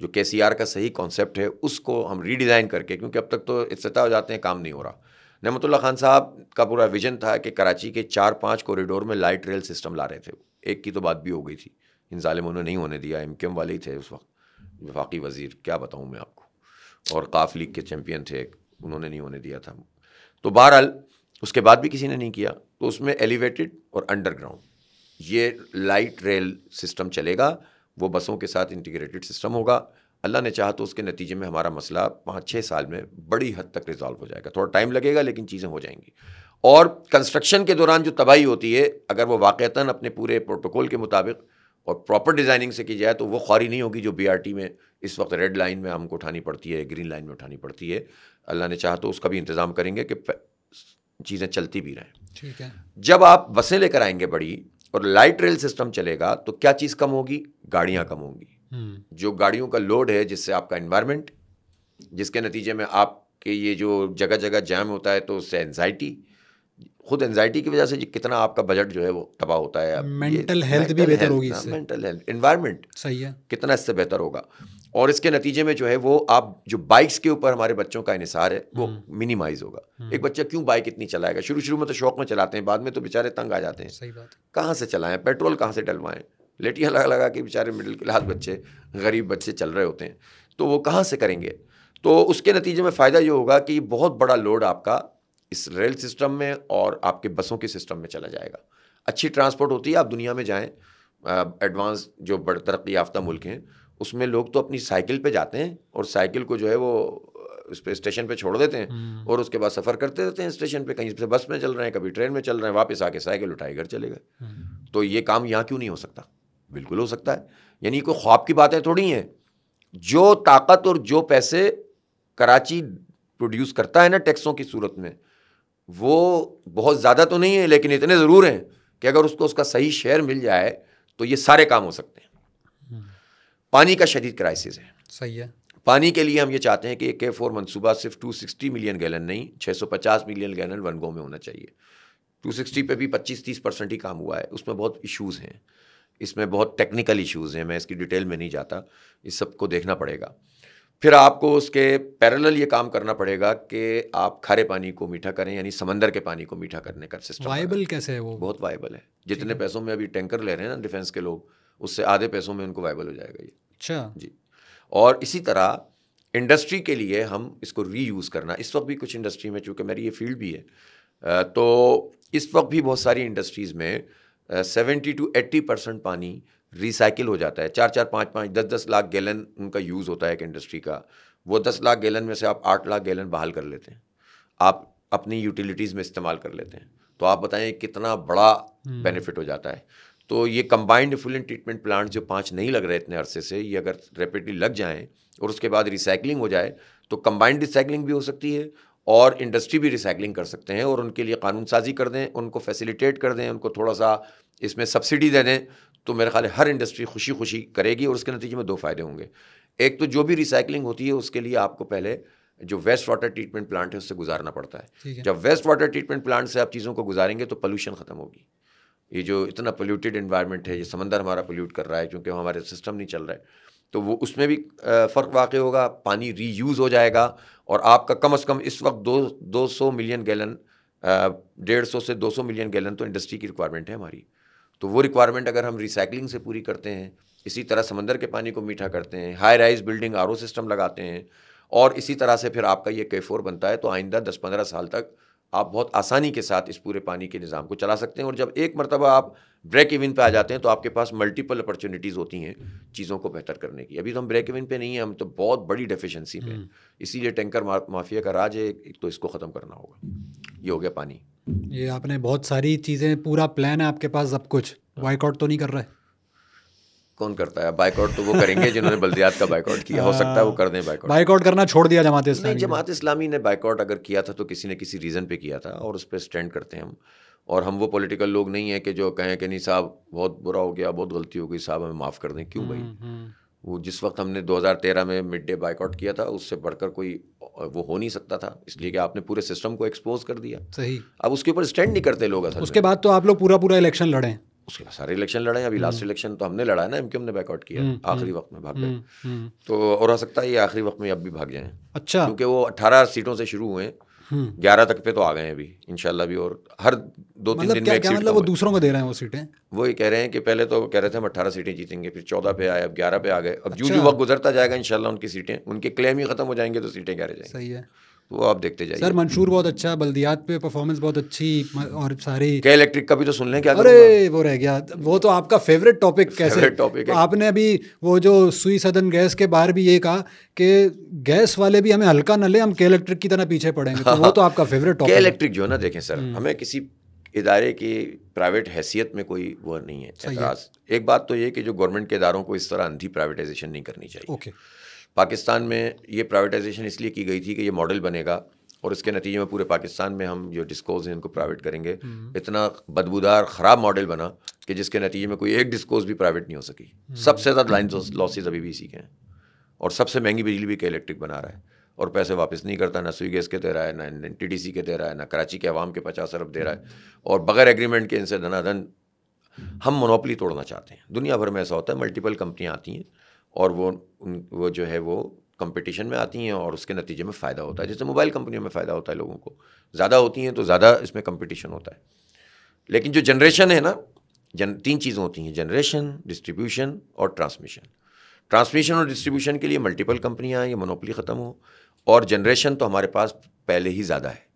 [SPEAKER 1] जो के का सही कॉन्सेप्ट है उसको हम रीडिज़ाइन करके क्योंकि अब तक तो इज्जत हो जाते हैं काम नहीं हो रहा नमतुल्ला खान साहब का पूरा विजन था कि कराची के चार पाँच कॉरिडोर में लाइट रेल सिस्टम ला रहे थे एक की तो बात भी हो गई थी इन ालिमों ने नहीं होने दिया एम वाले ही थे उस वक्त वफाकी वजीर क्या बताऊँ मैं आपको और काफ लीग के चैम्पियन थे उन्होंने नहीं होने दिया था तो बहरहाल उसके बाद भी किसी ने नहीं किया तो उसमें एलिवेटेड और अंडरग्राउंड ये लाइट रेल सिस्टम चलेगा वो बसों के साथ इंटीग्रेटेड सिस्टम होगा अल्लाह ने चाहा तो उसके नतीजे में हमारा मसला पाँच छः साल में बड़ी हद तक रिजॉल्व हो जाएगा थोड़ा टाइम लगेगा लेकिन चीज़ें हो जाएंगी और कंस्ट्रक्शन के दौरान जो तबाही होती है अगर वो वाक़ता अपने पूरे प्रोटोकॉल के मुताबिक और प्रॉपर डिज़ाइनिंग से की जाए तो वो ख्वारी नहीं होगी जो बी में इस वक्त रेड लाइन में हमको उठानी पड़ती है ग्रीन लाइन में उठानी पड़ती है अल्लाह ने चाह तो उसका भी इंतज़ाम करेंगे कि चीज़ें चलती भी रहें ठीक है जब आप बसें लेकर आएंगे बड़ी और लाइट रेल सिस्टम चलेगा तो क्या चीज़ कम होगी गाड़ियाँ कम होंगी हम्म। जो गाड़ियों का लोड है जिससे आपका इन्वायरमेंट जिसके नतीजे में आपके ये जो जगह जगह जैम होता है तो उससे एनजाइटी खुद एनजाइटी की वजह से कितना आपका बजट जो है वो तबाह होता है मेंटल हेल्थ भी बेहतर होगी हाँ, इससे मेंटल हेल्थ इन्वायरमेंट सही है कितना इससे बेहतर होगा और इसके नतीजे में जो है वो आप जो बाइक्स के ऊपर हमारे बच्चों का इनसार है वो मिनिमाइज हम्म। होगा हम्म। एक बच्चा क्यों बाइक इतनी चलाएगा शुरू शुरू में तो शौक में चलाते हैं बाद में तो बेचारे तंग आ जाते हैं सही बात कहाँ से चलाएं पेट्रोल कहाँ से डलवाएं लेटियाँ लगा लगा कि बेचारे मिडिल क्लास बच्चे गरीब बच्चे चल रहे होते हैं तो वो कहाँ से करेंगे तो उसके नतीजे में फ़ायदा ये होगा कि बहुत बड़ा लोड आपका इस रेल सिस्टम में और आपके बसों के सिस्टम में चला जाएगा अच्छी ट्रांसपोर्ट होती है आप दुनिया में जाएँ एडवांस जो बड़ तरक्की याफ्ता मुल्क हैं उसमें लोग तो अपनी साइकिल पे जाते हैं और साइकिल को जो है वो उस पर स्टेशन पे छोड़ देते हैं हम्म। और उसके बाद सफ़र करते रहते हैं स्टेशन पे कहीं से बस में चल रहे हैं कभी ट्रेन में चल रहे हैं वापस आके साइकिल उठाए घर चले गए हम्म। तो ये काम यहाँ क्यों नहीं हो सकता बिल्कुल हो सकता है यानी कोई ख्वाब की बातें थोड़ी हैं जो ताकत और जो पैसे कराची प्रोड्यूस करता है ना टैक्सों की सूरत में वो बहुत ज़्यादा तो नहीं है लेकिन इतने ज़रूर हैं कि अगर उसको उसका सही शेयर मिल जाए तो ये सारे काम हो सकते हैं हम्म। पानी का शदीद क्राइसिस है सही है पानी के लिए हम ये चाहते हैं कि के फोर मनसूबा सिर्फ 260 मिलियन गैलन नहीं 650 मिलियन गैलन वन गो में होना चाहिए 260 पे भी 25-30 परसेंट ही काम हुआ है उसमें बहुत इश्यूज़ हैं इसमें बहुत टेक्निकल इश्यूज़ हैं मैं इसकी डिटेल में नहीं जाता इस सबको देखना पड़ेगा फिर आपको उसके पैरेलल ये काम करना पड़ेगा कि आप खारे पानी को मीठा करें यानी समंदर के पानी को मीठा करने का सिस्टम वाइबल कैसे है वो बहुत वाइबल है जितने पैसों में अभी टैंकर ले रहे हैं ना डिफेंस के लोग उससे आधे पैसों में उनको वाइबल हो जाएगा ये अच्छा जी और इसी तरह इंडस्ट्री के लिए हम इसको रीयूज़ करना इस वक्त भी कुछ इंडस्ट्री में चूँकि मेरी ये फील्ड भी है तो इस वक्त भी बहुत सारी इंडस्ट्रीज़ में सेवेंटी टू एट्टी परसेंट पानी रिसाइकिल हो जाता है चार चार पाँच पाँच दस दस लाख गैलन उनका यूज़ होता है एक इंडस्ट्री का वो दस लाख गैलन में से आप आठ लाख गैलन बहाल कर लेते हैं आप अपनी यूटिलिटीज़ में इस्तेमाल कर लेते हैं तो आप बताएं कितना बड़ा बेनिफिट हम्म। हो जाता है तो ये कंबाइंड फुलेंट ट्रीटमेंट प्लांट जो पाँच नहीं लग रहे इतने अरसे से ये अगर रेपिडली लग जाएँ और उसके बाद रिसाइकलिंग हो जाए तो कंबाइंड रिसाइकलिंग भी हो सकती है और इंडस्ट्री भी रिसाइकलिंग कर सकते हैं और उनके लिए कानून साजी कर दें उनको फैसिलिटेट कर दें उनको थोड़ा सा इसमें सब्सिडी दे दें तो मेरे ख्याल हर इंडस्ट्री खुशी खुशी करेगी और उसके नतीजे में दो फ़ायदे होंगे एक तो जो भी रिसाइकलिंग होती है उसके लिए आपको पहले जो वेस्ट वाटर ट्रीटमेंट प्लांट है उससे गुजारना पड़ता है, है। जब वेस्ट वाटर ट्रीटमेंट प्लांट से आप चीज़ों को गुजारेंगे तो पोल्यूशन ख़त्म होगी ये जो इतना पोल्यूटेड इन्वायरमेंट है ये समंदर हमारा पोल्यूट कर रहा है क्योंकि हमारे सिस्टम नहीं चल रहा है तो वो उसमें भी फ़र्क वाक़ होगा पानी रीयूज़ हो जाएगा और आपका कम अज़ कम इस वक्त दो दो सौ मिलियन गैलन डेढ़ सौ से दो सौ मिलियन गैलन तो इंडस्ट्री की रिक्वायरमेंट है हमारी तो वो रिक्वायरमेंट अगर हम रिसाइकलिंग से पूरी करते हैं इसी तरह समंदर के पानी को मीठा करते हैं high rise building R system लगाते हैं और इसी तरह से फिर आपका ये कैफोर बनता है तो आइंदा दस पंद्रह साल तक आप बहुत आसानी के साथ इस पूरे पानी के निज़ाम को चला सकते हैं और जब एक मरतबा आप ब्रेक इवन पे आ जाते हैं तो आपके पास मल्टीपल अपॉर्चुनिटीज़ होती हैं चीज़ों को बेहतर करने की अभी तो हम ब्रेक इवन पे नहीं हैं हम तो बहुत बड़ी डेफिशिएंसी पे हैं हम्म। इसीलिए टैंकर माफिया का राज है एक तो इसको ख़त्म करना होगा ये हो गया पानी
[SPEAKER 2] ये आपने बहुत सारी चीज़ें पूरा प्लान है आपके पास सब कुछ बाइकआउट तो नहीं कर रहा है
[SPEAKER 1] कौन करता है बाइकआउट तो वो करेंगे जिन्होंने बल्दियात का बाइकआउट किया हो सकता है वो कर दें बाइकआउट बाइकआउट करना छोड़
[SPEAKER 2] दिया जमात इस्लामी नहीं जमात
[SPEAKER 1] इस्लामी ने बाइकआउट अगर किया था तो किसी ने किसी रीज़न पर किया था और उस पर स्टैंड करते हैं हम और हम वो पॉलिटिकल लोग नहीं हैं कि जो कहें कि नहीं साहब बहुत बुरा हो गया बहुत गलती हो गई साहब हमें माफ़ कर दें क्यों हम्म, भाई हम्म। वो जिस वक्त हमने 2013 में मिड डे बाइकआउट किया था उससे बढ़कर कोई वो हो नहीं सकता था इसलिए कि आपने पूरे सिस्टम को एक्सपोज कर दिया सही अब उसके ऊपर स्टैंड नहीं करते लोग असल उसके बाद तो
[SPEAKER 2] आप लोग पूरा पूरा इलेक्शन लड़े उसके
[SPEAKER 1] बाद सारे इलेक्शन लड़े अभी लास्ट हम्म। इलेक्शन तो हमने लड़ा है ना एमक्यूएम ने बैकआउट किया हम्म, आखिरी हम्म, वक्त में भाग
[SPEAKER 2] गए
[SPEAKER 1] तो और हो सकता है ये आखिरी वक्त में अब भी भाग जाए अच्छा क्योंकि वो अट्ठारह सीटों से शुरू हुए हम्म। ग्यारह तक पे तो आ गए हैं अभी इनशाला भी और हर दो तीन मतलब दिन में मतलब वो दूसरों को दे रहे हैं वो सीटें वो ये कह रहे हैं कि पहले तो कह रहे थे हम अट्ठारह सीटें जीतेंगे फिर चौदह पे आए अब ग्यारह पे आ गए अब जो जू अच्छा। वक्त गुजरता जाएगा इनशाला उनकी सीटें उनके क्लेम ही खत्म हो जाएंगे तो सीटें कह रहे जाएंगे सही है वो आप देखते जाइए सर मंशूर
[SPEAKER 2] बहुत अच्छा बल्दियात पे परफॉर्मेंस बहुत अच्छी और सारी क्या इलेक्ट्रिक का भी तो सुन लें क्या अरे वो रह गया वो तो आपका फेवरेट टॉपिक कैसे टॉपिक आपने अभी वो जो सुई सदन गैस के बाहर भी ये कहा कि गैस वाले भी हमें हल्का न ले हम के इलेक्ट्रिक की तरह पीछे पड़ेंगे तो वो तो आपका फेवरेट टॉपिक के
[SPEAKER 1] इलेक्ट्रिक जो है ना देखें सर हम्म। हमें किसी इदारे की प्राइवेट हैसियत में कोई वो नहीं है एतराज़ एक बात तो ये कि जो गवर्नमेंट के इदारों को इस तरह अंधी प्राइवेटाइजेशन नहीं करनी चाहिए ओके okay. पाकिस्तान में ये प्राइवेटाइजेशन इसलिए की गई थी कि ये मॉडल बनेगा और इसके नतीजे में पूरे पाकिस्तान में हम जो डिस्कोज हैं इनको प्राइवेट करेंगे हम्म। इतना बदबूदार ख़राब मॉडल बना कि जिसके नतीजे में कोई एक डिस्कोज भी प्राइवेट नहीं हो सकी हम्म। सबसे ज़्यादा लाइन लॉसेज अभी भी इसी के हैं और सबसे महंगी बिजली भी के इलेक्ट्रिक बना रहा है और पैसे वापस नहीं करता ना सुई गैस के दे रहा है ना टी सी के दे रहा है ना कराची के आवाम के पचास अरब दे रहा है हम्म। और बगैर एग्रीमेंट के इनसे धनाधन हम मोनोपली तोड़ना चाहते हैं दुनिया भर में ऐसा होता है मल्टीपल कंपनियाँ आती हैं और वो उन वो जो है वो कंपटीशन में आती हैं और उसके नतीजे में फ़ायदा होता है जैसे मोबाइल कंपनियों में फ़ायदा होता है लोगों को ज़्यादा होती हैं तो ज़्यादा इसमें कंपटीशन होता है लेकिन जो जनरेशन है ना जन तीन चीज़ें होती हैं जनरेशन डिस्ट्रीब्यूशन और ट्रांसमिशन ट्रांसमिशन और डिस्ट्रीब्यूशन के लिए मल्टीपल कंपनियाँ ये मोनोपली ख़त्म हो और जनरेशन तो हमारे पास पहले ही ज़्यादा है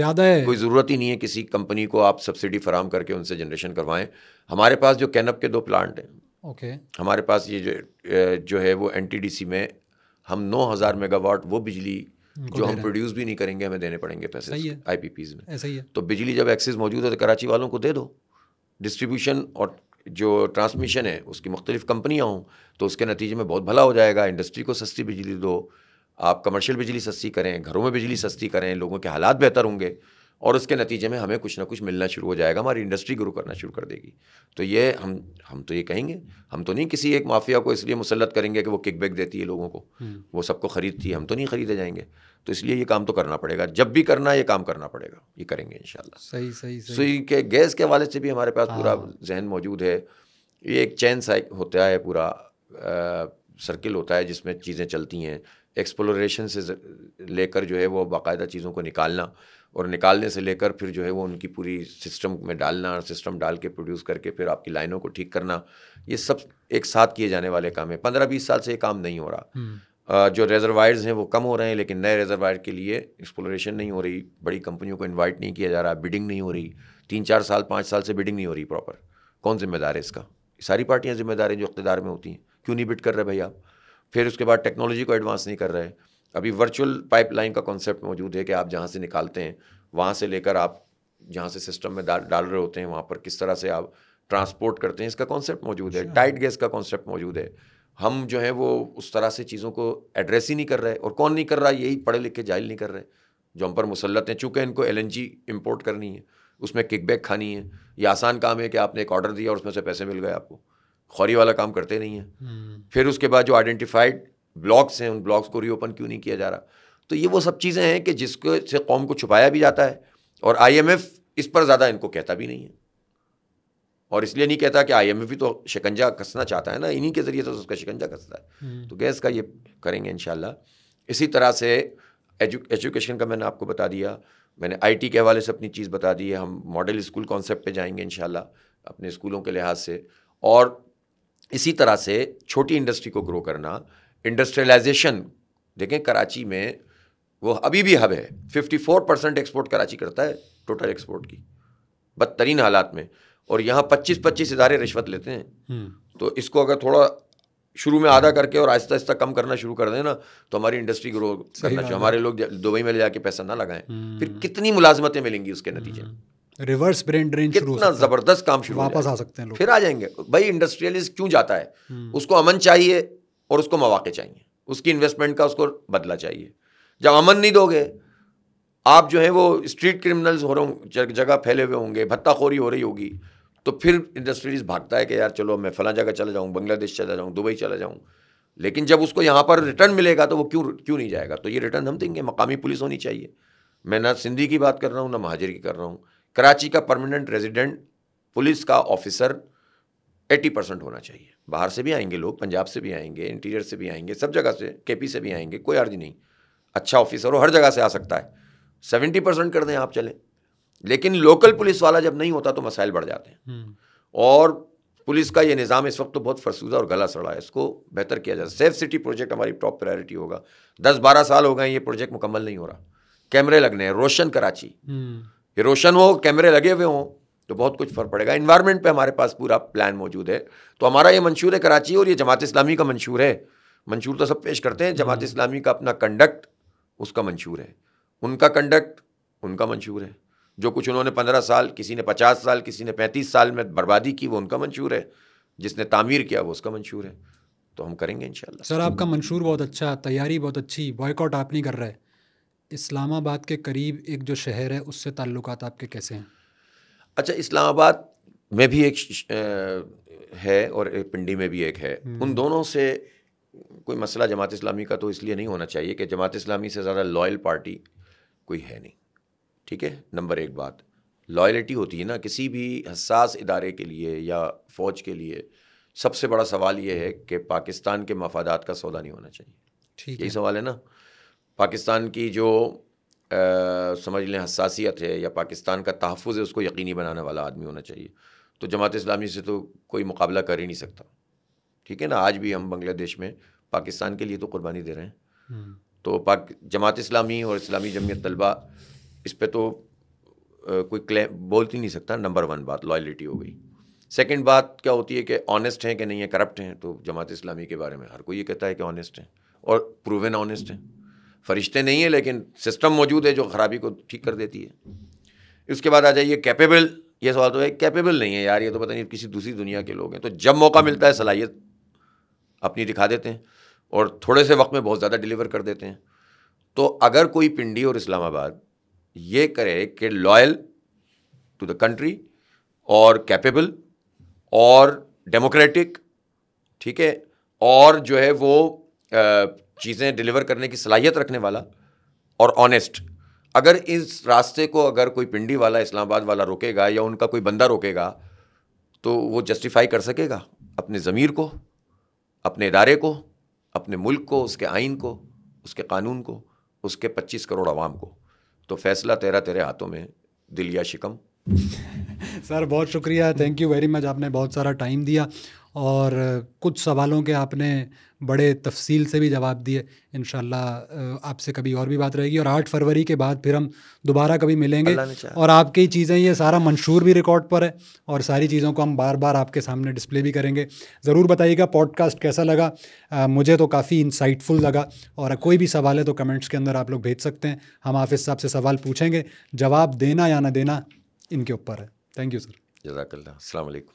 [SPEAKER 1] ज़्यादा है कोई ज़रूरत ही नहीं है किसी कंपनी को आप सब्सिडी फराम करके उनसे जनरेशन करवाएं हमारे पास जो कैनअप के दो प्लांट हैं ओके हमारे पास ये जो जो है वो एन में हम 9000 मेगावाट वो बिजली जो हम प्रोड्यूस भी नहीं करेंगे हमें देने पड़ेंगे पैसे पी में सही है तो बिजली जब एक्सेस मौजूद है तो कराची वालों को दे दो डिस्ट्रीब्यूशन और जो ट्रांसमिशन है उसकी मुख्तलिफ कंपनियाँ हों तो उसके नतीजे में बहुत भला हो जाएगा इंडस्ट्री को सस्ती बिजली दो आप कमर्शियल बिजली सस्ती करें घरों में बिजली सस्ती करें लोगों के हालात बेहतर होंगे और उसके नतीजे में हमें कुछ ना कुछ मिलना शुरू हो जाएगा हमारी इंडस्ट्री ग्रो करना शुरू कर देगी तो ये हम हम तो ये कहेंगे हम तो नहीं किसी एक माफिया को इसलिए मुसलत करेंगे कि वो किकबैक देती है लोगों को हम्म। वो सबको ख़रीदती है हम तो नहीं ख़रीदे जाएंगे तो इसलिए ये काम तो करना पड़ेगा जब भी करना ये काम करना पड़ेगा ये करेंगे इन सही सही सही के गैस के हवाले से भी हमारे पास पूरा हाँ। जहन मौजूद है ये एक चैन साइक होता है पूरा सर्किल होता है जिसमें चीज़ें चलती हैं एक्सप्लोरेशन से लेकर जो है वो बाकायदा चीज़ों को निकालना और निकालने से लेकर फिर जो है वो उनकी पूरी सिस्टम में डालना सिस्टम डाल के प्रोड्यूस करके फिर आपकी लाइनों को ठीक करना ये सब एक साथ किए जाने वाले काम है पंद्रह बीस साल से ये काम नहीं हो रहा हम्म। जो रेजरवायर्स हैं वो कम हो रहे हैं लेकिन नए रेजरवायर के लिए एक्सप्लोरेशन नहीं हो रही बड़ी कंपनियों को इन्वाइट नहीं किया जा रहा बिडिंग नहीं हो रही तीन चार साल पाँच साल से बिडिंग नहीं हो रही प्रॉपर कौन जिम्मेदार है इसका सारी पार्टियाँ जिम्मेदार हैं जो इकतदार में होती हैं क्यों नहीं बिट कर रहे भाई आप फिर उसके बाद टेक्नोलॉजी को एडवांस नहीं कर रहे अभी वर्चुअल पाइपलाइन का कॉन्सेप्ट मौजूद है कि आप जहाँ से निकालते हैं वहाँ से लेकर आप जहाँ से सिस्टम में डाल डाल रहे होते हैं वहाँ पर किस तरह से आप ट्रांसपोर्ट करते हैं इसका कॉन्सेप्ट मौजूद है टाइट अच्छा। गैस का कॉन्सेप्ट मौजूद है हम जो है वो उस तरह से चीज़ों को एड्रेस ही नहीं कर रहे और कौन नहीं कर रहा यही पढ़े लिखे जाहिल नहीं कर रहे जो हम पर मुसलत हैं चूँकि इनको एल इंपोर्ट करनी है उसमें किकबैक खानी है ये आसान काम है कि आपने एक ऑर्डर दिया और उसमें से पैसे मिल गए आपको खौरी वाला काम करते नहीं हैं हम्म। फिर उसके बाद जो आइडेंटिफाइड ब्लॉक्स हैं उन ब्लॉक्स को रीओपन क्यों नहीं किया जा रहा तो ये वो सब चीज़ें हैं कि जिसको से कौम को छुपाया भी जाता है और आईएमएफ इस पर ज़्यादा इनको कहता भी नहीं है और इसलिए नहीं कहता कि आईएमएफ भी तो शिकंजा कसना चाहता है ना इन्हीं के ज़रिए तो उसका शिकंजा कसता है हम्म। तो गैस का ये करेंगे इन इसी तरह से एजु, एजुकेशन का मैंने आपको बता दिया मैंने टी के हवाले से अपनी चीज़ बता दी है हम मॉडल स्कूल कॉन्सेप्ट पे जाएंगे इन अपने स्कूलों के लिहाज से और इसी तरह से छोटी इंडस्ट्री को ग्रो करना इंडस्ट्रियलाइजेशन देखें कराची में वो अभी भी हब है 54 परसेंट एक्सपोर्ट कराची करता है टोटल एक्सपोर्ट की बदतरीन हालात में और यहाँ 25-25 इदारे रिश्वत लेते हैं हम्म। तो इसको अगर थोड़ा शुरू में आधा करके और आहिस्ता आहिस्ता कम करना शुरू कर देना तो हमारी इंडस्ट्री ग्रो करना चाहिए हमारे लोग दुबई में ले जाके पैसा ना लगाएं हम्म। फिर कितनी मुलाजमतें मिलेंगी उसके हम्म। नतीजे
[SPEAKER 2] में रिवर्स ब्रेन ड्रेन कितना
[SPEAKER 1] जबरदस्त काम शुरू वापस आ सकते हैं लोग फिर आ जाएंगे भाई इंडस्ट्रियलिस्ट क्यों जाता है उसको अमन चाहिए और उसको मौाक़े चाहिए उसकी इन्वेस्टमेंट का उसको बदला चाहिए जब अमन नहीं दोगे आप जो है वो स्ट्रीट क्रिमिनल्स हो रहे जगह फैले हुए होंगे भत्ताखोरी हो रही होगी तो फिर इंडस्ट्रीज भागता है कि यार चलो मैं फला जगह चला जाऊँ बांग्लादेश चला जाऊँ दुबई चला जाऊँ लेकिन जब उसको यहाँ पर रिटर्न मिलेगा तो वो क्यों क्यों नहीं जाएगा तो ये रिटर्न हम देंगे मकामी पुलिस होनी चाहिए मैं ना सिंधी की बात कर रहा हूँ ना महाजिर की कर रहा हूँ कराची का परमानेंट रेजिडेंट पुलिस का ऑफिसर एटी परसेंट होना चाहिए बाहर से भी आएंगे लोग पंजाब से भी आएंगे इंटीरियर से भी आएंगे सब जगह से के से भी आएंगे कोई अर्ज नहीं अच्छा ऑफिसर हो हर जगह से आ सकता है सेवेंटी परसेंट कर दें आप चलें लेकिन लोकल पुलिस वाला जब नहीं होता तो मसाइल बढ़ जाते हैं हम्म। और पुलिस का ये निज़ाम इस वक्त तो बहुत फरसूदा और गला सड़ा है इसको बेहतर किया जाए सेफ सिटी प्रोजेक्ट हमारी टॉप प्रायोरिटी होगा दस बारह साल हो गए ये प्रोजेक्ट मुकम्मल नहीं हो रहा कैमरे लगने हैं रोशन कराची हम्म। ये रोशन हो कैमरे लगे हुए हों तो बहुत कुछ फ़र्क पड़ेगा इन्वायरमेंट पे हमारे पास पूरा प्लान मौजूद है तो हमारा ये मंशूर है कराची और ये जमात इस्लामी का मंशूर है मंशूर तो सब पेश करते हैं जमात हम्म। इस्लामी का अपना कंडक्ट उसका मंशूर है उनका कंडक्ट उनका मंशूर है जो कुछ उन्होंने पंद्रह साल किसी ने पचास साल किसी ने पैंतीस साल में बर्बादी की वो उनका मंशूर है जिसने तामीर किया वो उसका मंशूर है तो हम करेंगे इन सर आपका
[SPEAKER 2] मंशूर बहुत अच्छा तैयारी बहुत अच्छी बॉयकॉट आप नहीं कर रहे इस्लामाबाद के करीब एक जो शहर है उससे ताल्लुक आपके कैसे हैं
[SPEAKER 1] अच्छा इस्लामाबाद में भी एक है और पिंडी में भी एक है हम्म। उन दोनों से कोई मसला जमात इस्लामी का तो इसलिए नहीं होना चाहिए कि जमात इस्लामी से ज़्यादा लॉयल पार्टी कोई है नहीं ठीक है नंबर एक बात लॉयल्टी होती है ना किसी भी हसास इदारे के लिए या फ़ौज के लिए सबसे बड़ा सवाल यह है कि पाकिस्तान के मफादात का सौदा नहीं होना चाहिए ठीक यही सवाल है ना पाकिस्तान की जो समझ लें हसासीत है या पाकिस्तान का तहफ़ है उसको यकीनी बनाने वाला आदमी होना चाहिए तो जमात इस्लामी से तो कोई मुकाबला कर ही नहीं सकता ठीक है ना आज भी हम बांग्लादेश में पाकिस्तान के लिए तो कुर्बानी दे रहे हैं हम्म। तो पाक जमात इस्लामी और इस्लामी जमीत तलबा इस पर तो आ, कोई क्लेम बोल ही नहीं सकता नंबर वन बात लॉयलिटी हो गई सेकेंड बात क्या होती है कि ऑनेस्ट हैं कि नहीं है करप्ट हैं तो जमात इस्लामी के बारे में हर कोई ये कहता है कि ऑनेस्ट हैं और प्रूवन ऑनेस्ट हैं फरिश्ते नहीं है लेकिन सिस्टम मौजूद है जो खराबी को ठीक कर देती है इसके बाद आ जाइए कैपेबल ये सवाल तो है कैपेबल नहीं है यार ये तो पता नहीं किसी दूसरी दुनिया के लोग हैं तो जब मौका मिलता है सलाहियत अपनी दिखा देते हैं और थोड़े से वक्त में बहुत ज़्यादा डिलीवर कर देते हैं तो अगर कोई पिंडी और इस्लामाबाद ये करे कि लॉयल टू द कंट्री और कैपेबल और डेमोक्रेटिक ठीक है और जो है वो चीज़ें डिलीवर करने की सलाहियत रखने वाला और ऑनेस्ट अगर इस रास्ते को अगर कोई पिंडी वाला इस्लामाबाद वाला रोकेगा या उनका कोई बंदा रोकेगा तो वो जस्टिफाई कर सकेगा अपने ज़मीर को अपने इदारे को अपने मुल्क को उसके आइन को उसके कानून को उसके पच्चीस करोड़ आवाम को तो फैसला तेरा तेरे हाथों में दिल या शिकम
[SPEAKER 2] सर बहुत शुक्रिया थैंक यू वेरी मच आपने बहुत सारा टाइम दिया और कुछ सवालों के आपने बड़े तफसील से भी जवाब दिए इन आपसे कभी और भी बात रहेगी और आठ फरवरी के बाद फिर हम दोबारा कभी मिलेंगे और आपकी चीज़ें ये सारा मंशूर भी रिकॉर्ड पर है और सारी चीज़ों को हम बार बार आपके सामने डिस्प्ले भी करेंगे ज़रूर बताइएगा पॉडकास्ट कैसा लगा आ, मुझे तो काफ़ी इंसाइटफुल लगा और कोई भी सवाल है तो कमेंट्स के अंदर आप लोग भेज सकते हैं हम हाफिज़ साहब से सवाल पूछेंगे जवाब देना या ना देना इनके ऊपर है थैंक यू सर
[SPEAKER 1] जजाकल्ला अलैक्म